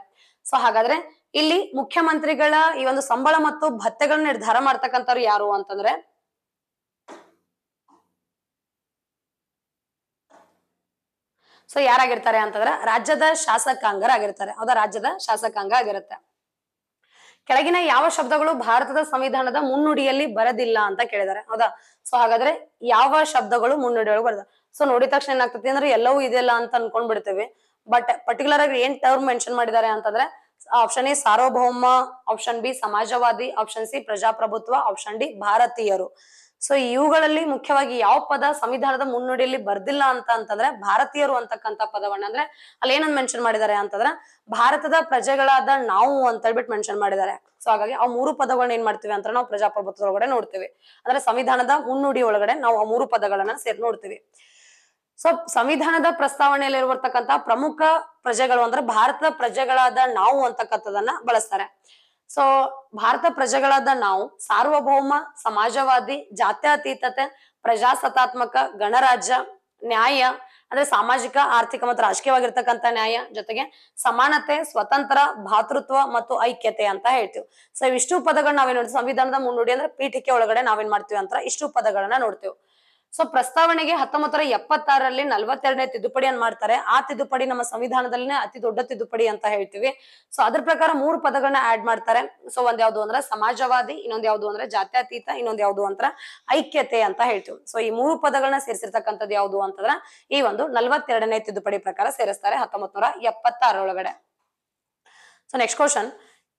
ಸೊ ಹಾಗಾದ್ರೆ ಇಲ್ಲಿ ಮುಖ್ಯಮಂತ್ರಿಗಳ ಈ ಒಂದು ಸಂಬಳ ಮತ್ತು ಭತ್ತೆಗಳನ್ನ ನಿರ್ಧಾರ ಮಾಡ್ತಕ್ಕಂಥವ್ರು ಯಾರು ಅಂತಂದ್ರೆ ಸೊ ಯಾರಾಗಿರ್ತಾರೆ ಅಂತಂದ್ರೆ ರಾಜ್ಯದ ಆಗಿರ್ತಾರೆ ಹೌದಾ ರಾಜ್ಯದ ಶಾಸಕಾಂಗ ಆಗಿರುತ್ತೆ ಕೆಳಗಿನ ಯಾವ ಶಬ್ದಗಳು ಭಾರತದ ಸಂವಿಧಾನದ ಮುನ್ನುಡಿಯಲ್ಲಿ ಬರದಿಲ್ಲ ಅಂತ ಕೇಳಿದ್ದಾರೆ ಹೌದಾ ಸೊ ಹಾಗಾದ್ರೆ ಯಾವ ಶಬ್ದಗಳು ಮುನ್ನುಡಿಯೊಳಗೆ ಬರದ ಸೊ ನೋಡಿದ ತಕ್ಷಣ ಏನಾಗ್ತದೆ ಅಂದ್ರೆ ಎಲ್ಲವೂ ಇದೆಯಲ್ಲ ಅಂತ ಅನ್ಕೊಂಡ್ ಬಟ್ ಪರ್ಟಿಕ್ಯುಲರ್ ಆಗಿ ಏನ್ ಟರ್ಮ್ ಮೆನ್ಷನ್ ಮಾಡಿದ್ದಾರೆ ಅಂತಂದ್ರೆ ಆಪ್ಷನ್ ಎ ಸಾರ್ವಭೌಮ ಆಪ್ಷನ್ ಬಿ ಸಮಾಜವಾದಿ ಆಪ್ಷನ್ ಸಿ ಪ್ರಜಾಪ್ರಭುತ್ವ ಆಪ್ಷನ್ ಡಿ ಭಾರತೀಯರು ಸೊ ಇವುಗಳಲ್ಲಿ ಮುಖ್ಯವಾಗಿ ಯಾವ ಪದ ಸಂವಿಧಾನದ ಮುನ್ನುಡಿಯಲ್ಲಿ ಬರ್ದಿಲ್ಲ ಅಂತ ಅಂತಂದ್ರೆ ಭಾರತೀಯರು ಅಂತಕ್ಕಂತ ಪದವನ್ನ ಅಂದ್ರೆ ಅಲ್ಲಿ ಏನಂದ್ ಮೆನ್ಷನ್ ಮಾಡಿದ್ದಾರೆ ಅಂತಂದ್ರೆ ಭಾರತದ ಪ್ರಜೆಗಳಾದ ನಾವು ಅಂತ ಹೇಳ್ಬಿಟ್ಟು ಮೆನ್ಷನ್ ಮಾಡಿದ್ದಾರೆ ಸೊ ಹಾಗಾಗಿ ಆ ಮೂರು ಪದಗಳನ್ನ ಏನ್ ಮಾಡ್ತೀವಿ ಅಂತ ನಾವು ಪ್ರಜಾಪ್ರಭುತ್ವ ಒಳಗಡೆ ನೋಡ್ತೀವಿ ಅಂದ್ರೆ ಸಂವಿಧಾನದ ಮುನ್ನುಡಿ ಒಳಗಡೆ ನಾವು ಆ ಮೂರು ಪದಗಳನ್ನ ಸೇರಿ ನೋಡ್ತೀವಿ ಸೊ ಸಂವಿಧಾನದ ಪ್ರಸ್ತಾವನೆಯಲ್ಲಿ ಇರುವಂತಕ್ಕಂತಹ ಪ್ರಮುಖ ಪ್ರಜೆಗಳು ಅಂದ್ರೆ ಭಾರತದ ಪ್ರಜೆಗಳಾದ ನಾವು ಅಂತಕ್ಕಂಥದನ್ನ ಬಳಸ್ತಾರೆ ಸೊ ಭಾರತ ಪ್ರಜೆಗಳಾದ ನಾವು ಸಾರ್ವಭೌಮ ಸಮಾಜವಾದಿ ಜಾತ್ಯತೀತತೆ ಪ್ರಜಾಸತ್ತಾತ್ಮಕ ಗಣರಾಜ್ಯ ನ್ಯಾಯ ಅಂದ್ರೆ ಸಾಮಾಜಿಕ ಆರ್ಥಿಕ ಮತ್ತು ರಾಜಕೀಯವಾಗಿರ್ತಕ್ಕಂಥ ನ್ಯಾಯ ಜೊತೆಗೆ ಸಮಾನತೆ ಸ್ವತಂತ್ರ ಭಾತೃತ್ವ ಮತ್ತು ಐಕ್ಯತೆ ಅಂತ ಹೇಳ್ತೀವಿ ಸೊ ಇಷ್ಟು ಪದಗಳನ್ನ ನಾವೇನ್ ನೋಡ್ತೀವಿ ಸಂವಿಧಾನದ ಮುನ್ನುಡಿ ಅಂದ್ರೆ ಪೀಠಿಕೆ ಒಳಗಡೆ ನಾವೇನ್ ಮಾಡ್ತೀವಿ ಅಂತ ಇಷ್ಟು ಪದಗಳನ್ನ ನೋಡ್ತೀವಿ ಸೊ ಪ್ರಸ್ತಾವನೆಗೆ ಹತ್ತೊಂಬತ್ತರ ಎಪ್ಪತ್ತಾರರಲ್ಲಿ ನಲ್ವತ್ತೆರಡನೇ ತಿದ್ದುಪಡಿಯನ್ನು ಮಾಡ್ತಾರೆ ಆ ತಿದ್ದುಪಡಿ ನಮ್ಮ ಸಂವಿಧಾನದಲ್ಲಿನೇ ಅತಿ ದೊಡ್ಡ ತಿದ್ದುಪಡಿ ಅಂತ ಹೇಳ್ತೀವಿ ಸೊ ಅದ್ರ ಪ್ರಕಾರ ಮೂರು ಪದಗಳನ್ನ ಆಡ್ ಮಾಡ್ತಾರೆ ಸೊ ಒಂದ್ ಯಾವ್ದು ಅಂದ್ರೆ ಸಮಾಜವಾದಿ ಇನ್ನೊಂದ್ ಯಾವ್ದು ಅಂದ್ರೆ ಜಾತ್ಯತೀತ ಇನ್ನೊಂದ್ ಯಾವ್ದು ಅಂತ ಐಕ್ಯತೆ ಅಂತ ಹೇಳ್ತೀವಿ ಸೊ ಈ ಮೂರು ಪದಗಳನ್ನ ಸೇರಿಸಿರ್ತಕ್ಕಂಥದ್ದು ಯಾವ್ದು ಅಂತಂದ್ರ ಈ ಒಂದು ನಲ್ವತ್ತೆರಡನೇ ತಿದ್ದುಪಡಿ ಪ್ರಕಾರ ಸೇರಿಸ್ತಾರೆ ಹತ್ತೊಂಬತ್ ನೂರ ಎಪ್ಪತ್ತಾರೊಳಗಡೆ ಸೊ ನೆಕ್ಸ್ಟ್ ಕ್ವಶನ್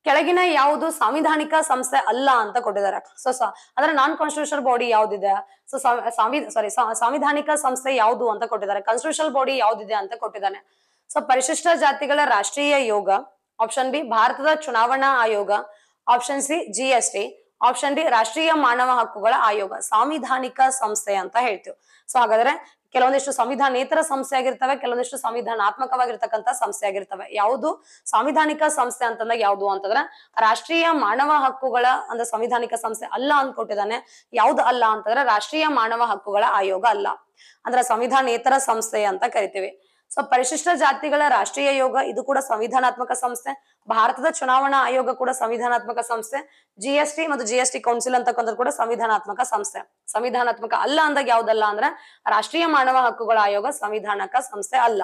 ಕೆಳಗಿನ ಯಾವುದು ಸಾಂವಿಧಾನಿಕ ಸಂಸ್ಥೆ ಅಲ್ಲ ಅಂತ ಕೊಟ್ಟಿದ್ದಾರೆ ಸೊ ಅಂದ್ರೆ ನಾನ್ ಕಾನ್ಸ್ಟಿಟ್ಯೂಷನಲ್ ಬಾಡಿ ಯಾವ್ದಿದೆ ಸೊ ಸಾರಿ ಸಾಂವಿಧಾನಿಕ ಸಂಸ್ಥೆ ಯಾವುದು ಅಂತ ಕೊಟ್ಟಿದ್ದಾರೆ ಕಾನ್ಸ್ಟಿಟ್ಯೂಷನ್ ಬಾಡಿ ಯಾವ್ದಿದೆ ಅಂತ ಕೊಟ್ಟಿದ್ದಾನೆ ಸೊ ಪರಿಶಿಷ್ಟ ಜಾತಿಗಳ ರಾಷ್ಟ್ರೀಯ ಯೋಗ ಆಪ್ಷನ್ ಬಿ ಭಾರತದ ಚುನಾವಣಾ ಆಯೋಗ option C G S T option D ರಾಷ್ಟ್ರೀಯ ಮಾನವ ಹಕ್ಕುಗಳ ಆಯೋಗ ಸಾಂವಿಧಾನಿಕ ಸಂಸ್ಥೆ ಅಂತ ಹೇಳ್ತೀವಿ ಸೊ ಹಾಗಾದ್ರೆ ಕೆಲವೊಂದಿಷ್ಟು ಸಂವಿಧಾನೇತರ ಸಂಸ್ಥೆ ಆಗಿರ್ತವೆ ಕೆಲವೊಂದಿಷ್ಟು ಸಂವಿಧಾನಾತ್ಮಕವಾಗಿರ್ತಕ್ಕಂಥ ಸಂಸ್ಥೆ ಆಗಿರ್ತವೆ ಯಾವುದು ಸಾಂವಿಧಾನಿಕ ಸಂಸ್ಥೆ ಅಂತಂದಾಗ ಯಾವುದು ಅಂತಂದ್ರೆ ರಾಷ್ಟ್ರೀಯ ಮಾನವ ಹಕ್ಕುಗಳ ಅಂದ್ರೆ ಸಂವಿಧಾನಿಕ ಸಂಸ್ಥೆ ಅಲ್ಲ ಅಂದ್ಕೊಟ್ಟಿದ್ದಾನೆ ಯಾವ್ದು ಅಲ್ಲ ಅಂತಂದ್ರೆ ರಾಷ್ಟ್ರೀಯ ಮಾನವ ಹಕ್ಕುಗಳ ಆಯೋಗ ಅಲ್ಲ ಅಂದ್ರೆ ಸಂವಿಧಾನೇತರ ಸಂಸ್ಥೆ ಅಂತ ಕರಿತೀವಿ ಸೊ ಪರಿಶಿಷ್ಟ ಜಾತಿಗಳ ರಾಷ್ಟ್ರೀಯ ಆಯೋಗ ಇದು ಕೂಡ ಸಂವಿಧಾನಾತ್ಮಕ ಸಂಸ್ಥೆ ಭಾರತದ ಚುನಾವಣಾ ಆಯೋಗ ಕೂಡ ಸಂವಿಧಾನಾತ್ಮಕ ಸಂಸ್ಥೆ ಜಿ ಎಸ್ ಟಿ ಮತ್ತು ಜಿ ಎಸ್ ಟಿ ಕೌನ್ಸಿಲ್ ಅಂತಕ್ಕಂಥದ್ದು ಕೂಡ ಸಂವಿಧಾನಾತ್ಮಕ ಸಂಸ್ಥೆ ಸಂವಿಧಾನಾತ್ಮಕ ಅಲ್ಲ ಅಂದಾಗ ಯಾವ್ದಲ್ಲ ಅಂದ್ರೆ ರಾಷ್ಟ್ರೀಯ ಮಾನವ ಹಕ್ಕುಗಳ ಆಯೋಗ ಸಂವಿಧಾನಕ ಸಂಸ್ಥೆ ಅಲ್ಲ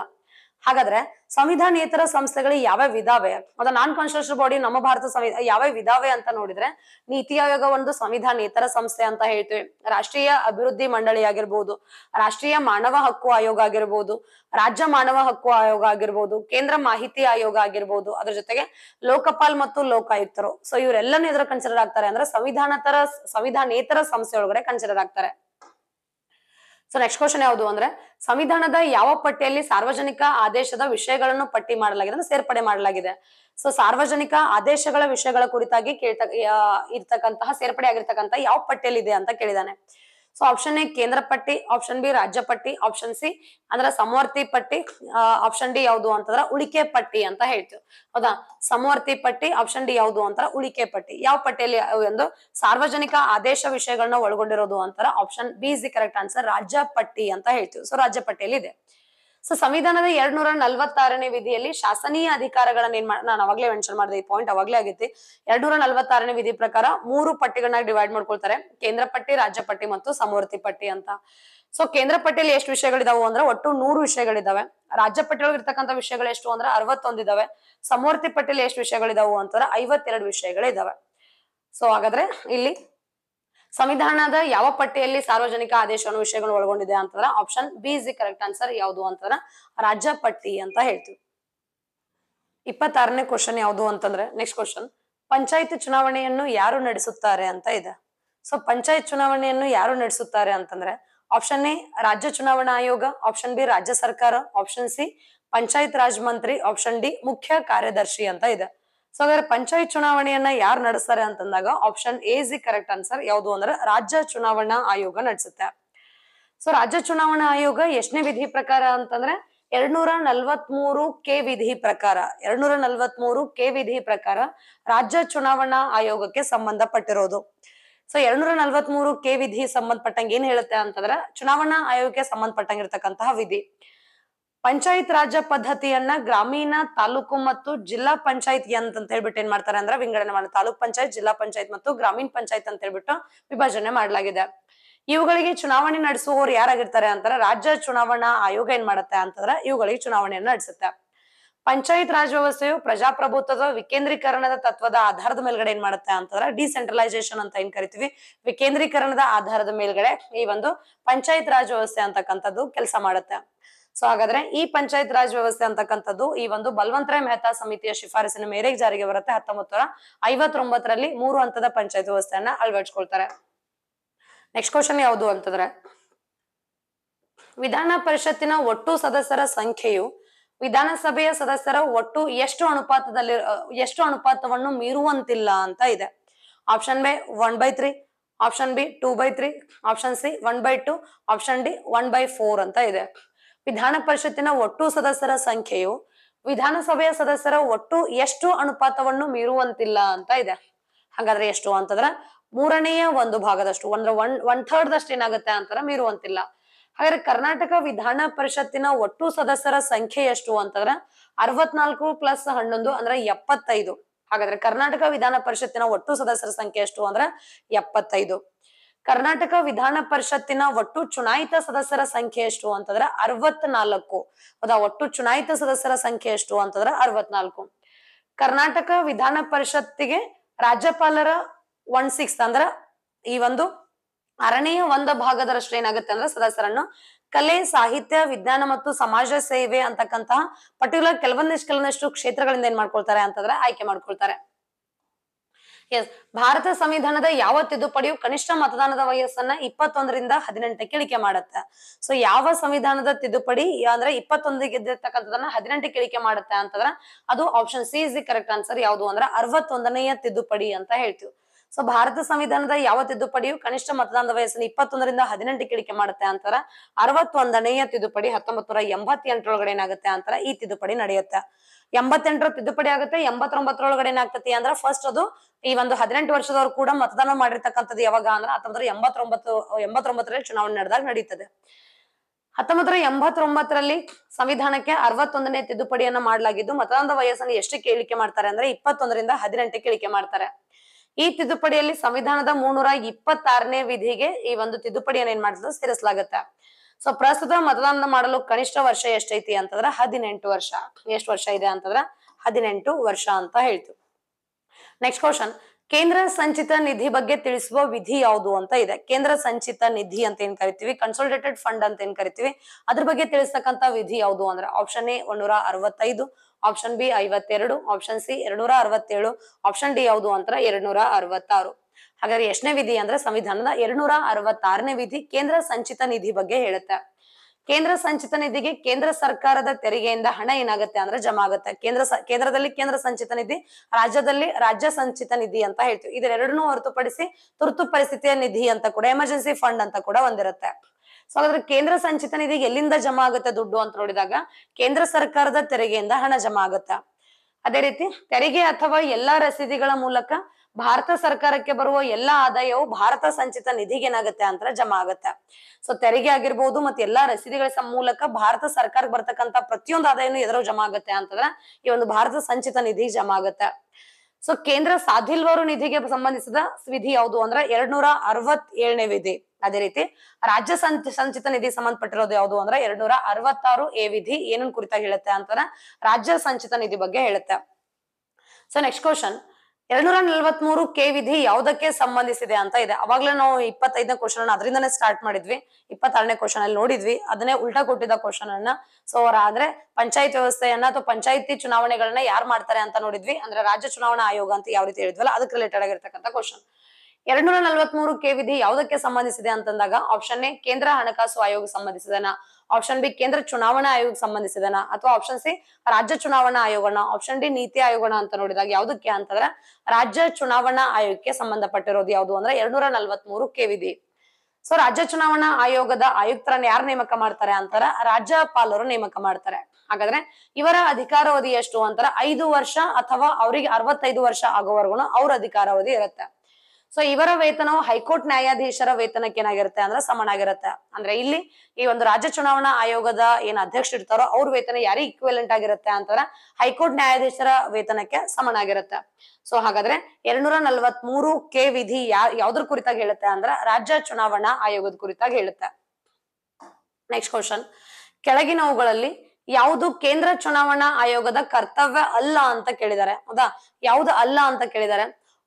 ಹಾಗಾದ್ರೆ ಸಂವಿಧಾನೇತರ ಸಂಸ್ಥೆಗಳು ಯಾವ್ಯಾವ ವಿಧಾವೆ ಅಥವಾ ನಾನ್ ಕಾನ್ಸ್ಟಿಟ್ಯೂಷನ್ ಬಾಡಿ ನಮ್ಮ ಭಾರತ ಸಂವಿಧಾನ ಯಾವ್ಯಾವ ವಿಧಾವೆ ಅಂತ ನೋಡಿದ್ರೆ ನೀತಿ ಆಯೋಗ ಒಂದು ಸಂವಿಧಾನೇತರ ಸಂಸ್ಥೆ ಅಂತ ಹೇಳ್ತೀವಿ ರಾಷ್ಟ್ರೀಯ ಅಭಿವೃದ್ಧಿ ಮಂಡಳಿ ಆಗಿರ್ಬೋದು ರಾಷ್ಟ್ರೀಯ ಮಾನವ ಹಕ್ಕು ಆಯೋಗ ಆಗಿರ್ಬೋದು ರಾಜ್ಯ ಮಾನವ ಹಕ್ಕು ಆಯೋಗ ಆಗಿರ್ಬೋದು ಕೇಂದ್ರ ಮಾಹಿತಿ ಆಯೋಗ ಆಗಿರ್ಬೋದು ಅದ್ರ ಜೊತೆಗೆ ಲೋಕಪಾಲ್ ಮತ್ತು ಲೋಕಾಯುಕ್ತರು ಸೊ ಇವರೆಲ್ಲನೂ ಇದರ ಕನ್ಸಿಡರ್ ಆಗ್ತಾರೆ ಅಂದ್ರೆ ಸಂವಿಧಾನತರ ಸಂವಿಧಾನೇತರ ಸಂಸ್ಥೆ ಒಳಗಡೆ ಕನ್ಸಿಡರ್ ಆಗ್ತಾರೆ ಸೊ ನೆಕ್ಸ್ಟ್ ಕ್ವಶನ್ ಯಾವುದು ಅಂದ್ರೆ ಸಂವಿಧಾನದ ಯಾವ ಪಟ್ಟಿಯಲ್ಲಿ ಸಾರ್ವಜನಿಕ ಆದೇಶದ ವಿಷಯಗಳನ್ನು ಪಟ್ಟಿ ಮಾಡಲಾಗಿದೆ ಅಂದ್ರೆ ಸೇರ್ಪಡೆ ಮಾಡಲಾಗಿದೆ ಸೊ ಸಾರ್ವಜನಿಕ ಆದೇಶಗಳ ವಿಷಯಗಳ ಕುರಿತಾಗಿ ಕೇಳ್ತ ಇರ್ತಕ್ಕಂತಹ ಸೇರ್ಪಡೆ ಆಗಿರ್ತಕ್ಕಂತಹ ಯಾವ ಪಟ್ಟಿಯಲ್ಲಿ ಇದೆ ಅಂತ ಕೇಳಿದಾನೆ ಸೊ ಆಪ್ಷನ್ ಎ ಕೇಂದ್ರ ಪಟ್ಟಿ ಆಪ್ಷನ್ ಬಿ ರಾಜ್ಯ ಪಟ್ಟಿ ಆಪ್ಷನ್ ಸಿ ಅಂದ್ರೆ ಸಮವರ್ತಿ ಪಟ್ಟಿ ಆಪ್ಷನ್ ಡಿ ಯಾವುದು ಅಂತಂದ್ರೆ ಉಳಿಕೆ ಪಟ್ಟಿ ಅಂತ ಹೇಳ್ತೀವಿ ಹೌದಾ ಸಮವರ್ತಿ ಪಟ್ಟಿ ಆಪ್ಷನ್ ಡಿ ಯಾವುದು ಅಂತಾರ ಉಳಿಕೆ ಪಟ್ಟಿ ಯಾವ ಪಟ್ಟಿಯಲ್ಲಿ ಒಂದು ಸಾರ್ವಜನಿಕ ಆದೇಶ ವಿಷಯಗಳನ್ನ ಒಳಗೊಂಡಿರೋದು ಅಂತಾರ option B is the correct answer ರಾಜ್ಯ ಪಟ್ಟಿ ಅಂತ ಹೇಳ್ತೀವಿ ಸೊ ರಾಜ್ಯ ಪಟ್ಟಿಯಲ್ಲಿ ಇದೆ ಸೊ ಸಂವಿಧಾನದ ಎರಡ್ ನೂರ ನಲ್ವತ್ತಾರನೇ ವಿಧಿಯಲ್ಲಿ ಶಾಸನೀಯ ಅಧಿಕಾರಗಳನ್ನ ಏನ್ ಮಾಡ ನಾನು ಅವಾಗ್ಲೇ ಮೆನ್ಷನ್ ಮಾಡಿದೆ ಈ ಪಾಯಿಂಟ್ ಅವಾಗ್ಲೇ ಆಗುತ್ತೆ ಎರಡ್ ನೂರ ನಲ್ವತ್ತಾರನೇ ವಿಧಿ ಪ್ರಕಾರ ಮೂರು ಪಟ್ಟಿಗಳನ್ನ ಡಿವೈಡ್ ಮಾಡ್ಕೊಳ್ತಾರೆ ಕೇಂದ್ರ ಪಟ್ಟಿ ರಾಜ್ಯ ಪಟ್ಟಿ ಮತ್ತು ಸಮವರ್ತಿ ಪಟ್ಟಿ ಅಂತ ಸೊ ಕೇಂದ್ರ ಪಟ್ಟಿಯಲ್ಲಿ ಎಷ್ಟು ವಿಷಯಗಳಿದಾವು ಅಂದ್ರೆ ಒಟ್ಟು ನೂರು ವಿಷಯಗಳಿದಾವೆ ರಾಜ್ಯ ಪಟ್ಟಿಯೊಳಗೆ ಇರ್ತಕ್ಕಂಥ ವಿಷಯಗಳು ಎಷ್ಟು ಅಂದ್ರೆ ಅರವತ್ತೊಂದಿದಾವೆ ಸಮವರ್ತಿ ಪಟ್ಟಿಯಲ್ಲಿ ಎಷ್ಟು ವಿಷಯಗಳಿದಾವು ಅಂತಂದ್ರೆ ಐವತ್ತೆರಡು ವಿಷಯಗಳಿದಾವೆ ಸೊ ಹಾಗಾದ್ರೆ ಇಲ್ಲಿ ಸಂವಿಧಾನದ ಯಾವ ಪಟ್ಟಿಯಲ್ಲಿ ಸಾರ್ವಜನಿಕ ಆದೇಶವನ್ನು ವಿಷಯಗಳು ಒಳಗೊಂಡಿದೆ ಅಂತಂದ್ರ option B is the correct answer ಯಾವುದು ಅಂತಂದ್ರ ರಾಜ್ಯ ಪಟ್ಟಿ ಅಂತ ಹೇಳ್ತೀವಿ ಇಪ್ಪತ್ತಾರನೇ ಕ್ವಶನ್ ಯಾವುದು ಅಂತಂದ್ರೆ ನೆಕ್ಸ್ಟ್ ಕ್ವಶನ್ ಪಂಚಾಯತ್ ಚುನಾವಣೆಯನ್ನು ಯಾರು ನಡೆಸುತ್ತಾರೆ ಅಂತ ಇದೆ ಸೊ ಪಂಚಾಯತ್ ಚುನಾವಣೆಯನ್ನು ಯಾರು ನಡೆಸುತ್ತಾರೆ ಅಂತಂದ್ರೆ ಆಪ್ಷನ್ ಎ ರಾಜ್ಯ ಚುನಾವಣಾ ಆಯೋಗ ಆಪ್ಷನ್ ಬಿ ರಾಜ್ಯ ಸರ್ಕಾರ ಆಪ್ಷನ್ ಸಿ ಪಂಚಾಯತ್ ರಾಜ್ ಮಂತ್ರಿ ಆಪ್ಷನ್ ಡಿ ಮುಖ್ಯ ಕಾರ್ಯದರ್ಶಿ ಅಂತ ಇದೆ ಸೊ ಹಾಗಾದ್ರೆ ಪಂಚಾಯತ್ ಚುನಾವಣೆಯನ್ನ ಯಾರು ನಡೆಸ್ತಾರೆ ಅಂತಂದಾಗ option A is correct answer ಯಾವುದು ಅಂದ್ರೆ ರಾಜ್ಯ ಚುನಾವಣಾ ಆಯೋಗ ನಡೆಸುತ್ತೆ ಸೊ ರಾಜ್ಯ ಚುನಾವಣಾ ಆಯೋಗ ಎಷ್ಟನೇ ವಿಧಿ ಪ್ರಕಾರ ಅಂತಂದ್ರೆ ಎರಡ್ನೂರ ನಲ್ವತ್ ಕೆ ವಿಧಿ ಪ್ರಕಾರ ಎರಡ್ನೂರ ನಲ್ವತ್ ಮೂರು ಕೆ ವಿಧಿ ಪ್ರಕಾರ ರಾಜ್ಯ ಚುನಾವಣಾ ಆಯೋಗಕ್ಕೆ ಸಂಬಂಧಪಟ್ಟಿರೋದು ಸೊ ಎರಡ್ನೂರ ನಲ್ವತ್ ಮೂರು ಕೆ ವಿಧಿ ಸಂಬಂಧಪಟ್ಟಂಗೆ ಏನ್ ಹೇಳುತ್ತೆ ಅಂತಂದ್ರೆ ಚುನಾವಣಾ ಆಯೋಗಕ್ಕೆ ಸಂಬಂಧಪಟ್ಟಂಗಿರ್ತಕ್ಕಂತಹ ವಿಧಿ ಪಂಚಾಯತ್ ರಾಜ ಪದ್ಧತಿಯನ್ನ ಗ್ರಾಮೀಣ ತಾಲೂಕು ಮತ್ತು ಜಿಲ್ಲಾ ಪಂಚಾಯತ್ ಅಂತ ಹೇಳ್ಬಿಟ್ಟು ಏನ್ ಮಾಡ್ತಾರೆ ಅಂದ್ರೆ ವಿಂಗಡಣೆ ಮಾಡಿ ತಾಲೂಕ್ ಪಂಚಾಯತ್ ಜಿಲ್ಲಾ ಪಂಚಾಯತ್ ಮತ್ತು ಗ್ರಾಮೀಣ ಪಂಚಾಯತ್ ಅಂತ ಹೇಳ್ಬಿಟ್ಟು ವಿಭಜನೆ ಮಾಡಲಾಗಿದೆ ಇವುಗಳಿಗೆ ಚುನಾವಣೆ ನಡೆಸುವವರು ಯಾರಾಗಿರ್ತಾರೆ ಅಂತಾರೆ ರಾಜ್ಯ ಚುನಾವಣಾ ಆಯೋಗ ಏನ್ ಮಾಡುತ್ತೆ ಅಂತಂದ್ರೆ ಇವುಗಳಿಗೆ ಚುನಾವಣೆಯನ್ನು ನಡೆಸುತ್ತೆ ಪಂಚಾಯತ್ ರಾಜ್ ವ್ಯವಸ್ಥೆಯು ಪ್ರಜಾಪ್ರಭುತ್ವದ ವಿಕೇಂದ್ರೀಕರಣದ ತತ್ವದ ಆಧಾರದ ಮೇಲ್ಗಡೆ ಏನ್ ಮಾಡುತ್ತೆ ಅಂತಂದ್ರೆ ಡಿಸೆಂಟ್ರಲೈಸೇಷನ್ ಅಂತ ಏನ್ ಕರಿತೀವಿ ವಿಕೇಂದ್ರೀಕರಣದ ಆಧಾರದ ಮೇಲ್ಗಡೆ ಈ ಒಂದು ಪಂಚಾಯತ್ ರಾಜ್ ವ್ಯವಸ್ಥೆ ಅಂತಕ್ಕಂಥದ್ದು ಕೆಲಸ ಮಾಡುತ್ತೆ ಸೊ ಹಾಗಾದ್ರೆ ಈ ಪಂಚಾಯತ್ ರಾಜ್ ವ್ಯವಸ್ಥೆ ಅಂತಕ್ಕಂಥದ್ದು ಈ ಒಂದು ಬಲವಂತರಾಯ್ ಮೆಹ್ತಾ ಸಮಿತಿಯ ಶಿಫಾರಸಿನ ಮೇರೆಗೆ ಜಾರಿಗೆ ಬರುತ್ತೆ ಹತ್ತೊಂಬತ್ತರ ಐವತ್ತೊಂಬತ್ತರಲ್ಲಿ ಮೂರು ಹಂತದ ಪಂಚಾಯತ್ ವ್ಯವಸ್ಥೆಯನ್ನ ಅಳವಡಿಸ್ಕೊಳ್ತಾರೆ ನೆಕ್ಸ್ಟ್ ಕ್ವಶನ್ ಯಾವುದು ಅಂತಂದ್ರೆ ವಿಧಾನ ಪರಿಷತ್ತಿನ ಒಟ್ಟು ಸದಸ್ಯರ ಸಂಖ್ಯೆಯು ವಿಧಾನಸಭೆಯ ಸದಸ್ಯರ ಒಟ್ಟು ಎಷ್ಟು ಅನುಪಾತದಲ್ಲಿ ಎಷ್ಟು ಅನುಪಾತವನ್ನು ಮೀರುವಂತಿಲ್ಲ ಅಂತ ಇದೆ option by one by three option B two by three option C one by two option D one by four ಅಂತ ಇದೆ ವಿಧಾನ ಪರಿಷತ್ತಿನ ಒಟ್ಟು ಸದಸ್ಯರ ಸಂಖ್ಯೆಯು ವಿಧಾನಸಭೆಯ ಸದಸ್ಯರ ಒಟ್ಟು ಎಷ್ಟು ಅನುಪಾತವನ್ನು ಮೀರುವಂತಿಲ್ಲ ಅಂತ ಇದೆ ಹಾಗಾದ್ರೆ ಎಷ್ಟು ಅಂತಂದ್ರ ಮೂರನೆಯ ಒಂದು ಭಾಗದಷ್ಟು ಅಂದ್ರೆ ಒನ್ ಒನ್ ಥರ್ಡ್ ದಷ್ಟು ಏನಾಗುತ್ತೆ ಅಂತಾರ ಮೀರುವಂತಿಲ್ಲ ಹಾಗಾದ್ರೆ ಕರ್ನಾಟಕ ವಿಧಾನ ಪರಿಷತ್ತಿನ ಒಟ್ಟು ಸದಸ್ಯರ ಸಂಖ್ಯೆ ಎಷ್ಟು ಅಂತಂದ್ರ ಅರವತ್ನಾಲ್ಕು ಪ್ಲಸ್ ಹನ್ನೊಂದು ಅಂದ್ರೆ ಎಪ್ಪತ್ತೈದು ಹಾಗಾದ್ರೆ ಕರ್ನಾಟಕ ವಿಧಾನ ಪರಿಷತ್ತಿನ ಒಟ್ಟು ಸದಸ್ಯರ ಸಂಖ್ಯೆ ಎಷ್ಟು ಅಂದ್ರೆ ಎಪ್ಪತ್ತೈದು ಕರ್ನಾಟಕ ವಿಧಾನ ಪರಿಷತ್ತಿನ ಒಟ್ಟು ಚುನಾಯಿತ ಸದಸ್ಯರ ಸಂಖ್ಯೆ ಎಷ್ಟು ಅಂತಂದ್ರೆ ಅರವತ್ನಾಲ್ಕು ಹೌದಾ ಒಟ್ಟು ಚುನಾಯಿತ ಸದಸ್ಯರ ಸಂಖ್ಯೆ ಎಷ್ಟು ಅಂತಂದ್ರೆ ಅರವತ್ನಾಲ್ಕು ಕರ್ನಾಟಕ ವಿಧಾನ ಪರಿಷತ್ತಿಗೆ ರಾಜ್ಯಪಾಲರ ಒನ್ ಸಿಕ್ಸ್ ಅಂದ್ರ ಈ ಒಂದು ಅರಣ್ಯ ಒಂದ ಭಾಗದರಷ್ಟು ಏನಾಗುತ್ತೆ ಅಂದ್ರೆ ಸದಸ್ಯರನ್ನು ಕಲೆ ಸಾಹಿತ್ಯ ವಿಜ್ಞಾನ ಮತ್ತು ಸಮಾಜ ಸೇವೆ ಅಂತಕ್ಕಂತಹ ಪರ್ಟಿಕ್ಯುಲರ್ ಕೆಲವೊಂದಿಷ್ಟು ಕೆಲವೊಂದಷ್ಟು ಕ್ಷೇತ್ರಗಳಿಂದ ಏನ್ ಮಾಡ್ಕೊಳ್ತಾರೆ ಅಂತಂದ್ರೆ ಆಯ್ಕೆ ಮಾಡ್ಕೊಳ್ತಾರೆ ಎಸ್ ಭಾರತ ಸಂವಿಧಾನದ ಯಾವ ತಿದ್ದುಪಡಿಯು ಕನಿಷ್ಠ ಮತದಾನದ ವಯಸ್ಸನ್ನ ಇಪ್ಪತ್ತೊಂದರಿಂದ ಹದಿನೆಂಟಕ್ಕೆ ಇಳಿಕೆ ಮಾಡುತ್ತೆ ಸೊ ಯಾವ ಸಂವಿಧಾನದ ತಿದ್ದುಪಡಿ ಅಂದ್ರೆ ಇಪ್ಪತ್ತೊಂದಿಗೆ ಇದ್ದಿರ್ತಕ್ಕಂಥದನ್ನ ಹದಿನೆಂಟಕ್ಕೆ ಇಳಿಕೆ ಮಾಡುತ್ತೆ ಅಂತಂದ್ರೆ ಅದು option C is the correct answer ಯಾವುದು ಅಂದ್ರೆ ಅರವತ್ತೊಂದನೆಯ ತಿದ್ದುಪಡಿ ಅಂತ ಹೇಳ್ತೀವಿ ಸೊ ಭಾರತ ಸಂವಿಧಾನದ ಯಾವ ತಿದ್ದುಪಡಿಯು ಕನಿಷ್ಠ ಮತದಾನದ ವಯಸ್ಸನ್ನು ಇಪ್ಪತ್ತೊಂದರಿಂದ ಹದಿನೆಂಟಕ್ಕೆ ಇಳಿಕೆ ಮಾಡುತ್ತೆ ಅಂತಾರ ಅರವತ್ತೊಂದನೆಯ ತಿದ್ದುಪಡಿ ಹತ್ತೊಂಬತ್ ನೂರ ಎಂಬತ್ತೆಂಟರೊಳಗಡೆ ಏನಾಗುತ್ತೆ ಅಂತಾರ ಈ ತಿದ್ದುಪಡಿ ನಡೆಯುತ್ತೆ ಎಂಬತ್ತೆಂಟರ ತಿದ್ದುಪಡಿ ಆಗುತ್ತೆ ಎಂಬತ್ತೊಂಬತ್ತರೊಳಗಡೆ ಏನಾಗ್ತತಿ ಅಂದ್ರೆ ಫಸ್ಟ್ ಅದು ಈ ಒಂದು ಹದಿನೆಂಟು ವರ್ಷದವರು ಕೂಡ ಮತದಾನ ಮಾಡಿರ್ತಕ್ಕಂಥದ್ದು ಯಾವಾಗ ಅಂದ್ರೆ ಹತ್ತೊಂಬತ್ತರ ಎಂಬತ್ತೊಂಬತ್ತು ಎಂಬತ್ತೊಂಬತ್ತರಲ್ಲಿ ಚುನಾವಣೆ ನಡೆದಾಗ ನಡೀತದೆ ಹತ್ತೊಂಬತ್ತರ ಎಂಬತ್ತೊಂಬತ್ತರಲ್ಲಿ ಸಂವಿಧಾನಕ್ಕೆ ಅರವತ್ತೊಂದನೇ ತಿದ್ದುಪಡಿಯನ್ನು ಮಾಡಲಾಗಿದ್ದು ಮತದಾನದ ವಯಸ್ಸನ್ನು ಎಷ್ಟಕ್ಕೆ ಇಳಿಕೆ ಮಾಡ್ತಾರೆ ಅಂದ್ರೆ ಇಪ್ಪತ್ತೊಂದರಿಂದ ಹದಿನೆಂಟಕ್ಕೆ ಇಳಿಕೆ ಮಾಡ್ತಾರೆ ಈ ತಿದ್ದುಪಡಿಯಲ್ಲಿ ಸಂವಿಧಾನದ ಮುನ್ನೂರ ಇಪ್ಪತ್ತಾರನೇ ವಿಧಿಗೆ ಈ ಒಂದು ತಿದ್ದುಪಡಿಯನ್ನು ಏನ್ ಮಾಡಿದ್ರು ಸೇರಿಸಲಾಗುತ್ತೆ ಸೊ ಪ್ರಸ್ತುತ ಮತದಾನ ಮಾಡಲು ಕನಿಷ್ಠ ವರ್ಷ ಎಷ್ಟೈತಿ ಅಂತಂದ್ರ ಹದಿನೆಂಟು ವರ್ಷ ಎಷ್ಟು ವರ್ಷ ಇದೆ ಅಂತಂದ್ರ ಹದಿನೆಂಟು ವರ್ಷ ಅಂತ ಹೇಳ್ತು ನೆಕ್ಸ್ಟ್ ಕ್ವಶನ್ ಕೇಂದ್ರ ಸಂಚಿತ ನಿಧಿ ಬಗ್ಗೆ ತಿಳಿಸುವ ವಿಧಿ ಯಾವುದು ಅಂತ ಇದೆ ಕೇಂದ್ರ ಸಂಚಿತ ನಿಧಿ ಅಂತ ಏನ್ ಕರಿತೀವಿ ಕನ್ಸಲ್ಟೇಟೆಡ್ ಫಂಡ್ ಅಂತ ಏನ್ ಕರಿತೀವಿ ಅದ್ರ ಬಗ್ಗೆ ತಿಳಿಸ್ತಕ್ಕಂತ ವಿಧಿ ಯಾವುದು ಅಂದ್ರೆ ಆಪ್ಷನ್ ಎ ಒಂದೂರ ಅರವತ್ತೈದು ಆಪ್ಷನ್ ಬಿ ಐವತ್ತೆರಡು ಆಪ್ಷನ್ ಸಿ ಎರಡ್ನೂರ ಅರವತ್ತೇಳು ಆಪ್ಷನ್ ಡಿ ಯಾವುದು ಅಂತ ಎರಡ್ನೂರ ಅರವತ್ತಾರು ಹಾಗಾದ್ರೆ ಎಷ್ಟನೇ ವಿಧಿ ಅಂದ್ರೆ ಸಂವಿಧಾನದ ಎರಡ್ನೂರ ಅರವತ್ತಾರನೇ ವಿಧಿ ಕೇಂದ್ರ ಸಂಚಿತ ನಿಧಿ ಬಗ್ಗೆ ಹೇಳುತ್ತೆ ಕೇಂದ್ರ ಸಂಚಿತ ನಿಧಿಗೆ ಕೇಂದ್ರ ಸರ್ಕಾರದ ತೆರಿಗೆಯಿಂದ ಹಣ ಏನಾಗುತ್ತೆ ಅಂದ್ರೆ ಜಮಾ ಆಗುತ್ತೆ ಕೇಂದ್ರ ಕೇಂದ್ರದಲ್ಲಿ ಕೇಂದ್ರ ಸಂಚಿತ ನಿಧಿ ರಾಜ್ಯದಲ್ಲಿ ರಾಜ್ಯ ಸಂಚಿತ ನಿಧಿ ಅಂತ ಹೇಳ್ತೀವಿ ಇದೆರಡನ್ನೂ ಹೊರತುಪಡಿಸಿ ತುರ್ತು ಪರಿಸ್ಥಿತಿಯ ನಿಧಿ ಅಂತ ಕೂಡ ಎಮರ್ಜೆನ್ಸಿ ಫಂಡ್ ಅಂತ ಕೂಡ ಒಂದಿರುತ್ತೆ ಸೊ ಹಾಗಾದ್ರೆ ಕೇಂದ್ರ ಸಂಚಿತ ನಿಧಿಗೆ ಎಲ್ಲಿಂದ ಜಮಾ ಆಗುತ್ತೆ ದುಡ್ಡು ಅಂತ ನೋಡಿದಾಗ ಕೇಂದ್ರ ಸರ್ಕಾರದ ತೆರಿಗೆಯಿಂದ ಹಣ ಜಮಾ ಆಗುತ್ತೆ ಅದೇ ರೀತಿ ತೆರಿಗೆ ಅಥವಾ ಎಲ್ಲಾ ರಸೀದಿಗಳ ಮೂಲಕ ಭಾರತ ಸರ್ಕಾರಕ್ಕೆ ಬರುವ ಎಲ್ಲಾ ಆದಾಯವು ಭಾರತ ಸಂಚಿತ ನಿಧಿಗೇನಾಗತ್ತೆ ಅಂತ ಜಮಾ ಆಗುತ್ತೆ ಸೊ ತೆರಿಗೆ ಆಗಿರ್ಬೋದು ಮತ್ತೆ ಎಲ್ಲಾ ರಸೀದಿಗಳ ಮೂಲಕ ಭಾರತ ಸರ್ಕಾರಕ್ಕೆ ಬರ್ತಕ್ಕಂತ ಪ್ರತಿಯೊಂದು ಆದಾಯನು ಎದುರು ಜಮಾ ಆಗತ್ತೆ ಅಂತಂದ್ರೆ ಈ ಒಂದು ಭಾರತ ಸಂಚಿತ ನಿಧಿ ಜಮಾ ಆಗುತ್ತೆ ಸೊ ಕೇಂದ್ರ ಸಾಧಿಲ್ವರು ನಿಧಿಗೆ ಸಂಬಂಧಿಸಿದ ವಿಧಿ ಯಾವುದು ಅಂದ್ರೆ ಎರಡ್ ನೂರ ಏಳನೇ ವಿಧಿ ಅದೇ ರೀತಿ ರಾಜ್ಯ ಸಂಚಿತ ನಿಧಿ ಸಂಬಂಧಪಟ್ಟಿರೋದು ಯಾವುದು ಅಂದ್ರೆ ಎರಡ್ನೂರ ಅರವತ್ತಾರು ಎ ವಿಧಿ ಏನನ್ ಕುರಿತಾಗಿ ಹೇಳುತ್ತೆ ಅಂತಂದ್ರೆ ರಾಜ್ಯ ಸಂಚಿತ ನಿಧಿ ಬಗ್ಗೆ ಹೇಳುತ್ತೆ ಸೊ ನೆಕ್ಸ್ಟ್ ಕ್ವಶನ್ ಎರಡ್ನೂರ ಮೂರು ಕೆ ವಿಧಿ ಯಾವ್ದಕ್ಕೆ ಸಂಬಂಧಿಸಿದೆ ಅಂತ ಇದೆ ಅವಾಗ್ಲೇ ನಾವು ಇಪ್ಪತ್ತೈದನೇ ಕ್ವಶನ್ ಅನ್ನ ಅದರಿಂದನೇ ಸ್ಟಾರ್ಟ್ ಮಾಡಿದ್ವಿ ಇಪ್ಪತ್ತಾರನೇ ಕ್ವಶನ್ ಅಲ್ಲಿ ನೋಡಿದ್ವಿ ಅದನ್ನೇ ಉಲ್ಟಾ ಕೊಟ್ಟಿದ್ದ ಕ್ವಶನ್ ಅನ್ನ ಸೊ ಆದ್ರೆ ಪಂಚಾಯತ್ ವ್ಯವಸ್ಥೆಯನ್ನ ಅಥವಾ ಪಂಚಾಯತಿ ಚುನಾವಣೆಗಳನ್ನ ಯಾರು ಮಾಡ್ತಾರೆ ಅಂತ ನೋಡಿದ್ವಿ ಅಂದ್ರೆ ರಾಜ್ಯ ಚುನಾವಣಾ ಆಯೋಗ ಅಂತ ಯಾವ ರೀತಿ ಹೇಳಿದ್ವಲ್ಲ ಅದಕ್ಕೆ ರಿಲೇಟೆಡ್ ಆಗಿರ್ತಕ್ಕಂಥ ಕ್ವಶನ್ ಎರಡ್ನೂರ ಮೂರು ಕೆ ವಿಧಿ ಯಾವುದಕ್ಕೆ ಸಂಬಂಧಿಸಿದೆ ಅಂತಂದಾಗ ಆಪ್ಷನ್ ಎ ಕೇಂದ್ರ ಹಣಕಾಸು ಆಯೋಗ ಸಂಬಂಧಿಸಿದನ ಆಪ್ಷನ್ ಬಿ ಕೇಂದ್ರ ಚುನಾವಣಾ ಆಯೋಗ ಸಂಬಂಧಿಸಿದನ ಅಥವಾ ಆಪ್ಷನ್ ಸಿ ರಾಜ್ಯ ಚುನಾವಣಾ ಆಯೋಗನ ಆಪ್ಷನ್ ಡಿ ನೀತಿ ಆಯೋಗನ ಅಂತ ನೋಡಿದಾಗ ಯಾವುದಕ್ಕೆ ಅಂತಂದ್ರೆ ರಾಜ್ಯ ಚುನಾವಣಾ ಆಯೋಗಕ್ಕೆ ಸಂಬಂಧಪಟ್ಟಿರೋದು ಯಾವುದು ಅಂದ್ರೆ ಎರಡ್ನೂರ ಮೂರು ಕೆ ವಿಧಿ ಸೊ ರಾಜ್ಯ ಚುನಾವಣಾ ಆಯೋಗದ ಆಯುಕ್ತರನ್ನ ಯಾರು ನೇಮಕ ಮಾಡ್ತಾರೆ ಅಂತಾರ ರಾಜ್ಯಪಾಲರು ನೇಮಕ ಮಾಡ್ತಾರೆ ಹಾಗಾದ್ರೆ ಇವರ ಅಧಿಕಾರಾವಧಿ ಎಷ್ಟು ಅಂತಾರ ಐದು ವರ್ಷ ಅಥವಾ ಅವರಿಗೆ ಅರವತ್ತೈದು ವರ್ಷ ಆಗೋವರೆಗೂ ಅವ್ರ ಅಧಿಕಾರಾವಧಿ ಇರುತ್ತೆ ಸೊ ಇವರ ವೇತನವು ಹೈಕೋರ್ಟ್ ನ್ಯಾಯಾಧೀಶರ ವೇತನಕ್ಕೆ ಏನಾಗಿರುತ್ತೆ ಅಂದ್ರೆ ಸಮನಾಗಿರುತ್ತೆ ಅಂದ್ರೆ ಇಲ್ಲಿ ಈ ಒಂದು ರಾಜ್ಯ ಚುನಾವಣಾ ಆಯೋಗದ ಏನ್ ಅಧ್ಯಕ್ಷ ಇರ್ತಾರೋ ಅವ್ರ ವೇತನ ಯಾರಿಗೆ ಇಕ್ವೆಲೆಂಟ್ ಆಗಿರುತ್ತೆ ಅಂತಂದ್ರೆ ಹೈಕೋರ್ಟ್ ನ್ಯಾಯಾಧೀಶರ ವೇತನಕ್ಕೆ ಸಮನಾಗಿರುತ್ತೆ ಸೊ ಹಾಗಾದ್ರೆ ಎರಡ್ನೂರ ನಲ್ವತ್ ಮೂರು ಕೆ ವಿಧಿ ಯಾವ್ದ್ರ ಕುರಿತಾಗಿ ಹೇಳುತ್ತೆ ಅಂದ್ರೆ ರಾಜ್ಯ ಚುನಾವಣಾ ಆಯೋಗದ ಕುರಿತಾಗಿ ಹೇಳುತ್ತೆ ನೆಕ್ಸ್ಟ್ ಕ್ವಶನ್ ಕೆಳಗಿನವುಗಳಲ್ಲಿ ಯಾವುದು ಕೇಂದ್ರ ಚುನಾವಣಾ ಆಯೋಗದ ಕರ್ತವ್ಯ ಅಲ್ಲ ಅಂತ ಕೇಳಿದ್ದಾರೆ ಹೌದಾ ಯಾವ್ದು ಅಲ್ಲ ಅಂತ ಕೇಳಿದ್ದಾರೆ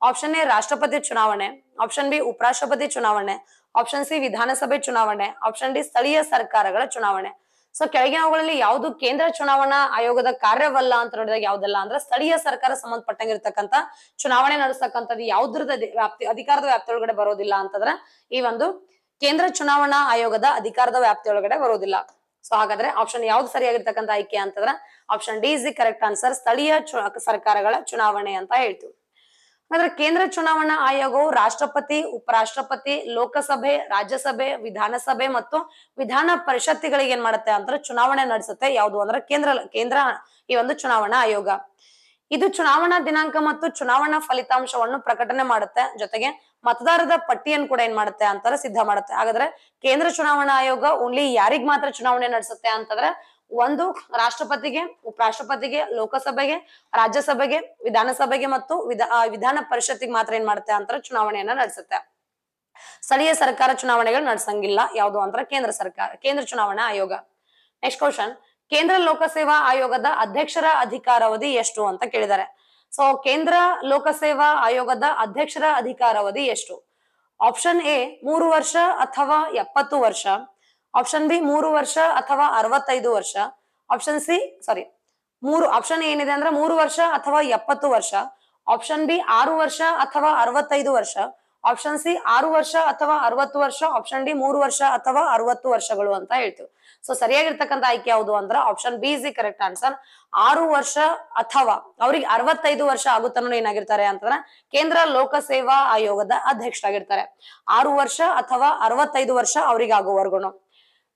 ಆಪ್ಷನ್ ಎ ರಾಷ್ಟ್ರಪತಿ ಚುನಾವಣೆ ಆಪ್ಷನ್ ಬಿ ಉಪರಾಷ್ಟ್ರಪತಿ ಚುನಾವಣೆ ಆಪ್ಷನ್ ಸಿ ವಿಧಾನಸಭೆ ಚುನಾವಣೆ ಆಪ್ಷನ್ ಡಿ ಸ್ಥಳೀಯ ಸರ್ಕಾರಗಳ ಚುನಾವಣೆ ಸೊ ಕೆಳಗಿನವುಗಳಲ್ಲಿ ಯಾವುದು ಕೇಂದ್ರ ಚುನಾವಣಾ ಆಯೋಗದ ಕಾರ್ಯವಲ್ಲ ಅಂತ ನೋಡಿದಾಗ ಯಾವ್ದಲ್ಲ ಅಂದ್ರೆ ಸ್ಥಳೀಯ ಸರ್ಕಾರ ಸಂಬಂಧಪಟ್ಟಂಗಿರ್ತಕ್ಕಂಥ ಚುನಾವಣೆ ನಡೆಸತಕ್ಕಂಥದ್ದು ಯಾವ್ದ್ರದ ವ್ಯಾಪ್ತಿ ಅಧಿಕಾರದ ವ್ಯಾಪ್ತಿಯೊಳಗಡೆ ಬರೋದಿಲ್ಲ ಅಂತಂದ್ರೆ ಈ ಒಂದು ಕೇಂದ್ರ ಚುನಾವಣಾ ಆಯೋಗದ ಅಧಿಕಾರದ ವ್ಯಾಪ್ತಿಯೊಳಗಡೆ ಬರೋದಿಲ್ಲ ಸೊ ಹಾಗಾದ್ರೆ ಆಪ್ಷನ್ ಯಾವ್ದು ಸರಿಯಾಗಿರ್ತಕ್ಕಂಥ ಆಯ್ಕೆ ಅಂತಂದ್ರೆ option D is the correct answer ಸ್ಥಳೀಯ ಸರ್ಕಾರಗಳ ಚುನಾವಣೆ ಅಂತ ಹೇಳ್ತೀವಿ ಮಾತ್ರ ಕೇಂದ್ರ ಚುನಾವಣಾ ಆಯೋಗವು ರಾಷ್ಟ್ರಪತಿ ಉಪರಾಷ್ಟ್ರಪತಿ ಲೋಕಸಭೆ ರಾಜ್ಯಸಭೆ ವಿಧಾನಸಭೆ ಮತ್ತು ವಿಧಾನ ಪರಿಷತ್ತುಗಳಿಗೆ ಏನ್ ಮಾಡುತ್ತೆ ಅಂದ್ರೆ ಚುನಾವಣೆ ನಡೆಸುತ್ತೆ ಯಾವುದು ಅಂದ್ರೆ ಕೇಂದ್ರ ಕೇಂದ್ರ ಈ ಒಂದು ಚುನಾವಣಾ ಆಯೋಗ ಇದು ಚುನಾವಣಾ ದಿನಾಂಕ ಮತ್ತು ಚುನಾವಣಾ ಫಲಿತಾಂಶವನ್ನು ಪ್ರಕಟಣೆ ಮಾಡುತ್ತೆ ಜೊತೆಗೆ ಮತದಾರರ ಪಟ್ಟಿಯನ್ನು ಕೂಡ ಏನ್ ಮಾಡುತ್ತೆ ಅಂತಾರೆ ಸಿದ್ಧ ಮಾಡುತ್ತೆ ಹಾಗಾದ್ರೆ ಕೇಂದ್ರ ಚುನಾವಣಾ ಆಯೋಗ ಓನ್ಲಿ ಯಾರಿಗ್ ಮಾತ್ರ ಚುನಾವಣೆ ನಡೆಸುತ್ತೆ ಅಂತಂದ್ರೆ ಒಂದು ರಾಷ್ಟ್ರಪತಿಗೆ ಉಪರಾಷ್ಟ್ರಪತಿಗೆ ಲೋಕಸಭೆಗೆ ರಾಜ್ಯಸಭೆಗೆ ವಿಧಾನಸಭೆಗೆ ಮತ್ತು ವಿಧಾನ ಪರಿಷತ್ತಿಗೆ ಮಾತ್ರ ಏನ್ ಮಾಡುತ್ತೆ ಅಂತ ಚುನಾವಣೆಯನ್ನ ನಡೆಸುತ್ತೆ ಸ್ಥಳೀಯ ಸರ್ಕಾರ ಚುನಾವಣೆಗಳು ನಡೆಸಂಗಿಲ್ಲ ಯಾವುದು ಅಂತ ಕೇಂದ್ರ ಸರ್ಕಾರ ಕೇಂದ್ರ ಚುನಾವಣಾ ಆಯೋಗ ನೆಕ್ಸ್ಟ್ ಕ್ವಶನ್ ಕೇಂದ್ರ ಲೋಕಸೇವಾ ಆಯೋಗದ ಅಧ್ಯಕ್ಷರ ಅಧಿಕಾರಾವಧಿ ಎಷ್ಟು ಅಂತ ಕೇಳಿದ್ದಾರೆ ಸೊ ಕೇಂದ್ರ ಲೋಕಸೇವಾ ಆಯೋಗದ ಅಧ್ಯಕ್ಷರ ಅಧಿಕಾರಾವಧಿ ಎಷ್ಟು ಆಪ್ಷನ್ ಎ ಮೂರು ವರ್ಷ ಅಥವಾ ಎಪ್ಪತ್ತು ವರ್ಷ ಆಪ್ಷನ್ ಬಿ ಮೂರು ವರ್ಷ ಅಥವಾ ಅರವತ್ತೈದು ವರ್ಷ ಆಪ್ಷನ್ ಸಿ ಸಾರಿ ಮೂರು ಆಪ್ಷನ್ ಏನಿದೆ ಅಂದ್ರೆ ಮೂರು ವರ್ಷ ಅಥವಾ ಎಪ್ಪತ್ತು ವರ್ಷ ಆಪ್ಷನ್ ಬಿ ಆರು ವರ್ಷ ಅಥವಾ ಅರವತ್ತೈದು ವರ್ಷ ಆಪ್ಷನ್ ಸಿ ಆರು ವರ್ಷ ಅಥವಾ ಅರವತ್ತು ವರ್ಷ ಆಪ್ಷನ್ ಡಿ ಮೂರು ವರ್ಷ ಅಥವಾ ಅರವತ್ತು ವರ್ಷಗಳು ಅಂತ ಹೇಳ್ತೀವಿ ಸೊ ಸರಿಯಾಗಿರ್ತಕ್ಕಂಥ ಆಯ್ಕೆ ಯಾವುದು ಅಂದ್ರೆ option B is the correct answer ಆರು ವರ್ಷ ಅಥವಾ ಅವ್ರಿಗೆ ಅರವತ್ತೈದು ವರ್ಷ ಆಗುತ್ತಾನೋ ಏನಾಗಿರ್ತಾರೆ ಅಂತಂದ್ರೆ ಕೇಂದ್ರ ಲೋಕಸೇವಾ ಆಯೋಗದ ಅಧ್ಯಕ್ಷರಾಗಿರ್ತಾರೆ ಆರು ವರ್ಷ ಅಥವಾ ಅರವತ್ತೈದು ವರ್ಷ ಅವ್ರಿಗೆ ಆಗುವವರೆಗೂ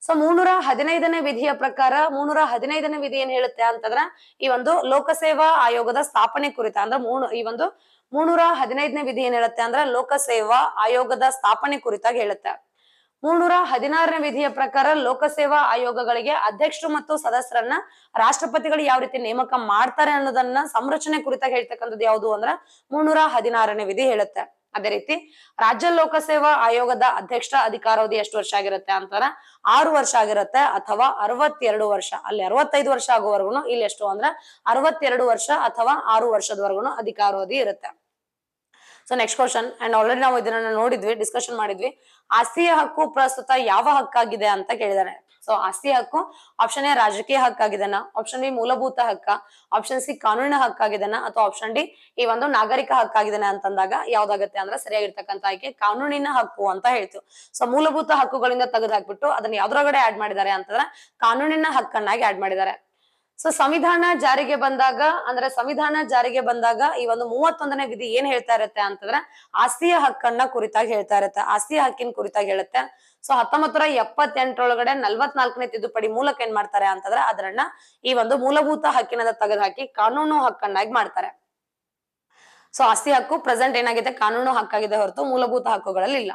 ಸೊ ಮುನ್ನೂರ ಹದಿನೈದನೇ ವಿಧಿಯ ಪ್ರಕಾರ ಮುನ್ನೂರ ಹದಿನೈದನೇ ವಿಧಿ ಏನ್ ಹೇಳುತ್ತೆ ಅಂತಂದ್ರ ಈ ಒಂದು ಲೋಕಸೇವಾ ಆಯೋಗದ ಸ್ಥಾಪನೆ ಕುರಿತ ಅಂದ್ರೆ ಈ ಒಂದು ಮುನ್ನೂರ ಹದಿನೈದನೇ ವಿಧಿ ಏನ್ ಹೇಳುತ್ತೆ ಅಂದ್ರೆ ಲೋಕಸೇವಾ ಆಯೋಗದ ಸ್ಥಾಪನೆ ಕುರಿತಾಗಿ ಹೇಳುತ್ತೆ ಮುನ್ನೂರ ಹದಿನಾರನೇ ವಿಧಿಯ ಪ್ರಕಾರ ಲೋಕಸೇವಾ ಆಯೋಗಗಳಿಗೆ ಅಧ್ಯಕ್ಷರು ಮತ್ತು ಸದಸ್ಯರನ್ನ ರಾಷ್ಟ್ರಪತಿಗಳು ಯಾವ ರೀತಿ ನೇಮಕ ಮಾಡ್ತಾರೆ ಅನ್ನೋದನ್ನ ಸಂರಚನೆ ಕುರಿತಾಗಿ ಹೇಳ್ತಕ್ಕಂಥದ್ದು ಯಾವುದು ಅಂದ್ರ ಮುನ್ನೂರ ಹದಿನಾರನೇ ವಿಧಿ ಹೇಳುತ್ತೆ ಅದೇ ರೀತಿ ರಾಜ್ಯ ಲೋಕಸೇವಾ ಆಯೋಗದ ಅಧ್ಯಕ್ಷ ಅಧಿಕಾರಾವಧಿ ಎಷ್ಟು ವರ್ಷ ಆಗಿರುತ್ತೆ ಅಂತಾರ ಆರು ವರ್ಷ ಆಗಿರುತ್ತೆ ಅಥವಾ ಅರವತ್ತೆರಡು ವರ್ಷ ಅಲ್ಲಿ ಅರವತ್ತೈದು ವರ್ಷ ಆಗುವವರೆಗೂ ಇಲ್ಲಿ ಎಷ್ಟು ಅಂದ್ರ ಅರವತ್ತೆರಡು ವರ್ಷ ಅಥವಾ ಆರು ವರ್ಷದವರೆಗೂ ಅಧಿಕಾರಾವಧಿ ಇರುತ್ತೆ so next question and already ನಾವು ಇದನ್ನ ನೋಡಿದ್ವಿ ಡಿಸ್ಕಶನ್ ಮಾಡಿದ್ವಿ ಆಸ್ತಿಯ ಹಕ್ಕು ಪ್ರಸ್ತುತ ಯಾವ ಹಕ್ಕಾಗಿದೆ ಅಂತ ಕೇಳಿದಾರೆ ಸೊ ಆಸ್ತಿ ಹಕ್ಕು ಆಪ್ಷನ್ ಎ ರಾಜಕೀಯ ಹಕ್ಕಾಗಿದನ ಆಪ್ಷನ್ ಬಿ ಮೂಲಭೂತ ಹಕ್ಕ ಆಪ್ಷನ್ ಸಿ ಕಾನೂನಿನ ಹಕ್ಕಾಗಿದನ ಅಥವಾ ಆಪ್ಷನ್ ಡಿ ಈ ಒಂದು ನಾಗರಿಕ ಹಕ್ಕಾಗಿದನ ಅಂತಂದಾಗ ಯಾವ್ದಾಗತ್ತೆ ಅಂದ್ರೆ ಸರಿಯಾಗಿರ್ತಕ್ಕಂತ ಆಯ್ಕೆ ಕಾನೂನಿನ ಹಕ್ಕು ಅಂತ ಹೇಳ್ತೀವಿ ಸೊ ಮೂಲಭೂತ ಹಕ್ಕುಗಳಿಂದ ತೆಗೆದಾಕ್ಬಿಟ್ಟು ಹಾಕ್ಬಿಟ್ಟು ಅದನ್ನ ಯಾವ್ದ್ರೊಳಗಡೆ ಆಡ್ ಮಾಡಿದ್ದಾರೆ ಅಂತಂದ್ರೆ ಕಾನೂನಿನ ಹಕ್ಕನ್ನಾಗಿ ಆಡ್ ಮಾಡಿದ್ದಾರೆ ಸೊ ಸಂವಿಧಾನ ಜಾರಿಗೆ ಬಂದಾಗ ಅಂದ್ರೆ ಸಂವಿಧಾನ ಜಾರಿಗೆ ಬಂದಾಗ ಈ ಒಂದು ಮೂವತ್ತೊಂದನೇ ವಿಧಿ ಏನ್ ಹೇಳ್ತಾ ಇರತ್ತೆ ಅಂತಂದ್ರೆ ಆಸ್ತಿಯ ಹಕ್ಕನ್ನ ಕುರಿತಾಗಿ ಹೇಳ್ತಾ ಇರತ್ತೆ ಆಸ್ತಿಯ ಹಕ್ಕಿನ ಕುರಿತಾಗಿ ಹೇಳುತ್ತೆ ಸೊ ಹತ್ತೊಂಬತ್ತರ ಎಪ್ಪತ್ತೆಂಟರೊಳಗಡೆ ನಲ್ವತ್ನಾಲ್ಕನೇ ತಿದ್ದುಪಡಿ ಮೂಲಕ ಏನ್ ಮಾಡ್ತಾರೆ ಅಂತಂದ್ರೆ ಅದರನ್ನ ಈ ಒಂದು ಮೂಲಭೂತ ಹಕ್ಕಿನದ ತೆಗೆದುಹಾಕಿ ಕಾನೂನು ಹಕ್ಕನ್ನಾಗಿ ಮಾಡ್ತಾರೆ ಸೊ ಆಸ್ತಿ ಹಕ್ಕು ಪ್ರೆಸೆಂಟ್ ಏನಾಗಿದೆ ಕಾನೂನು ಹಕ್ಕಾಗಿದೆ ಹೊರತು ಮೂಲಭೂತ ಹಕ್ಕುಗಳಲ್ಲಿ ಇಲ್ಲ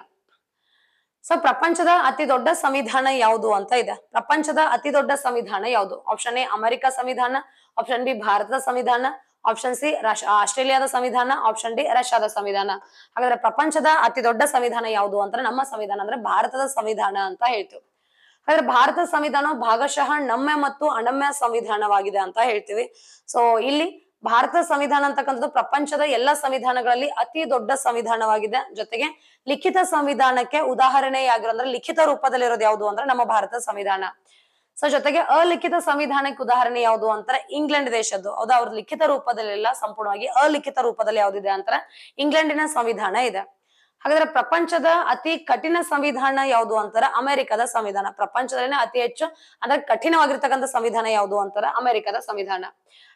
ಸೊ ಪ್ರಪಂಚದ ಅತಿ ದೊಡ್ಡ ಸಂವಿಧಾನ ಯಾವುದು ಅಂತ ಇದೆ ಪ್ರಪಂಚದ ಅತಿ ದೊಡ್ಡ ಸಂವಿಧಾನ ಯಾವುದು ಆಪ್ಷನ್ ಎ ಅಮೆರಿಕ ಸಂವಿಧಾನ ಆಪ್ಷನ್ ಬಿ ಭಾರತದ ಸಂವಿಧಾನ ಆಪ್ಷನ್ ಸಿ ಆಸ್ಟ್ರೇಲಿಯಾದ ಸಂವಿಧಾನ ಆಪ್ಷನ್ ಡಿ ರಷ್ಯಾದ ಸಂವಿಧಾನ ಹಾಗಾದ್ರೆ ಪ್ರಪಂಚದ ಅತಿ ದೊಡ್ಡ ಸಂವಿಧಾನ ಯಾವುದು ಅಂದ್ರೆ ನಮ್ಮ ಸಂವಿಧಾನ ಅಂದ್ರೆ ಭಾರತದ ಸಂವಿಧಾನ ಅಂತ ಹೇಳ್ತೀವಿ ಹಾಗಾದ್ರೆ ಭಾರತ ಸಂವಿಧಾನ ಭಾಗಶಃ ನಮ್ಯ ಮತ್ತು ಅನಮ್ಯ ಸಂವಿಧಾನವಾಗಿದೆ ಅಂತ ಹೇಳ್ತೀವಿ ಸೊ ಇಲ್ಲಿ ಭಾರತ ಸಂವಿಧಾನ ಅಂತಕ್ಕಂಥದ್ದು ಪ್ರಪಂಚದ ಎಲ್ಲ ಸಂವಿಧಾನಗಳಲ್ಲಿ ಅತಿ ದೊಡ್ಡ ಸಂವಿಧಾನವಾಗಿದೆ ಜೊತೆಗೆ ಲಿಖಿತ ಸಂವಿಧಾನಕ್ಕೆ ಉದಾಹರಣೆಯಾಗಿರೋ ಅಂದ್ರೆ ಲಿಖಿತ ರೂಪದಲ್ಲಿರೋದು ಯಾವುದು ಅಂದ್ರೆ ನಮ್ಮ ಭಾರತ ಸಂವಿಧಾನ ಸೊ ಜೊತೆಗೆ ಅಲಿಖಿತ ಸಂವಿಧಾನಕ್ಕೆ ಉದಾಹರಣೆ ಯಾವುದು ಅಂತಾರೆ ಇಂಗ್ಲೆಂಡ್ ದೇಶದ್ದು ಅದು ಅವ್ರ ಲಿಖಿತ ರೂಪದಲ್ಲೆಲ್ಲ ಸಂಪೂರ್ಣವಾಗಿ ಅಲಿಖಿತ ರೂಪದಲ್ಲಿ ಯಾವ್ದಿದೆ ಅಂತಾರೆ ಇಂಗ್ಲೆಂಡಿನ ಸಂವಿಧಾನ ಇದೆ ಹಾಗಾದ್ರೆ ಪ್ರಪಂಚದ ಅತಿ ಕಠಿಣ ಸಂವಿಧಾನ ಯಾವುದು ಅಂತಾರೆ ಅಮೆರಿಕದ ಸಂವಿಧಾನ ಪ್ರಪಂಚದಲ್ಲಿನ ಅತಿ ಹೆಚ್ಚು ಅಂದ್ರೆ ಕಠಿಣವಾಗಿರ್ತಕ್ಕಂಥ ಸಂವಿಧಾನ ಯಾವುದು ಅಂತಾರೆ ಅಮೆರಿಕದ ಸಂವಿಧಾನ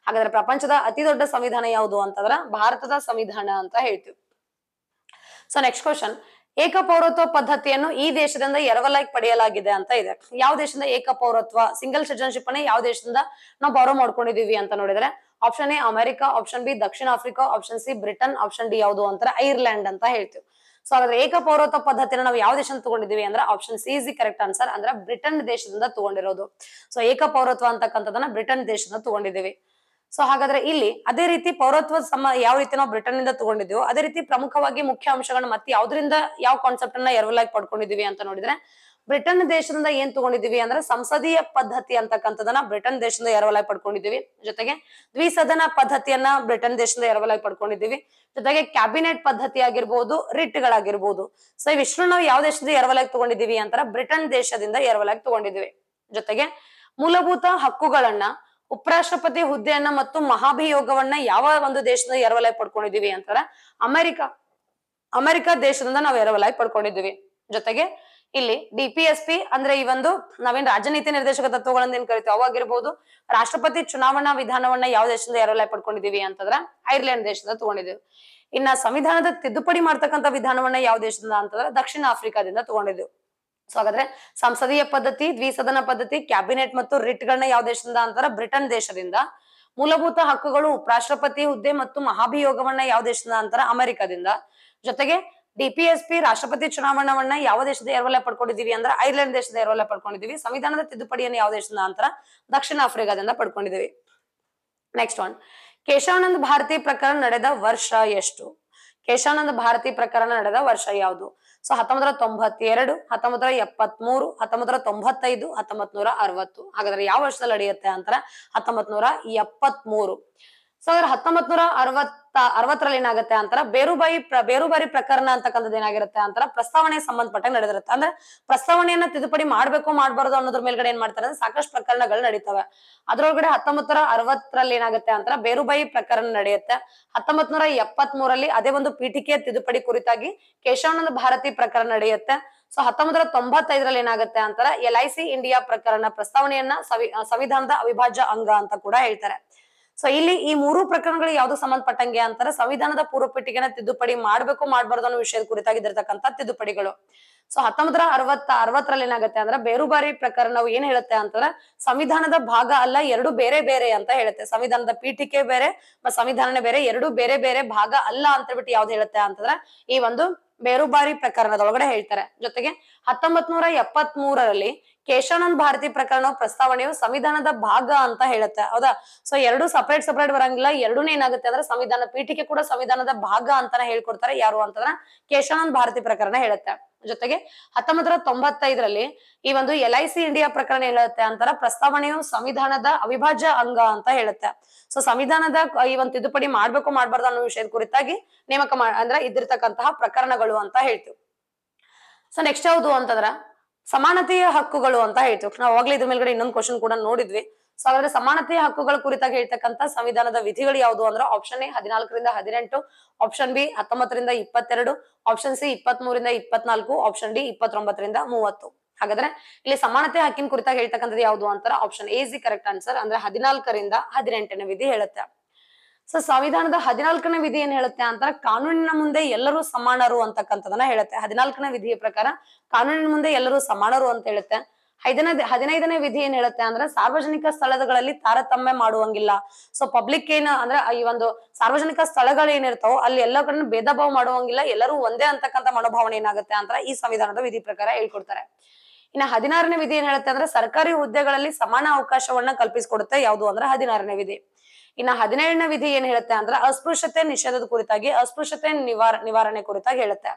ಹಾಗಾದ್ರೆ ಪ್ರಪಂಚದ ಅತಿ ದೊಡ್ಡ ಸಂವಿಧಾನ ಯಾವುದು ಅಂತಂದ್ರ ಭಾರತದ ಸಂವಿಧಾನ ಅಂತ ಹೇಳ್ತೀವಿ ಸೊ ನೆಕ್ಸ್ಟ್ ಕ್ವಶನ್ ಏಕ ಪೌರತ್ವ ಪದ್ಧತಿಯನ್ನು ಈ ದೇಶದಿಂದ ಎರವಲಾಗಿ ಪಡೆಯಲಾಗಿದೆ ಅಂತ ಇದೆ ಯಾವ ದೇಶದಿಂದ ಏಕ ಪೌರತ್ವ ಸಿಂಗಲ್ ಸಿಟಿಜನ್ಶಿಪ್ ಅನ್ನ ಯಾವ ದೇಶದಿಂದ ನಾವು ಬಾರೋ ಮಾಡ್ಕೊಂಡಿದೀವಿ ಅಂತ ನೋಡಿದ್ರೆ option A America option B ದಕ್ಷಿಣ Africa option C Britain option D ಯಾವುದು ಅಂತಾರೆ ಐರ್ಲೆಂಡ್ ಅಂತ ಹೇಳ್ತೀವಿ ಸೊ ಹಾಗಾದ್ರೆ ಏಕ ಪೌರತ್ವ ಪದ್ಧತಿನ ನಾವು ಯಾವ ದೇಶದಿಂದ ತಗೊಂಡಿದೀವಿ ಅಂದ್ರೆ option C is the correct answer ಅಂದ್ರೆ ಬ್ರಿಟನ್ ದೇಶದಿಂದ ತಗೊಂಡಿರೋದು ಸೊ ಏಕ ಪೌರತ್ವ ಅಂತಕ್ಕಂಥದನ್ನ ಬ್ರಿಟನ್ ದೇಶದಿಂದ ತಗೊಂಡಿದೀವಿ ಸೊ ಹಾಗಾದ್ರೆ ಇಲ್ಲಿ ಅದೇ ರೀತಿ ಪೌರತ್ವ ಸಮ ಯಾವ ರೀತಿ ನಾವು ಬ್ರಿಟನ್ ಇಂದ ತಗೊಂಡಿದ್ವಿ ಅದೇ ರೀತಿ ಪ್ರಮುಖವಾಗಿ ಮುಖ್ಯ ಅಂಶಗಳನ್ನ ಮತ್ತೆ ಯಾವ್ದ್ರಿಂದ ಯಾವ ಕಾನ್ಸೆಪ್ಟ್ ಅನ್ನ ಎರವಲಾಗಿ ಪಡ್ಕೊಂಡಿದೀವಿ ಅಂತ ನೋಡಿದ್ರೆ ಬ್ರಿಟನ್ ದೇಶದಿಂದ ಏನ್ ತಗೊಂಡಿದೀವಿ ಅಂದ್ರೆ ಸಂಸದೀಯ ಪದ್ಧತಿ ಅಂತಕ್ಕಂಥದನ್ನ ಬ್ರಿಟನ್ ದೇಶದಿಂದ ಎರವಲಾಗಿ ಪಡ್ಕೊಂಡಿದ್ದೀವಿ ಜೊತೆಗೆ ದ್ವಿಸದನ ಪದ್ಧತಿಯನ್ನ ಬ್ರಿಟನ್ ದೇಶದಿಂದ ಎರವಲಾಗಿ ಪಡ್ಕೊಂಡಿದೀವಿ ಜೊತೆಗೆ ಕ್ಯಾಬಿನೆಟ್ ಪದ್ಧತಿ ಆಗಿರ್ಬೋದು ರಿಟ್ ಗಳಾಗಿರ್ಬೋದು ಸೊ ಇವಿಷ್ಟು ನಾವು ಯಾವ ದೇಶದಿಂದ ಎರವಲಾಗಿ ತಗೊಂಡಿದೀವಿ ಅಂತಾರ ಬ್ರಿಟನ್ ದೇಶದಿಂದ ಎರವಲಾಗಿ ತಗೊಂಡಿದೀವಿ ಜೊತೆಗೆ ಮೂಲಭೂತ ಹಕ್ಕುಗಳನ್ನ ಉಪರಾಷ್ಟ್ರಪತಿ ಹುದ್ದೆಯನ್ನ ಮತ್ತು ಮಹಾಭಿಯೋಗವನ್ನ ಯಾವ ಒಂದು ದೇಶದ ಎರವಲಾಯ್ ಪಡ್ಕೊಂಡಿದೀವಿ ಅಂತಾರೆ ಅಮೆರಿಕ ಅಮೆರಿಕ ದೇಶದಿಂದ ನಾವು ಎರವಲಾಯ್ ಪಡ್ಕೊಂಡಿದೀವಿ ಜೊತೆಗೆ ಇಲ್ಲಿ ಡಿ ಪಿ ಎಸ್ ಪಿ ಅಂದ್ರೆ ಈ ಒಂದು ನಾವೇನ್ ರಾಜನೀತಿ ನಿರ್ದೇಶಕ ತತ್ವಗಳನ್ನ ಏನ್ ಕರಿತೀವಿ ಅವಾಗಿರ್ಬಹುದು ರಾಷ್ಟ್ರಪತಿ ಚುನಾವಣಾ ವಿಧಾನವನ್ನ ಯಾವ ದೇಶದಿಂದ ಎರವಲಾಯ್ ಪಡ್ಕೊಂಡಿದೀವಿ ಅಂತಂದ್ರೆ ಐರ್ಲೆಂಡ್ ದೇಶದ ತಗೊಂಡಿದೀವಿ ಇನ್ನ ಸಂವಿಧಾನದ ತಿದ್ದುಪಡಿ ಮಾಡ್ತಕ್ಕಂಥ ವಿಧಾನವನ್ನ ಯಾವ ದೇಶದಿಂದ ಅಂತಂದ್ರೆ ದಕ್ಷಿಣ ಆಫ್ರಿಕಾದಿಂದ ತಗೊಂಡಿದ್ದೆವು ಸೊ ಹಾಗಾದ್ರೆ ಸಂಸದೀಯ ಪದ್ಧತಿ ದ್ವಿಸದನ ಪದ್ಧತಿ ಕ್ಯಾಬಿನೆಟ್ ಮತ್ತು ರಿಟ್ ಗಳನ್ನ ಯಾವ ದೇಶದಿಂದ ಅಂತಾರ ಬ್ರಿಟನ್ ದೇಶದಿಂದ ಮೂಲಭೂತ ಹಕ್ಕುಗಳು ರಾಷ್ಟ್ರಪತಿ ಹುದ್ದೆ ಮತ್ತು ಮಹಾಭಿಯೋಗವನ್ನ ಯಾವ ದೇಶದಿಂದ ಅಂತಾರ ಅಮೆರಿಕದಿಂದ ಜೊತೆಗೆ ಡಿಪಿಎಸ್ಪಿ ರಾಷ್ಟ್ರಪತಿ ಚುನಾವಣಾವನ್ನ ಯಾವ ದೇಶದ ಎರವಲ ಪಡ್ಕೊಂಡಿದೀವಿ ಅಂದ್ರೆ ಐರ್ಲೆಂಡ್ ದೇಶದ ಎರವಲ ಪಡ್ಕೊಂಡಿದ್ದೀವಿ ಸಂವಿಧಾನದ ತಿದ್ದುಪಡಿಯನ್ನು ಯಾವ ದೇಶದಿಂದ ಅಂತರ ದಕ್ಷಿಣ ಆಫ್ರಿಕಾದಿಂದ ಪಡ್ಕೊಂಡಿದೀವಿ ನೆಕ್ಸ್ಟ್ ಒನ್ ಕೇಶವಾನಂದ ಭಾರತಿ ಪ್ರಕರಣ ನಡೆದ ವರ್ಷ ಎಷ್ಟು ಕೇಶವಾನಂದ ಭಾರತಿ ಪ್ರಕರಣ ನಡೆದ ವರ್ಷ ಯಾವುದು ಸೊ ಹತ್ತೊಂಬತ್ತರ ತೊಂಬತ್ತೆರಡು ಹತ್ತೊಂಬತ್ತರ ಎಪ್ಪತ್ ಮೂರು ಹತ್ತೊಂಬತ್ತರ ತೊಂಬತ್ತೈದು ಹತ್ತೊಂಬತ್ ನೂರ ಅರವತ್ತು ಹಾಗಾದ್ರೆ ಯಾವ ವರ್ಷದಲ್ಲಿ ನಡೆಯುತ್ತೆ ಅಂತರ ಹತ್ತೊಂಬತ್ ನೂರ ಎಪ್ಪತ್ಮೂರು ಸಾವಿರದ ಹತ್ತೊಂಬತ್ ನೂರ ಅರವತ್ತ ಅರವತ್ತರಲ್ಲಿ ಏನಾಗುತ್ತೆ ಅಂತರ ಬೇರುಬಾಯಿ ಬೇರುಬಾರಿ ಪ್ರಕರಣ ಅಂತಕ್ಕಂಥದ್ದು ಏನಾಗಿರುತ್ತೆ ಅಂತರ ಪ್ರಸ್ತಾವನೆ ಸಂಬಂಧಪಟ್ಟ ನಡೆದಿರುತ್ತೆ ಅಂದ್ರೆ ಪ್ರಸ್ತಾವನೆಯನ್ನ ತಿದ್ದುಪಡಿ ಮಾಡ್ಬೇಕು ಮಾಡಬಾರ್ದು ಅನ್ನೋದ್ರ ಮೇಲ್ಗಡೆ ಏನ್ ಮಾಡ್ತಾರೆ ಅಂದ್ರೆ ಸಾಕಷ್ಟು ಪ್ರಕರಣಗಳು ನಡೀತವೆ ಅದ್ರೊಳಗಡೆ ಹತ್ತೊಂಬತ್ನೂರ ಅರವತ್ತರಲ್ಲಿ ಏನಾಗುತ್ತೆ ಅಂತರ ಬೇರುಬಾಯಿ ಪ್ರಕರಣ ನಡೆಯುತ್ತೆ ಹತ್ತೊಂಬತ್ ನೂರ ಎಪ್ಪತ್ ಮೂರಲ್ಲಿ ಅದೇ ಒಂದು ಪೀಠಿಕೆಯ ತಿದ್ದುಪಡಿ ಕುರಿತಾಗಿ ಕೇಶವಾನಂದ ಭಾರತಿ ಪ್ರಕರಣ ನಡೆಯುತ್ತೆ ಸೊ ಹತ್ತೊಂಬತ್ತರ ತೊಂಬತ್ತೈದರಲ್ಲಿ ಏನಾಗುತ್ತೆ ಅಂತರ ಎಲ್ ಐ ಸಿ ಇಂಡಿಯಾ ಪ್ರಕರಣ ಪ್ರಸ್ತಾವನೆಯನ್ನ ಸಂವಿಧಾನದ ಅವಿಭಾಜ್ಯ ಅಂಗ ಅಂತ ಕೂಡ ಹೇಳ್ತಾರೆ ಸೊ ಇಲ್ಲಿ ಈ ಮೂರು ಪ್ರಕರಣಗಳು ಯಾವ್ದು ಸಂಬಂಧಪಟ್ಟಂಗೆ ಅಂತಾರೆ ಸಂವಿಧಾನದ ಪೂರ್ವ ಪೆಟ್ಟಿಗೆನ ತಿದ್ದುಪಡಿ ಮಾಡ್ಬೇಕು ಮಾಡಬಾರ್ದು ಅನ್ನೋ ವಿಷಯದ ಕುರಿತಾಗಿದ್ದಿರ್ತಕ್ಕಂಥ ತಿದ್ದುಪಡಿಗಳು ಸೊ ಹತ್ತೊಂಬತ್ತರ ಅರವತ್ತ ಅರವತ್ತರಲ್ಲಿ ಏನಾಗುತ್ತೆ ಅಂದ್ರೆ ಬೇರುಬಾರಿ ಪ್ರಕರಣವು ಏನ್ ಹೇಳುತ್ತೆ ಅಂತಂದ್ರೆ ಸಂವಿಧಾನದ ಭಾಗ ಅಲ್ಲ ಎರಡು ಬೇರೆ ಬೇರೆ ಅಂತ ಹೇಳುತ್ತೆ ಸಂವಿಧಾನದ ಪೀಠಿಕೆ ಬೇರೆ ಮತ್ತೆ ಸಂವಿಧಾನನೇ ಬೇರೆ ಎರಡು ಬೇರೆ ಬೇರೆ ಭಾಗ ಅಲ್ಲ ಅಂತ ಬಿಟ್ಟು ಯಾವ್ದು ಹೇಳುತ್ತೆ ಅಂತಂದ್ರೆ ಈ ಒಂದು ಬೇರುಬಾರಿ ಪ್ರಕರಣದೊಳಗಡೆ ಹೇಳ್ತಾರೆ ಜೊತೆಗೆ ಹತ್ತೊಂಬತ್ ನೂರ ಎಪ್ಪತ್ ಕೇಶಾನಂದ್ ಭಾರತಿ ಪ್ರಕರಣ ಪ್ರಸ್ತಾವನೆಯು ಸಂವಿಧಾನದ ಭಾಗ ಅಂತ ಹೇಳುತ್ತೆ ಹೌದಾ ಸೊ ಎರಡು ಸಪರೇಟ್ ಸಪರೇಟ್ ಬರಂಗಿಲ್ಲ ಎರಡೂ ಏನಾಗುತ್ತೆ ಅಂದ್ರೆ ಸಂವಿಧಾನ ಪೀಠಿಕೆ ಕೂಡ ಸಂವಿಧಾನದ ಭಾಗ ಅಂತಾನೆ ಹೇಳ್ಕೊಡ್ತಾರೆ ಯಾರು ಅಂತಂದ್ರೆ ಕೇಶಾನಂದ್ ಭಾರತಿ ಪ್ರಕರಣ ಹೇಳುತ್ತೆ ಜೊತೆಗೆ ಹತ್ತೊಂಬತ್ತರ ತೊಂಬತ್ತೈದರಲ್ಲಿ ಈ ಒಂದು ಎಲ್ ಐ ಸಿ ಇಂಡಿಯಾ ಪ್ರಕರಣ ಹೇಳುತ್ತೆ ಅಂತಾರ ಪ್ರಸ್ತಾವನೆಯು ಸಂವಿಧಾನದ ಅವಿಭಾಜ್ಯ ಅಂಗ ಅಂತ ಹೇಳುತ್ತೆ ಸೊ ಸಂವಿಧಾನದ ಈ ಒಂದು ತಿದ್ದುಪಡಿ ಮಾಡ್ಬೇಕು ಮಾಡ್ಬಾರ್ದು ಅನ್ನೋ ವಿಷಯದ ಕುರಿತಾಗಿ ನೇಮಕ ಅಂದ್ರೆ ಇದ್ದಿರ್ತಕ್ಕಂತಹ ಪ್ರಕರಣಗಳು ಅಂತ ಹೇಳ್ತೀವಿ ಸೊ ನೆಕ್ಸ್ಟ್ ಯಾವುದು ಅಂತಂದ್ರ ಸಮಾನತೆಯ ಹಕ್ಕುಗಳು ಅಂತ ಹೇಳ್ತೀವಿ ನಾವು ಇದ್ರ ಮೇಲ್ಗಡೆ ಇನ್ನೊಂದು ಕ್ವಶನ್ ಕೂಡ ನೋಡಿದ್ವಿ ಸೊ ಹಾಗಾದ್ರೆ ಸಮಾನತೆಯ ಹಕ್ಕುಗಳ ಕುರಿತಾಗಿ ಹೇಳ್ತಕ್ಕಂತ ಸಂವಿಧಾನದ ವಿಧಿಗಳು ಯಾವುದು ಅಂದ್ರೆ ಆಪ್ಷನ್ ಎ ಹದಿನಾಲ್ಕರಿಂದ ಹದಿನೆಂಟು ಆಪ್ಷನ್ ಬಿ ಹತ್ತೊಂಬತ್ತರಿಂದ ಇಪ್ಪತ್ತೆರಡು ಆಪ್ಷನ್ ಸಿ ಇಪ್ಪತ್ತ್ ಮೂರಿಂದ ಇಪ್ಪತ್ನಾಲ್ಕು ಆಪ್ಷನ್ ಡಿ ಇಪ್ಪತ್ತೊಂಬತ್ತರಿಂದ ಮೂವತ್ತು ಹಾಗಾದ್ರೆ ಇಲ್ಲಿ ಸಮಾನತೆ ಹಕ್ಕಿನ ಕುರಿತಾಗಿ ಹೇಳ್ತಕ್ಕಂಥದ್ದು ಯಾವುದು ಅಂತಾರ option A is the correct answer ಅಂದ್ರೆ ಹದಿನಾಲ್ಕರಿಂದ ಹದಿನೆಂಟನೇ ವಿಧಿ ಹೇಳುತ್ತೆ ಸೊ ಸಂವಿಧಾನದ ಹದಿನಾಲ್ಕನೇ ವಿಧಿ ಏನ್ ಹೇಳುತ್ತೆ ಅಂತ ಕಾನೂನಿನ ಮುಂದೆ ಎಲ್ಲರೂ ಸಮಾನರು ಅಂತಕ್ಕಂಥದನ್ನ ಹೇಳುತ್ತೆ ಹದಿನಾಲ್ಕನೇ ವಿಧಿಯ ಪ್ರಕಾರ ಕಾನೂನಿನ ಮುಂದೆ ಎಲ್ಲರೂ ಸಮಾನರು ಅಂತ ಹೇಳುತ್ತೆ ಐದನೇ ಹದಿನೈದನೇ ವಿಧಿ ಏನ್ ಹೇಳುತ್ತೆ ಅಂದ್ರೆ ಸಾರ್ವಜನಿಕ ಸ್ಥಳಗಳಲ್ಲಿ ತಾರತಮ್ಯ ಮಾಡುವಂಗಿಲ್ಲ ಸೊ ಪಬ್ಲಿಕ್ ಏನ ಅಂದ್ರೆ ಈ ಒಂದು ಸಾರ್ವಜನಿಕ ಸ್ಥಳಗಳು ಏನಿರ್ತಾವೋ ಅಲ್ಲಿ ಎಲ್ಲ ಕಡೆ ಭೇದ ಭಾವ ಮಾಡುವಂಗಿಲ್ಲ ಎಲ್ಲರೂ ಒಂದೇ ಅಂತಕ್ಕಂಥ ಮನೋಭಾವನೆ ಏನಾಗುತ್ತೆ ಅಂತ ಈ ಸಂವಿಧಾನದ ವಿಧಿ ಪ್ರಕಾರ ಹೇಳ್ಕೊಡ್ತಾರೆ ಇನ್ನು ಹದಿನಾರನೇ ವಿಧಿ ಏನ್ ಹೇಳುತ್ತೆ ಅಂದ್ರೆ ಸರ್ಕಾರಿ ಹುದ್ದೆಗಳಲ್ಲಿ ಸಮಾನ ಅವಕಾಶವನ್ನ ಕಲ್ಪಿಸಿಕೊಡುತ್ತೆ ಯಾವುದು ಅಂದ್ರೆ ಹದಿನಾರನೇ ವಿಧಿ ಇನ್ನ ಹದಿನೇಳನೇ ವಿಧಿ ಏನ್ ಹೇಳುತ್ತೆ ಅಂದ್ರ ಅಸ್ಪೃಶ್ಯತೆ ನಿಷೇಧದ ಕುರಿತಾಗಿ ಅಸ್ಪೃಶ್ಯತೆ ನಿವಾರ ನಿವಾರಣೆ ಕುರಿತಾಗಿ ಹೇಳುತ್ತೆ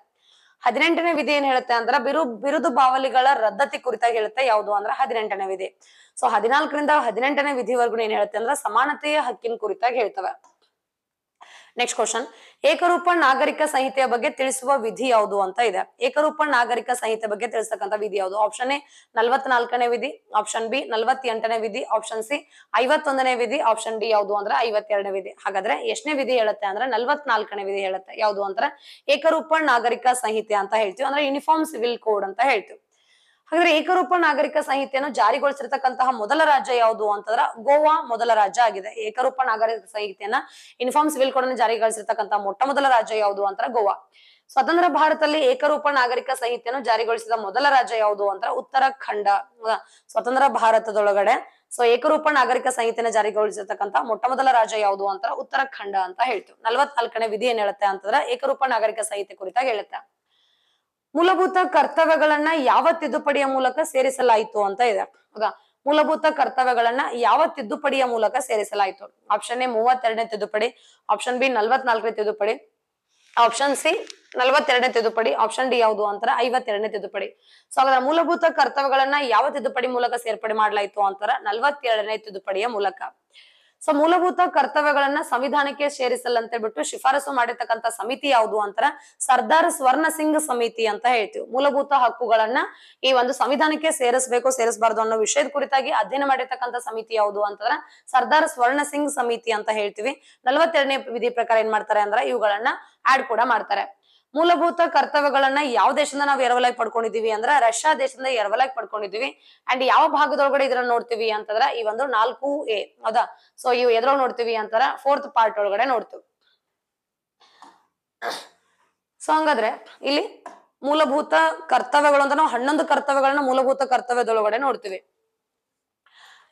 ಹದಿನೆಂಟನೇ ವಿಧಿ ಏನ್ ಹೇಳುತ್ತೆ ಅಂದ್ರ ಬಿರು ಬಿರುದು ಬಾವಲಿಗಳ ರದ್ದತಿ ಕುರಿತಾಗಿ ಹೇಳುತ್ತೆ ಯಾವುದು ಅಂದ್ರ ಹದಿನೆಂಟನೇ ವಿಧಿ ಸೊ ಹದಿನಾಲ್ಕರಿಂದ ಹದಿನೆಂಟನೇ ವಿಧಿವರೆಗೂ ಏನ್ ಹೇಳುತ್ತೆ ಅಂದ್ರ ಸಮಾನತೆಯ ಹಕ್ಕಿನ ಕುರಿತಾಗಿ ಹೇಳ್ತವೆ ನೆಕ್ಸ್ಟ್ ಕ್ವಶನ್ ಏಕರೂಪ ನಾಗರಿಕ ಸಂಹಿತೆಯ ಬಗ್ಗೆ ತಿಳಿಸುವ ವಿಧಿ ಯಾವುದು ಅಂತ ಇದೆ ಏಕರೂಪ ನಾಗರಿಕ ಸಂಹಿತೆ ಬಗ್ಗೆ ತಿಳಿಸ್ತಕ್ಕಂಥ ವಿಧಿ ಯಾವುದು ಆಪ್ಷನ್ ಎ ನಲ್ವತ್ನಾಲ್ಕನೇ ವಿಧಿ ಆಪ್ಷನ್ ಬಿ ನಲ್ವತ್ತೆಂಟನೇ ವಿಧಿ ಆಪ್ಷನ್ ಸಿ ಐವತ್ತೊಂದನೇ ವಿಧಿ ಆಪ್ಷನ್ ಡಿ ಯಾವುದು ಅಂದ್ರೆ ಐವತ್ತೆರಡನೇ ವಿಧಿ ಹಾಗಾದ್ರೆ ಎಷ್ಟನೇ ವಿಧಿ ಹೇಳುತ್ತೆ ಅಂದ್ರೆ ನಲ್ವತ್ನಾಲ್ಕನೇ ವಿಧಿ ಹೇಳುತ್ತೆ ಯಾವುದು ಅಂದ್ರೆ ಏಕರೂಪ ನಾಗರಿಕ ಸಂಹಿತೆ ಅಂತ ಹೇಳ್ತೀವಿ ಅಂದ್ರೆ ಯೂನಿಫಾರ್ಮ್ ಸಿವಿಲ್ ಕೋಡ್ ಅಂತ ಹೇಳ್ತೀವಿ ಹಾಗಾದ್ರೆ ಏಕರೂಪ ನಾಗರಿಕ ಸಂಹಿತೆಯನ್ನು ಜಾರಿಗೊಳಿಸಿರ್ತಕ್ಕಂತಹ ಮೊದಲ ರಾಜ್ಯ ಯಾವುದು ಅಂತಂದ್ರ ಗೋವಾ ಮೊದಲ ರಾಜ್ಯ ಆಗಿದೆ ಏಕರೂಪ ನಾಗರಿಕ ಸಂಹಿತೆಯನ್ನ ಇನ್ಫಾರ್ಮ್ ಸಿವಿಲ್ ಕೋಡ್ ಅನ್ನು ಜಾರಿಗೊಳಿಸಿರ್ತಕ್ಕಂತಹ ಮೊಟ್ಟ ಮೊದಲ ರಾಜ್ಯ ಯಾವುದು ಅಂತ ಗೋವಾ ಸ್ವತಂತ್ರ ಭಾರತದಲ್ಲಿ ಏಕರೂಪ ನಾಗರಿಕ ಸಂಹಿತೆಯನ್ನು ಜಾರಿಗೊಳಿಸಿದ ಮೊದಲ ರಾಜ್ಯ ಯಾವುದು ಅಂತಂದ್ರೆ ಉತ್ತರಾಖಂಡ ಸ್ವತಂತ್ರ ಭಾರತದೊಳಗಡೆ ಸೊ ಏಕರೂಪ ನಾಗರಿಕ ಸಂಹಿತೆಯನ್ನು ಜಾರಿಗೊಳಿಸಿರ್ತಕ್ಕಂತಹ ಮೊಟ್ಟ ಮೊದಲ ರಾಜ್ಯ ಯಾವುದು ಅಂತ ಉತ್ತರಾಖಂಡ ಅಂತ ಹೇಳ್ತೀವಿ ನಲ್ವತ್ನಾಲ್ಕನೇ ವಿಧಿ ಏನ್ ಹೇಳುತ್ತೆ ಅಂತಂದ್ರೆ ಏಕರೂಪ ನಾಗರಿಕ ಸಂಹಿತೆ ಕುರಿತಾಗಿ ಹೇಳುತ್ತೆ ಮೂಲಭೂತ ಕರ್ತವ್ಯಗಳನ್ನ ಯಾವ ತಿದ್ದುಪಡಿಯ ಮೂಲಕ ಸೇರಿಸಲಾಯಿತು ಅಂತ ಇದೆ ಮೂಲಭೂತ ಕರ್ತವ್ಯಗಳನ್ನ ಯಾವ ತಿದ್ದುಪಡಿಯ ಮೂಲಕ ಸೇರಿಸಲಾಯಿತು ಆಪ್ಷನ್ ಎ ಮೂವತ್ತೆರಡನೇ ತಿದ್ದುಪಡಿ ಆಪ್ಷನ್ ಬಿ ನಲ್ವತ್ನಾಲ್ಕನೇ ತಿದ್ದುಪಡಿ ಆಪ್ಷನ್ ಸಿ ನಲ್ವತ್ತೆರಡನೇ ತಿದ್ದುಪಡಿ ಆಪ್ಷನ್ ಡಿ ಯಾವುದು ಅಂತಾರ ಐವತ್ತೆರಡನೇ ತಿದ್ದುಪಡಿ ಸೊ ಹಾಗಾದ್ರೆ ಮೂಲಭೂತ ಕರ್ತವ್ಯಗಳನ್ನ ಯಾವ ತಿದ್ದುಪಡಿ ಮೂಲಕ ಸೇರ್ಪಡೆ ಮಾಡಲಾಯಿತು ಅಂತಾರ ನಲ್ವತ್ತೆರಡನೇ ತಿದ್ದುಪಡಿಯ ಮೂಲಕ ಸೊ ಮೂಲಭೂತ ಕರ್ತವ್ಯಗಳನ್ನ ಸಂವಿಧಾನಕ್ಕೆ ಸೇರಿಸಲ್ಲ ಅಂತ ಹೇಳ್ಬಿಟ್ಟು ಶಿಫಾರಸು ಮಾಡಿರ್ತಕ್ಕಂಥ ಸಮಿತಿ ಯಾವುದು ಅಂತಾರ ಸರ್ದಾರ್ ಸ್ವರ್ಣ ಸಿಂಗ್ ಸಮಿತಿ ಅಂತ ಹೇಳ್ತೀವಿ ಮೂಲಭೂತ ಹಕ್ಕುಗಳನ್ನ ಈ ಒಂದು ಸಂವಿಧಾನಕ್ಕೆ ಸೇರಿಸಬೇಕು ಸೇರಿಸಬಾರ್ದು ಅನ್ನೋ ವಿಷಯದ ಕುರಿತಾಗಿ ಅಧ್ಯಯನ ಮಾಡಿರ್ತಕ್ಕಂಥ ಸಮಿತಿ ಯಾವುದು ಅಂತಂದ್ರ ಸರ್ದಾರ್ ಸ್ವರ್ಣ ಸಿಂಗ್ ಸಮಿತಿ ಅಂತ ಹೇಳ್ತೀವಿ ನಲವತ್ತೆರಡನೇ ವಿಧಿ ಪ್ರಕಾರ ಏನ್ ಮಾಡ್ತಾರೆ ಅಂದ್ರೆ ಇವುಗಳನ್ನ ಆಡ್ ಕೂಡ ಮಾಡ್ತಾರೆ ಮೂಲಭೂತ ಕರ್ತವ್ಯಗಳನ್ನ ಯಾವ ದೇಶದಿಂದ ನಾವು ಎರವಲಾಗಿ ಪಡ್ಕೊಂಡಿದೀವಿ ಅಂದ್ರೆ ರಷ್ಯಾ ದೇಶದಿಂದ ಎರವಲಾಗಿ ಪಡ್ಕೊಂಡಿದೀವಿ ಅಂಡ್ ಯಾವ ಭಾಗದೊಳಗಡೆ ಇದ್ರ ನೋಡ್ತೀವಿ ಅಂತಂದ್ರ ಈ ಒಂದು ನಾಲ್ಕು ಎ ಹೌದಾ ಸೊ ಇವು ಎದ್ರೊಳಗೆ ನೋಡ್ತೀವಿ ಅಂತಾರ ಫೋರ್ತ್ ಪಾರ್ಟ್ ಒಳಗಡೆ ನೋಡ್ತೀವಿ ಸೊ ಹಂಗಾದ್ರೆ ಇಲ್ಲಿ ಮೂಲಭೂತ ಕರ್ತವ್ಯಗಳು ಅಂತ ನಾವು ಹನ್ನೊಂದು ಕರ್ತವ್ಯಗಳನ್ನ ಮೂಲಭೂತ ಕರ್ತವ್ಯದೊಳಗಡೆ ನೋಡ್ತೀವಿ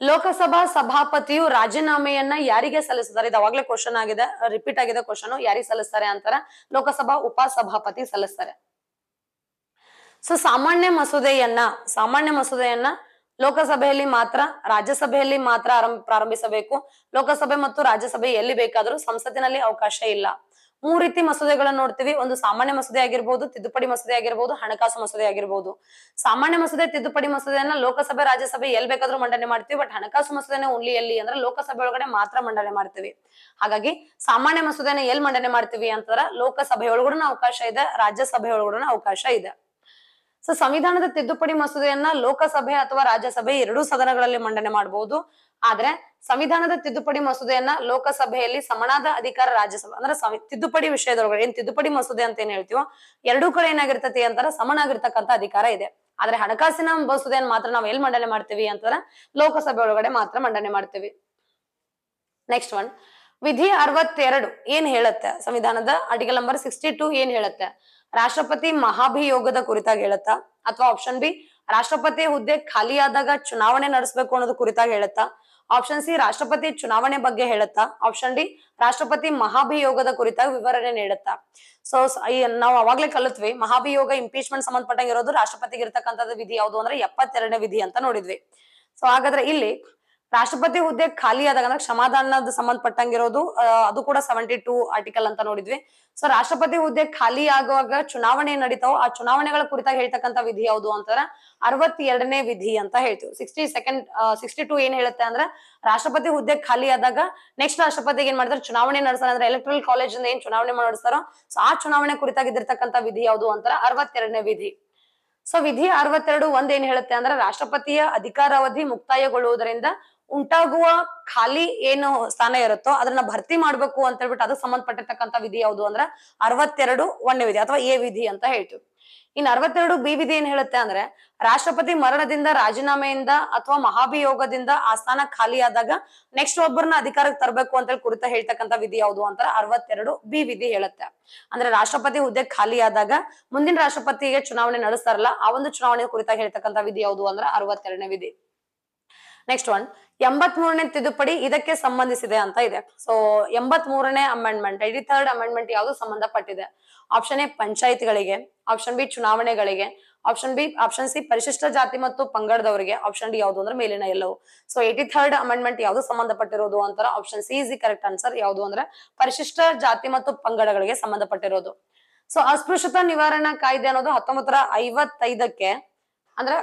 ಲೋಕಸಭಾ ಸಭಾಪತಿಯು ರಾಜೀನಾಮೆಯನ್ನ ಯಾರಿಗೆ ಸಲ್ಲಿಸುತ್ತಾರೆ ಇದು ಅವಾಗ್ಲೇ ಕ್ವಶನ್ ಆಗಿದೆ ರಿಪೀಟ್ ಆಗಿದೆ ಕ್ವಶನ್ ಯಾರಿಗೆ ಸಲ್ಲಿಸ್ತಾರೆ ಅಂತಾರ ಲೋಕಸಭಾ ಉಪಸಭಾಪತಿ ಸಲ್ಲಿಸ್ತಾರೆ ಸೊ ಸಾಮಾನ್ಯ ಮಸೂದೆಯನ್ನ ಸಾಮಾನ್ಯ ಮಸೂದೆಯನ್ನ ಲೋಕಸಭೆಯಲ್ಲಿ ಮಾತ್ರ ರಾಜ್ಯಸಭೆಯಲ್ಲಿ ಮಾತ್ರ ಆರಂಭ ಪ್ರಾರಂಭಿಸಬೇಕು ಲೋಕಸಭೆ ಮತ್ತು ರಾಜ್ಯಸಭೆ ಎಲ್ಲಿ ಬೇಕಾದರೂ ಸಂಸತ್ತಿನಲ್ಲಿ ಅವಕಾಶ ಇಲ್ಲ ಮೂರ್ ರೀತಿ ಮಸೂದೆಗಳನ್ನ ನೋಡ್ತೀವಿ ಒಂದು ಸಾಮಾನ್ಯ ಮಸೂದೆ ಆಗಿರ್ಬೋದು ತಿದ್ದುಪಡಿ ಮಸೂದೆ ಆಗಿರ್ಬೋದು ಹಣಕಾಸು ಮಸೂದೆ ಆಗಿರ್ಬೋದು ಸಾಮಾನ್ಯ ಮಸೂದೆ ತಿದ್ದುಪಡಿ ಮಸೂದೆಯನ್ನ ಲೋಕಸಭೆ ರಾಜ್ಯಸಭೆ ಎಲ್ ಬೇಕಾದ್ರೂ ಮಂಡನೆ ಮಾಡ್ತೀವಿ ಬಟ್ ಹಣಕಾಸು ಮಸೂದೆನ ಉನ್ಲಿ ಎಲ್ಲಿ ಅಂದ್ರೆ ಲೋಕಸಭೆ ಒಳಗಡೆ ಮಾತ್ರ ಮಂಡನೆ ಮಾಡ್ತೀವಿ ಹಾಗಾಗಿ ಸಾಮಾನ್ಯ ಮಸೂದೆನ ಎಲ್ಲಿ ಮಂಡನೆ ಮಾಡ್ತೀವಿ ಅಂತಂದ್ರ ಲೋಕಸಭೆ ಒಳಗಡೆ ಅವಕಾಶ ಇದೆ ರಾಜ್ಯಸಭೆ ಒಳಗಡೆ ಅವಕಾಶ ಇದೆ ಸೊ ಸಂವಿಧಾನದ ತಿದ್ದುಪಡಿ ಮಸೂದೆಯನ್ನ ಲೋಕಸಭೆ ಅಥವಾ ರಾಜ್ಯಸಭೆ ಎರಡೂ ಸದನಗಳಲ್ಲಿ ಮಂಡನೆ ಮಾಡಬಹುದು ಆದ್ರೆ ಸಂವಿಧಾನದ ತಿದ್ದುಪಡಿ ಮಸೂದೆಯನ್ನ ಲೋಕಸಭೆಯಲ್ಲಿ ಸಮನಾದ ಅಧಿಕಾರ ರಾಜ್ಯಸಭೆ ಅಂದ್ರೆ ತಿದ್ದುಪಡಿ ವಿಷಯದೊಳಗಡೆ ಏನ್ ತಿದ್ದುಪಡಿ ಮಸೂದೆ ಅಂತ ಏನ್ ಹೇಳ್ತೀವೋ ಎರಡೂ ಕಡೆ ಏನಾಗಿರ್ತತಿ ಅಂತಾರ ಸಮನಾಗಿರ್ತಕ್ಕಂತ ಅಧಿಕಾರ ಇದೆ ಆದ್ರೆ ಹಣಕಾಸಿನ ಮಸೂದೆಯನ್ನು ಮಾತ್ರ ನಾವು ಎಲ್ಲಿ ಮಂಡನೆ ಮಾಡ್ತೀವಿ ಅಂತಂದ್ರ ಲೋಕಸಭೆ ಒಳಗಡೆ ಮಾತ್ರ ಮಂಡನೆ ಮಾಡ್ತೀವಿ ನೆಕ್ಸ್ಟ್ ಒನ್ ವಿಧಿ ಅರವತ್ತೆರಡು ಏನ್ ಹೇಳುತ್ತೆ ಸಂವಿಧಾನದ ಆರ್ಟಿಕಲ್ ನಂಬರ್ ಸಿಕ್ಸ್ಟಿ ಟೂ ಏನ್ ಹೇಳುತ್ತೆ ರಾಷ್ಟ್ರಪತಿ ಮಹಾಭಿಯೋಗದ ಕುರಿತಾಗಿ ಹೇಳುತ್ತಾ ಅಥವಾ ಆಪ್ಷನ್ ಬಿ ರಾಷ್ಟ್ರಪತಿ ಹುದ್ದೆ ಖಾಲಿಯಾದಾಗ ಚುನಾವಣೆ ನಡೆಸಬೇಕು ಅನ್ನೋದು ಕುರಿತಾಗಿ ಹೇಳುತ್ತಾ ಆಪ್ಷನ್ ಸಿ ರಾಷ್ಟ್ರಪತಿ ಚುನಾವಣೆ ಬಗ್ಗೆ ಹೇಳುತ್ತಾ ಆಪ್ಷನ್ ಡಿ ರಾಷ್ಟ್ರಪತಿ ಮಹಾಭಿಯೋಗದ ಕುರಿತಾಗಿ ವಿವರಣೆ ನೀಡುತ್ತಾ ಸೊ ನಾವು ಅವಾಗ್ಲೇ ಕಲಿತ್ವಿ ಮಹಾಭಿಯೋಗ ಇಂಪೀಚ್ಮೆಂಟ್ ಸಂಬಂಧಪಟ್ಟಂಗೆ ಇರೋದು ರಾಷ್ಟ್ರಪತಿಗೆ ಇರ್ತಕ್ಕಂಥದ್ದು ವಿಧಿ ಯಾವುದು ಅಂದ್ರೆ ಎಪ್ಪತ್ತೆರಡನೇ ವಿಧಿ ಅಂತ ನೋಡಿದ್ವಿ ಸೊ ಹಾಗಾದ್ರೆ ಇಲ್ಲಿ ರಾಷ್ಟ್ರಪತಿ ಹುದ್ದೆ ಖಾಲಿ ಆದಾಗ ಕ್ಷಮಾದಾನದ ಸಂಬಂಧಪಟ್ಟಂಗಿರೋದು ಅದು ಕೂಡ ಸೆವೆಂಟಿ ಟೂ ಆರ್ಟಿಕಲ್ ಅಂತ ನೋಡಿದ್ವಿ ಸೊ ರಾಷ್ಟ್ರಪತಿ ಹುದ್ದೆ ಖಾಲಿ ಆಗುವಾಗ ಚುನಾವಣೆ ನಡೀತಾವ ಆ ಚುನಾವಣೆಗಳ ಕುರಿತಾಗಿ ಹೇಳ್ತಕ್ಕಂತ ವಿಧಿ ಯಾವುದು ಅಂತಾರ ಅರವತ್ತೆರಡನೇ ವಿಧಿ ಅಂತ ಹೇಳ್ತೀವಿ ಸಿಕ್ಸ್ಟಿ ಸೆಕೆಂಡ್ ಸಿಕ್ಸ್ಟಿ ಟೂ ಏನ್ ಹೇಳುತ್ತೆ ಅಂದ್ರೆ ರಾಷ್ಟ್ರಪತಿ ಹುದ್ದೆ ಖಾಲಿ ಆದಾಗ ನೆಕ್ಸ್ಟ್ ರಾಷ್ಟ್ರಪತಿಗೆ ಏನ್ ಮಾಡ್ತಾರೆ ಚುನಾವಣೆ ನಡೆಸ್ತಾರೆ ಅಂದ್ರೆ ಎಲೆಕ್ಟ್ರಲ್ ಕಾಲೇಜ್ ಏನ್ ಚುನಾವಣೆ ಮಾಡಿಸ್ತಾರೋ ಸೊ ಆ ಚುನಾವಣೆ ಕುರಿತಾಗಿದ್ದಿರ್ತಕ್ಕಂತ ವಿಧಿ ಯಾವುದು ಅಂತಾರ ಅರವತ್ತೆರಡನೇ ವಿಧಿ ಸೊ ವಿಧಿ ಅರವತ್ತೆರಡು ಒಂದ್ ಏನ್ ಹೇಳುತ್ತೆ ಅಂದ್ರೆ ರಾಷ್ಟ್ರಪತಿಯ ಅಧಿಕಾರಾವಧಿ ಮುಕ್ತಾಯಗೊಳ್ಳುವುದರಿಂದ ಉಂಟಾಗುವ ಖಾಲಿ ಏನು ಸ್ಥಾನ ಇರುತ್ತೋ ಅದನ್ನ ಭರ್ತಿ ಮಾಡ್ಬೇಕು ಅಂತ ಹೇಳ್ಬಿಟ್ಟು ಅದಕ್ಕೆ ಸಂಬಂಧಪಟ್ಟಿರ್ತಕ್ಕಂಥ ವಿಧಿ ಯಾವುದು ಅಂದ್ರೆ ಅರವತ್ತೆರಡು ಒಣ್ಣೆ ವಿಧಿ ಅಥವಾ ಎ ವಿಧಿ ಅಂತ ಹೇಳ್ತೀವಿ ಇನ್ ಅರವತ್ತೆರಡು ಬಿ ವಿಧಿ ಏನ್ ಹೇಳುತ್ತೆ ಅಂದ್ರೆ ರಾಷ್ಟ್ರಪತಿ ಮರಣದಿಂದ ರಾಜೀನಾಮೆಯಿಂದ ಅಥವಾ ಮಹಾಭಿಯೋಗದಿಂದ ಆ ಸ್ಥಾನ ಖಾಲಿ ಆದಾಗ ನೆಕ್ಸ್ಟ್ ಒಬ್ಬರನ್ನ ಅಧಿಕಾರಕ್ಕೆ ತರಬೇಕು ಅಂತ ಹೇಳಿ ಕುರಿತ ಹೇಳ್ತಕ್ಕಂಥ ವಿಧಿ ಯಾವುದು ಅಂತ ಅರವತ್ತೆರಡು ಬಿ ವಿಧಿ ಹೇಳುತ್ತೆ ಅಂದ್ರೆ ರಾಷ್ಟ್ರಪತಿ ಹುದ್ದೆ ಖಾಲಿ ಆದಾಗ ಮುಂದಿನ ರಾಷ್ಟ್ರಪತಿಗೆ ಚುನಾವಣೆ ನಡೆಸ್ತಾರಲ್ಲ ಆ ಒಂದು ಚುನಾವಣೆ ಕುರಿತ ಹೇಳ್ತಕ್ಕಂಥ ವಿಧಿ ಯಾವುದು ಅಂದ್ರೆ ಅರವತ್ತೆರಡನೇ ವಿಧಿ ನೆಕ್ಸ್ಟ್ ಒನ್ ಎಂಬತ್ ಮೂರನೇ ತಿದ್ದುಪಡಿ ಇದಕ್ಕೆ ಸಂಬಂಧಿಸಿದೆ ಅಂತ ಇದೆ ಸೊ ಎಂಬತ್ ಮೂರನೇ ಅಮೆಂಡ್ಮೆಂಟ್ ಐಟಿ ಥರ್ಡ್ ಅಮೆಂಡ್ಮೆಂಟ್ ಯಾವುದು ಸಂಬಂಧಪಟ್ಟಿದೆ ಆಪ್ಷನ್ ಎ ಪಂಚಾಯತ್ಗಳಿಗೆ ಆಪ್ಷನ್ ಬಿ ಚುನಾವಣೆಗಳಿಗೆ ಆಪ್ಷನ್ ಬಿ ಆಪ್ಷನ್ ಸಿ ಪರಿಶಿಷ್ಟ ಜಾತಿ ಮತ್ತು ಪಂಗಡದವರಿಗೆ ಆಪ್ಷನ್ ಡಿ ಯಾವುದು ಅಂದ್ರೆ ಮೇಲಿನ ಎಲ್ಲವು ಸೊ ಏಟಿ ಥರ್ಡ್ ಅಮೆಂಡ್ಮೆಂಟ್ ಯಾವುದು ಸಂಬಂಧಪಟ್ಟಿರೋದು ಅಂತಾರ option C is the correct answer ಯಾವುದು ಅಂದ್ರೆ ಪರಿಶಿಷ್ಟ ಜಾತಿ ಮತ್ತು ಪಂಗಡಗಳಿಗೆ ಸಂಬಂಧಪಟ್ಟಿರೋದು ಸೊ ಅಸ್ಪೃಶ್ಯತಾ ನಿವಾರಣಾ ಕಾಯ್ದೆ ಅನ್ನೋದು ಹತ್ತೊಂಬತ್ತರ ಐವತ್ತೈದಕ್ಕೆ ಅಂದ್ರೆ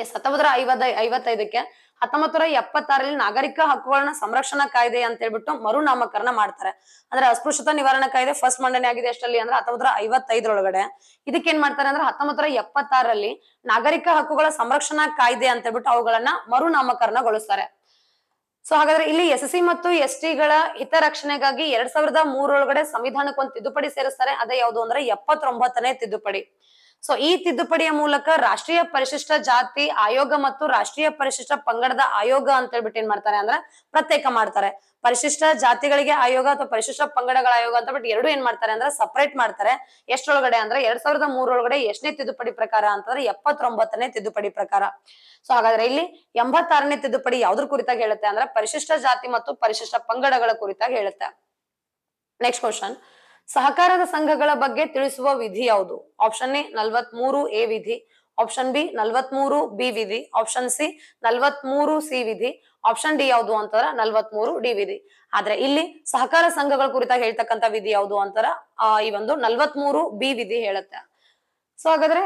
ಎಸ್ ಹತ್ತೊಂಬತ್ತರ ಐವತ್ತೈ ಐವತ್ತೈದಕ್ಕೆ ಹತ್ತೊಂಬತ್ತು ನೂರ ಎಪ್ಪತ್ತಾರಲ್ಲಿ ನಾಗರಿಕ ಹಕ್ಕುಗಳನ್ನ ಸಂರಕ್ಷಣಾ ಕಾಯ್ದೆ ಅಂತ ಹೇಳ್ಬಿಟ್ಟು ಮರುನಾಮಕರಣ ಮಾಡ್ತಾರೆ ಅಂದ್ರೆ ಅಸ್ಪೃಶ್ಯತಾ ನಿವಾರಣಾ ಕಾಯ್ದೆ ಫಸ್ಟ್ ಮಂಡನೆ ಆಗಿದೆ ಎಷ್ಟಲ್ಲಿ ಅಂದ್ರೆ ಹತ್ತೊಂಬತ್ತು ಐವತ್ತೈದರೊಳಗಡೆ ಇದಕ್ಕೆ ಏನ್ ಮಾಡ್ತಾರೆ ಅಂದ್ರೆ ಹತ್ತೊಂಬತ್ತು ಎಪ್ಪತ್ತಾರರಲ್ಲಿ ಎಪ್ಪತ್ತಾರಲ್ಲಿ ನಾಗರಿಕ ಹಕ್ಕುಗಳ ಸಂರಕ್ಷಣಾ ಕಾಯ್ದೆ ಅಂತ ಹೇಳ್ಬಿಟ್ಟು ಅವುಗಳನ್ನ ಮರು ನಾಮಕರಣಗೊಳಿಸ್ತಾರೆ ಸೊ ಹಾಗಾದ್ರೆ ಇಲ್ಲಿ ಎಸ್ ಸಿ ಮತ್ತು ಎಸ್ ಟಿಗಳ ಹಿತರಕ್ಷಣೆಗಾಗಿ ಎರಡ್ ಸಾವಿರದ ಮೂರೊಳಗಡೆ ಸಂವಿಧಾನಕ್ಕೆ ತಿದ್ದುಪಡಿ ಸೇರಿಸ್ತಾರೆ ಅದೇ ಯಾವುದು ಅಂದ್ರೆ ಎಪ್ಪತ್ತೊಂಬತ್ತನೇ ತಿದ್ದುಪಡಿ ಸೊ ಈ ತಿದ್ದುಪಡಿಯ ಮೂಲಕ ರಾಷ್ಟ್ರೀಯ ಪರಿಶಿಷ್ಟ ಜಾತಿ ಆಯೋಗ ಮತ್ತು ರಾಷ್ಟ್ರೀಯ ಪರಿಶಿಷ್ಟ ಪಂಗಡದ ಆಯೋಗ ಅಂತ ಹೇಳ್ಬಿಟ್ಟು ಏನ್ ಮಾಡ್ತಾರೆ ಅಂದ್ರೆ ಪ್ರತ್ಯೇಕ ಮಾಡ್ತಾರೆ ಪರಿಶಿಷ್ಟ ಜಾತಿಗಳಿಗೆ ಆಯೋಗ ಅಥವಾ ಪರಿಶಿಷ್ಟ ಪಂಗಡಗಳ ಆಯೋಗ ಅಂತ ಬಿಟ್ಟು ಎರಡು ಏನ್ ಮಾಡ್ತಾರೆ ಅಂದ್ರೆ ಸಪರೇಟ್ ಮಾಡ್ತಾರೆ ಎಷ್ಟೊಳಗಡೆ ಅಂದ್ರೆ ಎರಡ್ ಸಾವಿರದ ಮೂರೊಳಗಡೆ ಎಷ್ಟನೇ ತಿದ್ದುಪಡಿ ಪ್ರಕಾರ ಅಂತಂದ್ರೆ ಎಪ್ಪತ್ತೊಂಬತ್ತನೇ ತಿದ್ದುಪಡಿ ಪ್ರಕಾರ ಸೊ ಹಾಗಾದ್ರೆ ಇಲ್ಲಿ ಎಂಬತ್ತಾರನೇ ತಿದ್ದುಪಡಿ ಯಾವ್ದ್ರ ಕುರಿತಾಗ ಹೇಳುತ್ತೆ ಅಂದ್ರೆ ಪರಿಶಿಷ್ಟ ಜಾತಿ ಮತ್ತು ಪರಿಶಿಷ್ಟ ಪಂಗಡಗಳ ಕುರಿತಾಗಿ ಹೇಳುತ್ತೆ ನೆಕ್ಸ್ಟ್ ಕ್ವಶನ್ ಸಹಕಾರದ ಸಂಘಗಳ ಬಗ್ಗೆ ತಿಳಿಸುವ ವಿಧಿ ಯಾವುದು ಆಪ್ಷನ್ ಎ ನಲ್ವತ್ ಮೂರು ಎ ವಿಧಿ ಆಪ್ಷನ್ ಬಿ ನಲ್ವತ್ ಮೂರು ಬಿ ವಿಧಿ ಆಪ್ಷನ್ ಸಿ ನಲ್ವತ್ ಮೂರು ಸಿ ವಿಧಿ ಆಪ್ಷನ್ ಡಿ ಯಾವುದು ಅಂತಾರ ನಲ್ವತ್ ಮೂರು ಡಿ ವಿಧಿ ಆದ್ರೆ ಇಲ್ಲಿ ಸಹಕಾರ ಸಂಘಗಳ ಕುರಿತಾಗಿ ಹೇಳ್ತಕ್ಕಂತ ವಿಧಿ ಯಾವುದು ಅಂತಾರ ಈ ಒಂದು ನಲ್ವತ್ ಮೂರು ಬಿ ವಿಧಿ ಹೇಳುತ್ತೆ ಸೊ ಹಾಗಾದ್ರೆ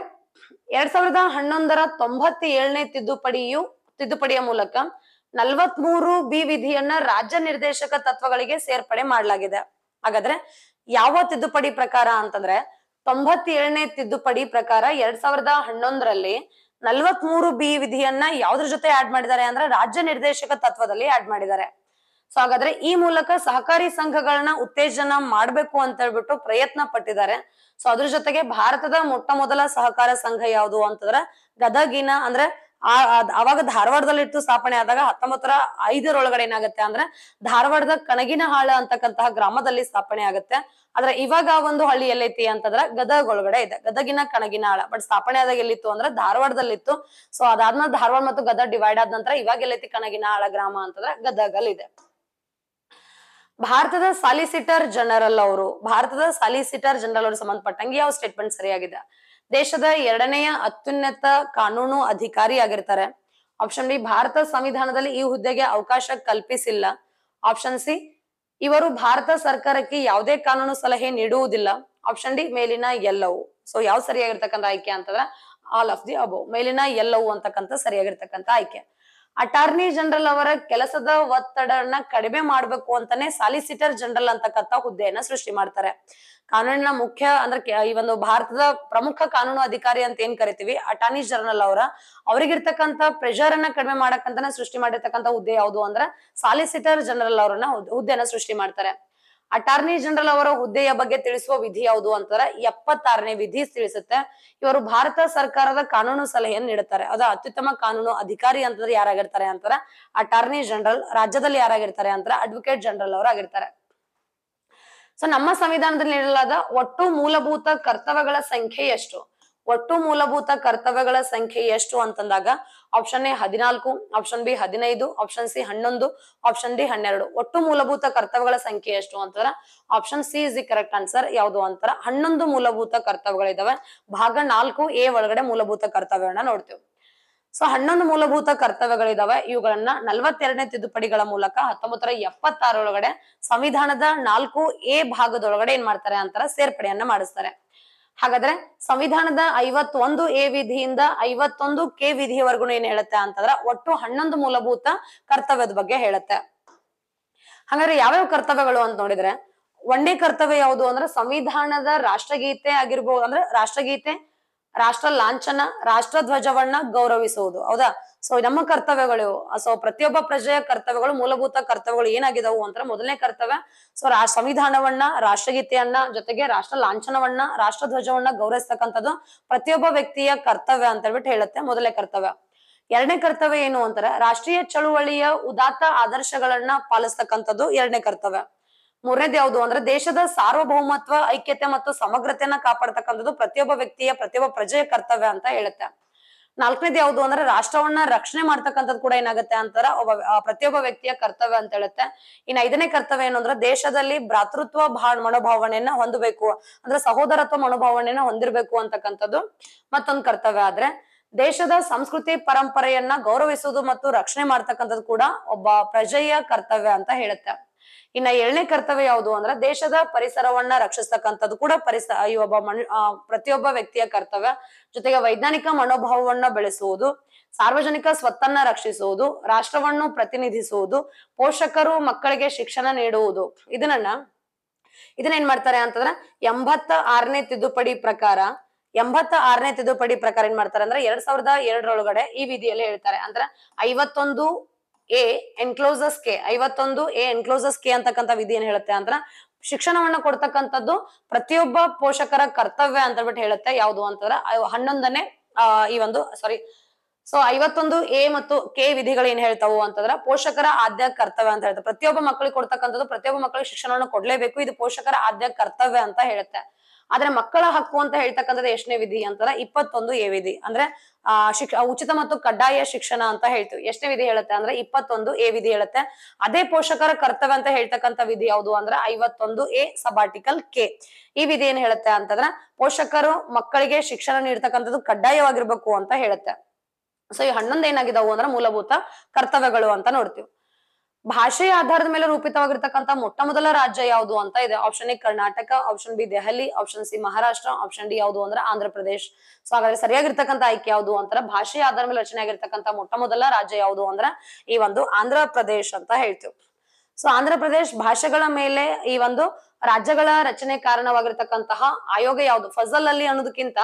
ಎರಡ್ ಸಾವಿರದ ಹನ್ನೊಂದರ ಏಳನೇ ತಿದ್ದುಪಡಿಯು ತಿದ್ದುಪಡಿಯ ಮೂಲಕ ನಲ್ವತ್ ಮೂರು ಬಿ ವಿಧಿಯನ್ನ ರಾಜ್ಯ ನಿರ್ದೇಶಕ ತತ್ವಗಳಿಗೆ ಸೇರ್ಪಡೆ ಮಾಡಲಾಗಿದೆ ಹಾಗಾದ್ರೆ ಯಾವ ತಿದ್ದುಪಡಿ ಪ್ರಕಾರ ಅಂತಂದ್ರೆ ತೊಂಬತ್ತೇಳನೇ ತಿದ್ದುಪಡಿ ಪ್ರಕಾರ ಎರಡ್ ಸಾವಿರದ ಹನ್ನೊಂದರಲ್ಲಿ ನಲ್ವತ್ ಮೂರು ಬಿ ವಿಧಿಯನ್ನ ಯಾವ್ದ್ರ ಜೊತೆ ಆಡ್ ಮಾಡಿದ್ದಾರೆ ಅಂದ್ರೆ ರಾಜ್ಯ ನಿರ್ದೇಶಕ ತತ್ವದಲ್ಲಿ ಆಡ್ ಮಾಡಿದ್ದಾರೆ ಸೊ ಹಾಗಾದ್ರೆ ಈ ಮೂಲಕ ಸಹಕಾರಿ ಸಂಘಗಳನ್ನ ಉತ್ತೇಜನ ಮಾಡ್ಬೇಕು ಅಂತ ಹೇಳ್ಬಿಟ್ಟು ಪ್ರಯತ್ನ ಪಟ್ಟಿದ್ದಾರೆ ಸೊ ಅದ್ರ ಜೊತೆಗೆ ಭಾರತದ ಮೊಟ್ಟ ಮೊದಲ ಸಹಕಾರ ಸಂಘ ಯಾವುದು ಅಂತಂದ್ರೆ ಗದಗಿನ ಅಂದ್ರೆ ಆ ಅವಾಗ ಧಾರವಾಡದಲ್ಲಿ ಇಟ್ಟು ಸ್ಥಾಪನೆ ಆದಾಗ ಹತ್ತೊಂಬತ್ತರ ಐದರೊಳಗಡೆ ಏನಾಗುತ್ತೆ ಅಂದ್ರೆ ಧಾರವಾಡದ ಕಣಗಿನಹಾಳ ಅಂತಕ್ಕಂತಹ ಗ್ರಾಮದಲ್ಲಿ ಸ್ಥಾಪನೆ ಆಗುತ್ತೆ ಆದ್ರೆ ಇವಾಗ ಒಂದು ಹಳ್ಳಿ ಎಲ್ಲೈತಿ ಅಂತಂದ್ರ ಗದಗ ಒಳಗಡೆ ಇದೆ ಗದಗಿನ ಕಣಗಿನಹಾಳ ಬಟ್ ಸ್ಥಾಪನೆ ಆದಾಗ ಎಲ್ಲಿತ್ತು ಅಂದ್ರೆ ಧಾರವಾಡದಲ್ಲಿತ್ತು ಸೊ ಅದಾದ್ಮೇಲೆ ಧಾರವಾಡ ಮತ್ತು ಗದಗ ಡಿವೈಡ್ ಆದ ನಂತರ ಇವಾಗ ಎಲ್ಲೈತಿ ಕಣಗಿನಹಾಳ ಗ್ರಾಮ ಅಂತಂದ್ರೆ ಗದಗಲ್ ಇದೆ ಭಾರತದ ಸಾಲಿಸಿಟರ್ ಜನರಲ್ ಅವರು ಭಾರತದ ಸಾಲಿಸಿಟರ್ ಜನರಲ್ ಅವರು ಸಂಬಂಧಪಟ್ಟಂಗೆ ಯಾವ ಸ್ಟೇಟ್ಮೆಂಟ್ ಸರಿಯಾಗಿದೆ ದೇಶದ ಎರಡನೆಯ ಅತ್ಯುನ್ನತ ಕಾನೂನು ಅಧಿಕಾರಿ ಆಗಿರ್ತಾರೆ ಆಪ್ಷನ್ ಬಿ ಭಾರತ ಸಂವಿಧಾನದಲ್ಲಿ ಈ ಹುದ್ದೆಗೆ ಅವಕಾಶ ಕಲ್ಪಿಸಿಲ್ಲ ಆಪ್ಷನ್ ಸಿ ಇವರು ಭಾರತ ಸರ್ಕಾರಕ್ಕೆ ಯಾವುದೇ ಕಾನೂನು ಸಲಹೆ ನೀಡುವುದಿಲ್ಲ ಆಪ್ಷನ್ ಡಿ ಮೇಲಿನ ಎಲ್ಲವೂ ಸೊ ಯಾವ್ ಸರಿಯಾಗಿರ್ತಕ್ಕಂಥ ಆಯ್ಕೆ ಅಂತಂದ್ರೆ ಆಲ್ ಆಫ್ ದಿ ಅಬೋ ಮೇಲಿನ ಎಲ್ಲವೂ ಅಂತಕ್ಕಂಥ ಸರಿಯಾಗಿರ್ತಕ್ಕಂಥ ಆಯ್ಕೆ ಅಟಾರ್ನಿ ಜನರಲ್ ಅವರ ಕೆಲಸದ ಒತ್ತಡನ ಕಡಿಮೆ ಮಾಡ್ಬೇಕು ಅಂತಾನೆ ಸಾಲಿಸಿಟರ್ ಜನರಲ್ ಅಂತಕ್ಕಂತ ಹುದ್ದೆಯನ್ನ ಸೃಷ್ಟಿ ಮಾಡ್ತಾರೆ ಕಾನೂನಿನ ಮುಖ್ಯ ಅಂದ್ರೆ ಈ ಒಂದು ಭಾರತದ ಪ್ರಮುಖ ಕಾನೂನು ಅಧಿಕಾರಿ ಅಂತ ಏನ್ ಕರಿತೀವಿ ಅಟಾರ್ನಿ ಜನರಲ್ ಅವರ ಅವ್ರಿಗಿರ್ತಕ್ಕಂತ ಪ್ರೆಷರ್ ಅನ್ನ ಕಡಿಮೆ ಮಾಡಕ್ಕಂತಾನೆ ಸೃಷ್ಟಿ ಮಾಡಿರ್ತಕ್ಕಂಥ ಹುದ್ದೆ ಯಾವುದು ಅಂದ್ರೆ ಸಾಲಿಸಿಟರ್ ಜನರಲ್ ಅವರನ್ನ ಹುದ್ದೆಯನ್ನ ಸೃಷ್ಟಿ ಮಾಡ್ತಾರೆ ಅಟಾರ್ನಿ ಜನರಲ್ ಅವರ ಹುದ್ದೆಯ ಬಗ್ಗೆ ತಿಳಿಸುವ ವಿಧಿ ಯಾವುದು ಅಂತಾರೆ ಎಪ್ಪತ್ತಾರನೇ ವಿಧಿ ತಿಳಿಸುತ್ತೆ ಇವರು ಭಾರತ ಸರ್ಕಾರದ ಕಾನೂನು ಸಲಹೆಯನ್ನು ನೀಡುತ್ತಾರೆ ಅದ ಅತ್ಯುತ್ತಮ ಕಾನೂನು ಅಧಿಕಾರಿ ಅಂತಂದ್ರೆ ಯಾರಾಗಿರ್ತಾರೆ ಅಂತಾರೆ ಅಟಾರ್ನಿ ಜನರಲ್ ರಾಜ್ಯದಲ್ಲಿ ಯಾರಾಗಿರ್ತಾರೆ ಅಂತಾರೆ ಅಡ್ವೊಕೇಟ್ ಜನರಲ್ ಅವರು ಆಗಿರ್ತಾರೆ ಸೊ ನಮ್ಮ ಸಂವಿಧಾನದಲ್ಲಿ ನೀಡಲಾದ ಒಟ್ಟು ಮೂಲಭೂತ ಕರ್ತವ್ಯಗಳ ಸಂಖ್ಯೆ ಎಷ್ಟು ಒಟ್ಟು ಮೂಲಭೂತ ಕರ್ತವ್ಯಗಳ ಸಂಖ್ಯೆ ಎಷ್ಟು ಅಂತಂದಾಗ ಆಪ್ಷನ್ ಎ ಹದಿನಾಲ್ಕು ಆಪ್ಷನ್ ಬಿ ಹದಿನೈದು ಆಪ್ಷನ್ ಸಿ ಹನ್ನೊಂದು ಆಪ್ಷನ್ ಡಿ ಹನ್ನೆರಡು ಒಟ್ಟು ಮೂಲಭೂತ ಕರ್ತವ್ಯಗಳ ಸಂಖ್ಯೆ ಎಷ್ಟು ಅಂತಾರ option C is the correct answer ಯಾವುದು ಅಂತಾರ ಹನ್ನೊಂದು ಮೂಲಭೂತ ಕರ್ತವ್ಯಗಳಿದಾವೆ ಭಾಗ ನಾಲ್ಕು ಎ ಒಳಗಡೆ ಮೂಲಭೂತ ಕರ್ತವ್ಯಗಳನ್ನ ನೋಡ್ತೇವೆ ಸೊ ಹನ್ನೊಂದು ಮೂಲಭೂತ ಕರ್ತವ್ಯಗಳಿದಾವೆ ಇವುಗಳನ್ನ ನಲ್ವತ್ತೆರಡನೇ ತಿದ್ದುಪಡಿಗಳ ಮೂಲಕ ಹತ್ತೊಂಬತ್ತರ ಎಪ್ಪತ್ತಾರೊಳಗಡೆ ಸಂವಿಧಾನದ ನಾಲ್ಕು ಎ ಭಾಗದೊಳಗಡೆ ಏನ್ ಮಾಡ್ತಾರೆ ಅಂತಾರ ಸೇರ್ಪಡೆಯನ್ನ ಮಾಡಿಸ್ತಾರೆ ಹಾಗಾದ್ರೆ ಸಂವಿಧಾನದ ಐವತ್ತೊಂದು ಎ ವಿಧಿಯಿಂದ ಐವತ್ತೊಂದು ಕೆ ವಿಧಿಯವರೆಗೂ ಏನ್ ಹೇಳುತ್ತೆ ಅಂತಂದ್ರೆ ಒಟ್ಟು ಹನ್ನೊಂದು ಮೂಲಭೂತ ಕರ್ತವ್ಯದ ಬಗ್ಗೆ ಹೇಳುತ್ತೆ ಹಾಗಾದ್ರೆ ಯಾವ್ಯಾವ ಕರ್ತವ್ಯಗಳು ಅಂತ ನೋಡಿದ್ರೆ ಒಂದೇ ಕರ್ತವ್ಯ ಯಾವುದು ಅಂದ್ರೆ ಸಂವಿಧಾನದ ರಾಷ್ಟ್ರಗೀತೆ ಆಗಿರ್ಬೋದು ಅಂದ್ರೆ ರಾಷ್ಟ್ರಗೀತೆ ರಾಷ್ಟ್ರ ಲಾಂಛನ ರಾಷ್ಟ್ರ ಧ್ವಜವನ್ನ ಗೌರವಿಸುವುದು ಹೌದಾ ಸೊ ನಮ್ಮ ಕರ್ತವ್ಯಗಳು ಸೊ ಪ್ರತಿಯೊಬ್ಬ ಪ್ರಜೆಯ ಕರ್ತವ್ಯಗಳು ಮೂಲಭೂತ ಕರ್ತವ್ಯಗಳು ಏನಾಗಿದವು ಅಂತ ಮೊದಲನೇ ಕರ್ತವ್ಯ ಸೊ ರಾ ಸಂವಿಧಾನವನ್ನ ರಾಷ್ಟ್ರಗೀತೆಯನ್ನ ಜೊತೆಗೆ ರಾಷ್ಟ್ರ ಲಾಂಛನವನ್ನ ರಾಷ್ಟ್ರ ಧ್ವಜವನ್ನ ಗೌರವಿಸ್ತಕ್ಕಂಥದ್ದು ಪ್ರತಿಯೊಬ್ಬ ವ್ಯಕ್ತಿಯ ಕರ್ತವ್ಯ ಅಂತ ಹೇಳ್ಬಿಟ್ಟು ಹೇಳುತ್ತೆ ಮೊದಲನೇ ಕರ್ತವ್ಯ ಎರಡನೇ ಕರ್ತವ್ಯ ಏನು ಅಂತಾರೆ ರಾಷ್ಟ್ರೀಯ ಚಳುವಳಿಯ ಉದಾತ್ತ ಆದರ್ಶಗಳನ್ನ ಪಾಲಿಸ್ತಕ್ಕಂಥದ್ದು ಎರಡನೇ ಕರ್ತವ್ಯ ಮೂರನೇದ್ ಯಾವುದು ಅಂದ್ರೆ ದೇಶದ ಸಾರ್ವಭೌಮತ್ವ ಐಕ್ಯತೆ ಮತ್ತು ಸಮಗ್ರತೆಯನ್ನ ಕಾಪಾಡ್ತಕ್ಕಂಥದ್ದು ಪ್ರತಿಯೊಬ್ಬ ವ್ಯಕ್ತಿಯ ಪ್ರತಿಯೊಬ್ಬ ಪ್ರಜೆಯ ಕರ್ತವ್ಯ ಅಂತ ಹೇಳುತ್ತೆ ನಾಲ್ಕನೇದು ಯಾವುದು ಅಂದ್ರೆ ರಾಷ್ಟ್ರವನ್ನ ರಕ್ಷಣೆ ಮಾಡ್ತಕ್ಕಂಥದ್ದು ಕೂಡ ಏನಾಗುತ್ತೆ ಅಂತಾರ ಒಬ್ಬ ಪ್ರತಿಯೊಬ್ಬ ವ್ಯಕ್ತಿಯ ಕರ್ತವ್ಯ ಅಂತ ಹೇಳುತ್ತೆ ಇನ್ನ ಐದನೇ ಕರ್ತವ್ಯ ಏನು ಅಂದ್ರೆ ದೇಶದಲ್ಲಿ ಭ್ರಾತೃತ್ವ ಭಾ ಮನೋಭಾವನೆಯನ್ನ ಹೊಂದಬೇಕು ಅಂದ್ರೆ ಸಹೋದರತ್ವ ಮನೋಭಾವನೆಯನ್ನ ಹೊಂದಿರಬೇಕು ಅಂತಕ್ಕಂಥದ್ದು ಮತ್ತೊಂದು ಕರ್ತವ್ಯ ಆದ್ರೆ ದೇಶದ ಸಂಸ್ಕೃತಿ ಪರಂಪರೆಯನ್ನ ಗೌರವಿಸುವುದು ಮತ್ತು ರಕ್ಷಣೆ ಮಾಡ್ತಕ್ಕಂಥದ್ದು ಕೂಡ ಒಬ್ಬ ಪ್ರಜೆಯ ಕರ್ತವ್ಯ ಅಂತ ಹೇಳುತ್ತೆ ಇನ್ನ ಏಳನೇ ಕರ್ತವ್ಯ ಯಾವುದು ಅಂದ್ರೆ ದೇಶದ ಪರಿಸರವನ್ನ ರಕ್ಷಿಸ್ತಕ್ಕಂಥದ್ದು ಕೂಡ ಪರಿಸರ ಈ ಒಬ್ಬ ಪ್ರತಿಯೊಬ್ಬ ವ್ಯಕ್ತಿಯ ಕರ್ತವ್ಯ ಜೊತೆಗೆ ವೈಜ್ಞಾನಿಕ ಮನೋಭಾವವನ್ನ ಬೆಳೆಸುವುದು ಸಾರ್ವಜನಿಕ ಸ್ವತ್ತನ್ನ ರಕ್ಷಿಸುವುದು ರಾಷ್ಟ್ರವನ್ನು ಪ್ರತಿನಿಧಿಸುವುದು ಪೋಷಕರು ಮಕ್ಕಳಿಗೆ ಶಿಕ್ಷಣ ನೀಡುವುದು ಇದನ್ನ ಇದನ್ನ ಏನ್ ಮಾಡ್ತಾರೆ ಅಂತಂದ್ರೆ ಎಂಬತ್ತ ಆರನೇ ತಿದ್ದುಪಡಿ ಪ್ರಕಾರ ಎಂಬತ್ತ ಆರನೇ ತಿದ್ದುಪಡಿ ಪ್ರಕಾರ ಏನ್ ಮಾಡ್ತಾರೆ ಅಂದ್ರೆ ಎರಡ್ ಸಾವಿರದ ಎರಡರೊಳಗಡೆ ಈ ವಿಧಿಯಲ್ಲಿ ಹೇಳ್ತಾರೆ ಅಂದ್ರೆ ಐವತ್ತೊಂದು ಎ ಎನ್ಕ್ಲೋಸಸ್ ಕೆ ಐವತ್ತೊಂದು ಎ ಎನ್ಕ್ಲೋಸಸ್ ಕೆ ಅಂತಕ್ಕಂಥ ವಿಧಿ ಏನ್ ಹೇಳುತ್ತೆ ಅಂದ್ರ ಶಿಕ್ಷಣವನ್ನ ಕೊಡ್ತಕ್ಕಂಥದ್ದು ಪ್ರತಿಯೊಬ್ಬ ಪೋಷಕರ ಕರ್ತವ್ಯ ಅಂತ ಬಿಟ್ಟು ಹೇಳುತ್ತೆ ಯಾವುದು ಅಂತಂದ್ರೆ ಹನ್ನೊಂದನೇ ಈ ಒಂದು ಸಾರಿ ಸೊ ಐವತ್ತೊಂದು ಎ ಮತ್ತು ಕೆ ವಿಧಿಗಳು ಏನ್ ಹೇಳ್ತಾವು ಅಂತಂದ್ರ ಪೋಷಕರ ಆದ್ಯ ಕರ್ತವ್ಯ ಅಂತ ಹೇಳ್ತಾರೆ ಪ್ರತಿಯೊಬ್ಬ ಮಕ್ಕಳಿಗೆ ಕೊಡ್ತಕ್ಕಂಥದ್ದು ಪ್ರತಿಯೊಬ್ಬ ಮಕ್ಕಳಿಗೆ ಶಿಕ್ಷಣವನ್ನು ಕೊಡ್ಲೇಬೇಕು ಇದು ಪೋಷಕರ ಆದ್ಯ ಕರ್ತವ್ಯ ಅಂತ ಹೇಳುತ್ತೆ ಆದ್ರೆ ಮಕ್ಕಳ ಹಕ್ಕು ಅಂತ ಹೇಳ್ತಕ್ಕಂಥದ್ದು ಎಷ್ಟನೇ ವಿಧಿ ಅಂತಾರೆ ಇಪ್ಪತ್ತೊಂದು ಎ ವಿಧಿ ಅಂದ್ರೆ ಆ ಶಿಕ್ಷ ಉಚಿತ ಮತ್ತು ಕಡ್ಡಾಯ ಶಿಕ್ಷಣ ಅಂತ ಹೇಳ್ತೀವಿ ಎಷ್ಟನೇ ವಿಧಿ ಹೇಳುತ್ತೆ ಅಂದ್ರೆ ಇಪ್ಪತ್ತೊಂದು ಎ ವಿಧಿ ಹೇಳುತ್ತೆ ಅದೇ ಪೋಷಕರ ಕರ್ತವ್ಯ ಅಂತ ಹೇಳ್ತಕ್ಕಂಥ ವಿಧಿ ಯಾವುದು ಅಂದ್ರೆ ಐವತ್ತೊಂದು ಎ ಸಬಾರ್ಟಿಕಲ್ ಕೆ ಈ ವಿಧಿ ಏನ್ ಹೇಳುತ್ತೆ ಅಂತಂದ್ರೆ ಪೋಷಕರು ಮಕ್ಕಳಿಗೆ ಶಿಕ್ಷಣ ನೀಡ್ತಕ್ಕಂಥದ್ದು ಕಡ್ಡಾಯವಾಗಿರ್ಬೇಕು ಅಂತ ಹೇಳುತ್ತೆ ಸೊ ಈ ಹನ್ನೊಂದು ಏನಾಗಿದಾವು ಅಂದ್ರೆ ಮೂಲಭೂತ ಕರ್ತವ್ಯಗಳು ಅಂತ ನೋಡ್ತೀವಿ ಭಾಷೆಯ ಆಧಾರದ ಮೇಲೆ ರೂಪಿತವಾಗಿರ್ತಕ್ಕಂಥ ಮೊಟ್ಟ ಮೊದಲ ರಾಜ್ಯ ಯಾವುದು ಅಂತ ಇದೆ option A Karnataka option B Delhi option C Maharashtra option D ಯಾವುದು ಅಂದ್ರೆ ಆಂಧ್ರ ಪ್ರದೇಶ್ ಸೊ ಹಾಗಾದ್ರೆ ಸರಿಯಾಗಿರ್ತಕ್ಕಂಥ ಆಯ್ಕೆ ಯಾವುದು ಅಂತಾರೆ ಭಾಷೆಯ ಆಧಾರದ ಮೇಲೆ ರಚನೆ ಆಗಿರ್ತಕ್ಕಂಥ ಮೊಟ್ಟ ಮೊದಲ ರಾಜ್ಯ ಯಾವುದು ಅಂದ್ರೆ ಈ ಒಂದು ಆಂಧ್ರ ಪ್ರದೇಶ್ ಅಂತ ಹೇಳ್ತೀವಿ ಸೊ ಆಂಧ್ರ ಪ್ರದೇಶ್ ಭಾಷೆಗಳ ಮೇಲೆ ಈ ಒಂದು ರಾಜ್ಯಗಳ ರಚನೆ ಕಾರಣವಾಗಿರ್ತಕ್ಕಂತಹ ಆಯೋಗ ಯಾವುದು ಫಜಲ್ ಅಲ್ಲಿ ಅನ್ನೋದಕ್ಕಿಂತ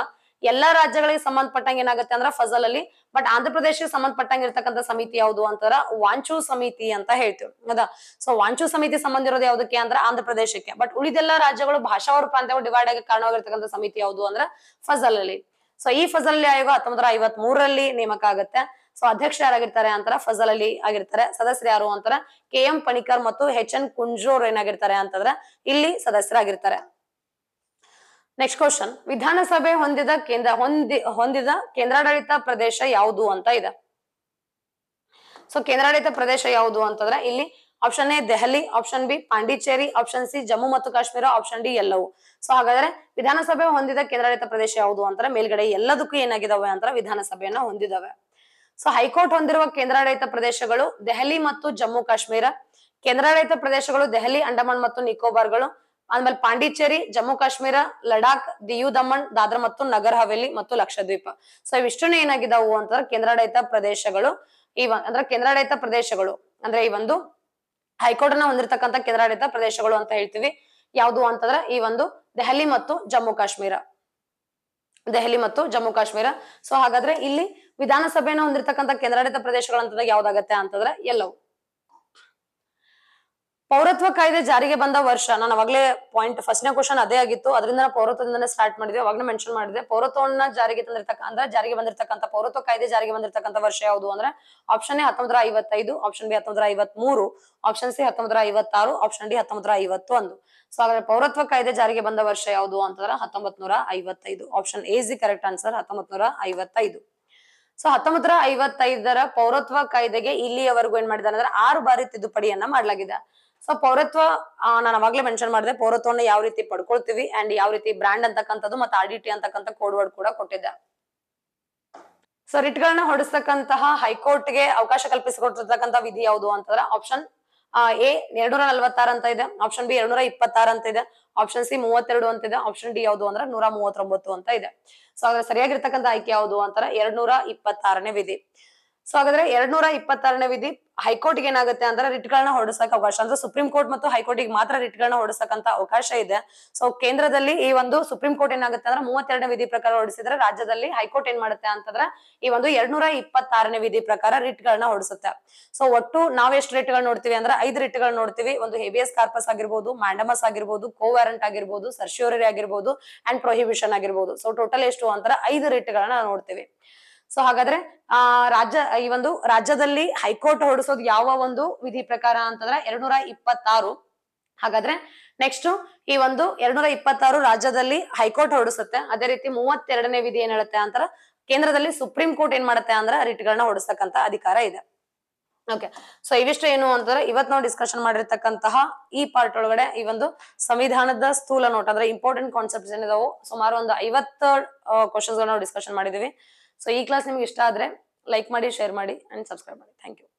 ಎಲ್ಲಾ ರಾಜ್ಯಗಳಿಗೆ ಸಂಬಂಧಪಟ್ಟಂಗೆ ಏನಾಗುತ್ತೆ ಅಂದ್ರ ಫಜಲ್ ಅಲ್ಲಿ ಬಟ್ ಆಂಧ್ರ ಪ್ರದೇಶಕ್ಕೆ ಸಂಬಂಧಪಟ್ಟಂಗೆ ಇರ್ತಕ್ಕಂತ ಸಮಿತಿ ಯಾವುದು ಅಂತಾರ ವಾಂಚು ಸಮಿತಿ ಅಂತ ಹೇಳ್ತೀವಿ ಅದ ಸೊ ವಾಂಚು ಸಮಿತಿ ಸಂಬಂಧ ಇರೋದು ಯಾವ್ದಕ್ಕೆ ಅಂದ್ರ ಆಂಧ್ರ ಪ್ರದೇಶಕ್ಕೆ ಬಟ್ ಉಳಿದೆಲ್ಲಾ ರಾಜ್ಯಗಳು ಭಾಷಾವಾರು ಪ್ರಾಂತ್ಯಗಳು ಡಿವೈಡ್ ಆಗಿ ಕಾರಣವಾಗಿರ್ತಕ್ಕಂಥ ಸಮಿತಿ ಯಾವುದು ಅಂದ್ರ ಫಜಲ್ ಅಲ್ಲಿ ಸೊ ಈ ಫಸಲ್ ಅಲ್ಲಿ ಆಯೋಗ ಹತ್ತೊಂಬತ್ತರ ಐವತ್ ಮೂರರಲ್ಲಿ ನೇಮಕ ಆಗುತ್ತೆ ಸೊ ಅಧ್ಯಕ್ಷ ಯಾರಾಗಿರ್ತಾರೆ ಅಂತಾರ ಫಜಲ್ ಅಲ್ಲಿ ಆಗಿರ್ತಾರೆ ಸದಸ್ಯರು ಯಾರು ಅಂತಾರ ಕೆ ಎಂ ಪಣಿಕರ್ ಮತ್ತು ಹೆಚ್ ಎನ್ ಕುಂಜೋರ್ ಏನಾಗಿರ್ತಾರೆ ಅಂತಂದ್ರ ಇಲ್ಲಿ ಸದಸ್ಯರಾಗಿರ್ತಾರೆ ನೆಕ್ಸ್ಟ್ ಕ್ವಶನ್ ವಿಧಾನಸಭೆ ಹೊಂದಿದ ಕೇಂದ್ರ ಹೊಂದಿ ಹೊಂದಿದ ಕೇಂದ್ರಾಡಳಿತ ಪ್ರದೇಶ ಯಾವುದು ಅಂತ ಇದೆ ಸೊ ಕೇಂದ್ರಾಡಳಿತ ಪ್ರದೇಶ ಯಾವುದು ಅಂತಂದ್ರೆ ಇಲ್ಲಿ option A Delhi option B Pondicherry option C Jammu ಮತ್ತು ಕಾಶ್ಮೀರ ಆಪ್ಷನ್ ಡಿ ಎಲ್ಲವೂ ಸೊ ಹಾಗಾದ್ರೆ ವಿಧಾನಸಭೆ ಹೊಂದಿದ ಕೇಂದ್ರಾಡಳಿತ ಪ್ರದೇಶ ಯಾವುದು ಅಂತಾರೆ ಮೇಲ್ಗಡೆ ಎಲ್ಲದಕ್ಕೂ ಏನಾಗಿದಾವೆ ಅಂತಾರೆ ವಿಧಾನಸಭೆಯನ್ನ ಹೊಂದಿದಾವೆ ಸೊ ಹೈಕೋರ್ಟ್ ಹೊಂದಿರುವ ಕೇಂದ್ರಾಡಳಿತ ಪ್ರದೇಶಗಳು ದೆಹಲಿ ಮತ್ತು ಜಮ್ಮು ಕಾಶ್ಮೀರ ಕೇಂದ್ರಾಡಳಿತ ಪ್ರದೇಶಗಳು ದೆಹಲಿ ಅಂಡಮಾನ್ ಮತ್ತು ನಿಕೋಬಾರ್ಗಳು ಆಮೇಲೆ ಪಾಂಡಿಚೇರಿ ಜಮ್ಮು ಕಾಶ್ಮೀರ ಲಡಾಖ್ ದಿಯು ದಮನ್ ದಾದ್ರಾ ಮತ್ತು ನಗರ್ ಹವೇಲಿ ಮತ್ತು ಲಕ್ಷದ್ವೀಪ ಸೊ ಇವಿಷ್ಟನ್ನು ಏನಾಗಿದಾವು ಅಂತಂದ್ರೆ ಕೇಂದ್ರಾಡಳಿತ ಪ್ರದೇಶಗಳು ಈ ಅಂದ್ರೆ ಕೇಂದ್ರಾಡಳಿತ ಪ್ರದೇಶಗಳು ಅಂದ್ರೆ ಈ ಒಂದು ಹೈಕೋರ್ಟ್ ನ ಹೊಂದಿರತಕ್ಕಂತ ಕೇಂದ್ರಾಡಳಿತ ಪ್ರದೇಶಗಳು ಅಂತ ಹೇಳ್ತೀವಿ ಯಾವುದು ಅಂತಂದ್ರೆ ಈ ಒಂದು ದೆಹಲಿ ಮತ್ತು ಜಮ್ಮು ಕಾಶ್ಮೀರ ದೆಹಲಿ ಮತ್ತು ಜಮ್ಮು ಕಾಶ್ಮೀರ ಸೊ ಹಾಗಾದ್ರೆ ಇಲ್ಲಿ ವಿಧಾನಸಭೆಯನ್ನು ಹೊಂದಿರತಕ್ಕಂಥ ಕೇಂದ್ರಾಡಳಿತ ಪ್ರದೇಶಗಳಂತಂದ್ರೆ ಯಾವ್ದಾಗತ್ತೆ ಅಂತಂದ್ರೆ ಎಲ್ಲವು ಪೌರತ್ವ ಕಾಯ್ದೆ ಜಾರಿಗೆ ಬಂದ ವರ್ಷ ನಾನು ಅವಾಗಲೇ ಪಾಯಿಂಟ್ ಫಸ್ಟ್ನೇ ಕ್ವಶನ್ ಅದೇ ಆಗಿತ್ತು ಅದರಿಂದ ಪೌರತ್ವದಿಂದನೇ ಸ್ಟಾರ್ಟ್ ಮಾಡಿದೆ ಅವಾಗಲೇ ಮೆನ್ಷನ್ ಮಾಡಿದೆ ಪೌರತ್ವವನ್ನ ಜಾರಿಗೆ ತಂದಿರ್ತಕ್ಕ ಅಂದ್ರೆ ಜಾರಿಗೆ ಬಂದಿರತಕ್ಕಂಥ ಪೌರತ್ವ ಕಾಯ್ದೆ ಜಾರಿಗೆ ಬಂದಿರತಕ್ಕಂಥ ವರ್ಷ ಯಾವುದು ಅಂದ್ರೆ ಆಪ್ಷನ್ ಎ ಹತ್ತೊಂಬತ್ತರ ಐವತ್ತೈದು ಆಪ್ಷನ್ ಬಿ ಹತ್ತೊಂಬತ್ತರ ಐವತ್ ಮೂರು ಆಪ್ಷನ್ ಸಿ ಹತ್ತೊಂಬತ್ತರ ಐವತ್ತಾರು ಆಪ್ಷನ್ ಡಿ ಐವತ್ತು ಐವತ್ತೊಂದು ಸೊ ಹಾಗಾದ್ರೆ ಪೌರತ್ವ ಕಾಯ್ದೆ ಜಾರಿಗೆ ಬಂದ ವರ್ಷ ಯಾವುದು ಅಂತಂದ್ರೆ ಹತ್ತೊಂಬತ್ ಐವತ್ತೈದು option A is the correct answer ಹತ್ತೊಂಬತ್ ನೂರ ಐವತ್ತೈದು ಸೊ ಹತ್ತೊಂಬತ್ತರ ಐವತ್ತೈದರ ಪೌರತ್ವ ಕಾಯ್ದೆಗೆ ಇಲ್ಲಿಯವರೆಗೂ ಏನ್ ಮಾಡಿದ್ದಾರೆ ಅಂದ್ರೆ ಆರು ಬಾರಿ ತಿದ್ದುಪಡಿಯನ್ನ ಮಾಡಲಾಗಿದೆ ಸೊ ಪೌರತ್ವ ನಾನು ಅವಾಗ್ಲೇ ಮೆನ್ಷನ್ ಮಾಡಿದೆ ಪೌರತ್ವನ ಯಾವ ರೀತಿ ಪಡ್ಕೊಳ್ತೀವಿ ಅಂಡ್ ಯಾವ ರೀತಿ ಬ್ರಾಂಡ್ ಅಂತಕ್ಕಂಥದ್ದು ಮತ್ತೆ ಆರ್ ಡಿ ಅಂತಕ್ಕಂಥ ಕೋಡ್ ವರ್ಡ್ ಕೂಡ ಕೊಟ್ಟಿದ್ದೆ ಸೊ ರಿಟ್ಗಳನ್ನ ಹೊಡಿಸ್ತಕ್ಕಂತಹ ಹೈಕೋರ್ಟ್ಗೆ ಅವಕಾಶ ಕಲ್ಪಿಸಿಕೊಟ್ಟಿರ್ತಕ್ಕಂಥ ವಿಧಿ ಯಾವುದು ಅಂತಂದ್ರೆ ಆಪ್ಷನ್ ಎ ಎರಡ್ನೂರ ನಲ್ವತ್ತಾರು ಅಂತ ಇದೆ ಆಪ್ಷನ್ ಬಿ ಎರಡ್ನೂರ ಇಪ್ಪತ್ತಾರು ಅಂತ ಇದೆ ಆಪ್ಷನ್ ಸಿ ಮೂವತ್ತೆರಡು ಅಂತ ಇದೆ ಆಪ್ಷನ್ ಡಿ ಯಾವುದು ಅಂದ್ರೆ ನೂರ ಮೂವತ್ತೊಂಬತ್ತು ಅಂತ ಇದೆ ಸೊ ಅದ್ರ ಸರಿಯಾಗಿರ್ತಕ್ಕಂಥ ಆಯ್ಕೆ ಯಾವುದು ಅಂತಾರೆ ಎರಡ್ನೂರ ಇಪ್ಪತ್ತಾರನೇ ವಿಧಿ ಸೊ ಹಾಗಾದ್ರೆ ಎರಡ್ ನೂರ ಇಪ್ಪತ್ತಾರನೇ ವಿಧಿ ಹೈಕೋರ್ಟ್ ಏನಾಗುತ್ತೆ ಅಂದ್ರೆ ರಿಟ್ಗಳನ್ನ ಹೊರಡಿಸಕ್ ಅವಕಾಶ ಅಂದ್ರೆ ಸುಪ್ರೀಂ ಕೋರ್ಟ್ ಮತ್ತು ಹೈಕೋರ್ಟಿಗೆ ಮಾತ್ರ ರಿಟ್ಗಳನ್ನ ಹೊರಡಿಸಕ್ಕಂತ ಅವಕಾಶ ಇದೆ ಸೊ ಕೇಂದ್ರದಲ್ಲಿ ಈ ಒಂದು ಸುಪ್ರೀಂ ಕೋರ್ಟ್ ಏನಾಗುತ್ತೆ ಅಂದ್ರೆ ಮೂವತ್ತೆರಡನೇ ವಿಧಿ ಪ್ರಕಾರ ಹೊಡಿಸಿದ್ರೆ ರಾಜ್ಯದಲ್ಲಿ ಹೈಕೋರ್ಟ್ ಏನ್ ಮಾಡುತ್ತೆ ಅಂತಂದ್ರೆ ಈ ಒಂದು ಎರಡ್ನೂರ ಇಪ್ಪತ್ತಾರನೇ ವಿಧಿ ಪ್ರಕಾರ ರಿಟ್ ರಿಟ್ಗಳನ್ನ ಹೊಡಿಸುತ್ತೆ ಸೊ ಒಟ್ಟು ನಾವ್ ಎಷ್ಟು ರಿಟ್ಗಳು ನೋಡ್ತೀವಿ ಅಂದ್ರೆ ಐದು ಗಳ್ ನೋಡ್ತೀವಿ ಒಂದು ಹೆವಿಯಸ್ ಕಾರ್ಪಸ್ ಆಗಿರ್ಬೋದು ಮ್ಯಾಂಡಮಸ್ ಆಗಿರ್ಬೋದು ಕೋ ವ್ಯಾರಂಟ್ ಆಗಿರ್ಬೋದು ಸರ್ಶೋರಿ ಆಗಿರ್ಬೋದು ಅಂಡ್ ಪ್ರೊಹಿಬಿಷನ್ ಆಗಿರ್ಬೋದು ಸೊ ಟೋಟಲ್ ಎಷ್ಟು ಅಂತ ಐದು ರಿಟ್ಗಳನ್ನ ನೋಡ್ತೀವಿ ಸೊ ಹಾಗಾದ್ರೆ ಆ ರಾಜ್ಯ ಈ ಒಂದು ರಾಜ್ಯದಲ್ಲಿ ಹೈಕೋರ್ಟ್ ಹೊರಡಿಸೋದು ಯಾವ ಒಂದು ವಿಧಿ ಪ್ರಕಾರ ಅಂತಂದ್ರೆ ಎರಡ್ನೂರ ಇಪ್ಪತ್ತಾರು ಹಾಗಾದ್ರೆ ನೆಕ್ಸ್ಟ್ ಈ ಒಂದು ಎರಡ್ನೂರ ಇಪ್ಪತ್ತಾರು ರಾಜ್ಯದಲ್ಲಿ ಹೈಕೋರ್ಟ್ ಹೊರಡಿಸುತ್ತೆ ಅದೇ ರೀತಿ ಮೂವತ್ತೆರಡನೇ ವಿಧಿ ಏನ್ ಹೇಳುತ್ತೆ ಅಂತ ಕೇಂದ್ರದಲ್ಲಿ ಸುಪ್ರೀಂ ಕೋರ್ಟ್ ಏನ್ ಮಾಡುತ್ತೆ ಅಂದ್ರೆ ರಿಟ್ಗಳನ್ನ ಹೊಡಿಸ್ತಕ್ಕಂತ ಅಧಿಕಾರ ಇದೆ ಓಕೆ ಸೊ ಇವಿಷ್ಟು ಏನು ಅಂತಂದ್ರೆ ಇವತ್ ನಾವು ಡಿಸ್ಕಷನ್ ಮಾಡಿರ್ತಕ್ಕಂತಹ ಈ ಪಾರ್ಟ್ ಒಳಗಡೆ ಈ ಒಂದು ಸಂವಿಧಾನದ ಸ್ಥೂಲ ನೋಟ್ ಅಂದ್ರೆ ಇಂಪಾರ್ಟೆಂಟ್ ಕಾನ್ಸೆಪ್ಟ್ಸ್ ಏನಿದಾವು ಸುಮಾರು ಒಂದು ಐವತ್ತ ಕ್ವಶನ್ಸ್ ನಾವು ಡಿಸ್ಕಷನ್ ಮಾಡಿದೀವಿ ಸೊ ಈ ಕ್ಲಾಸ್ ನಿಮ್ಗೆ ಇಷ್ಟ ಆದ್ರೆ ಲೈಕ್ ಮಾಡಿ ಶೇರ್ ಮಾಡಿ ಅಂಡ್ ಸಬ್ಸ್ಕ್ರೈಬ್ ಮಾಡಿ ಥ್ಯಾಂಕ್ ಯು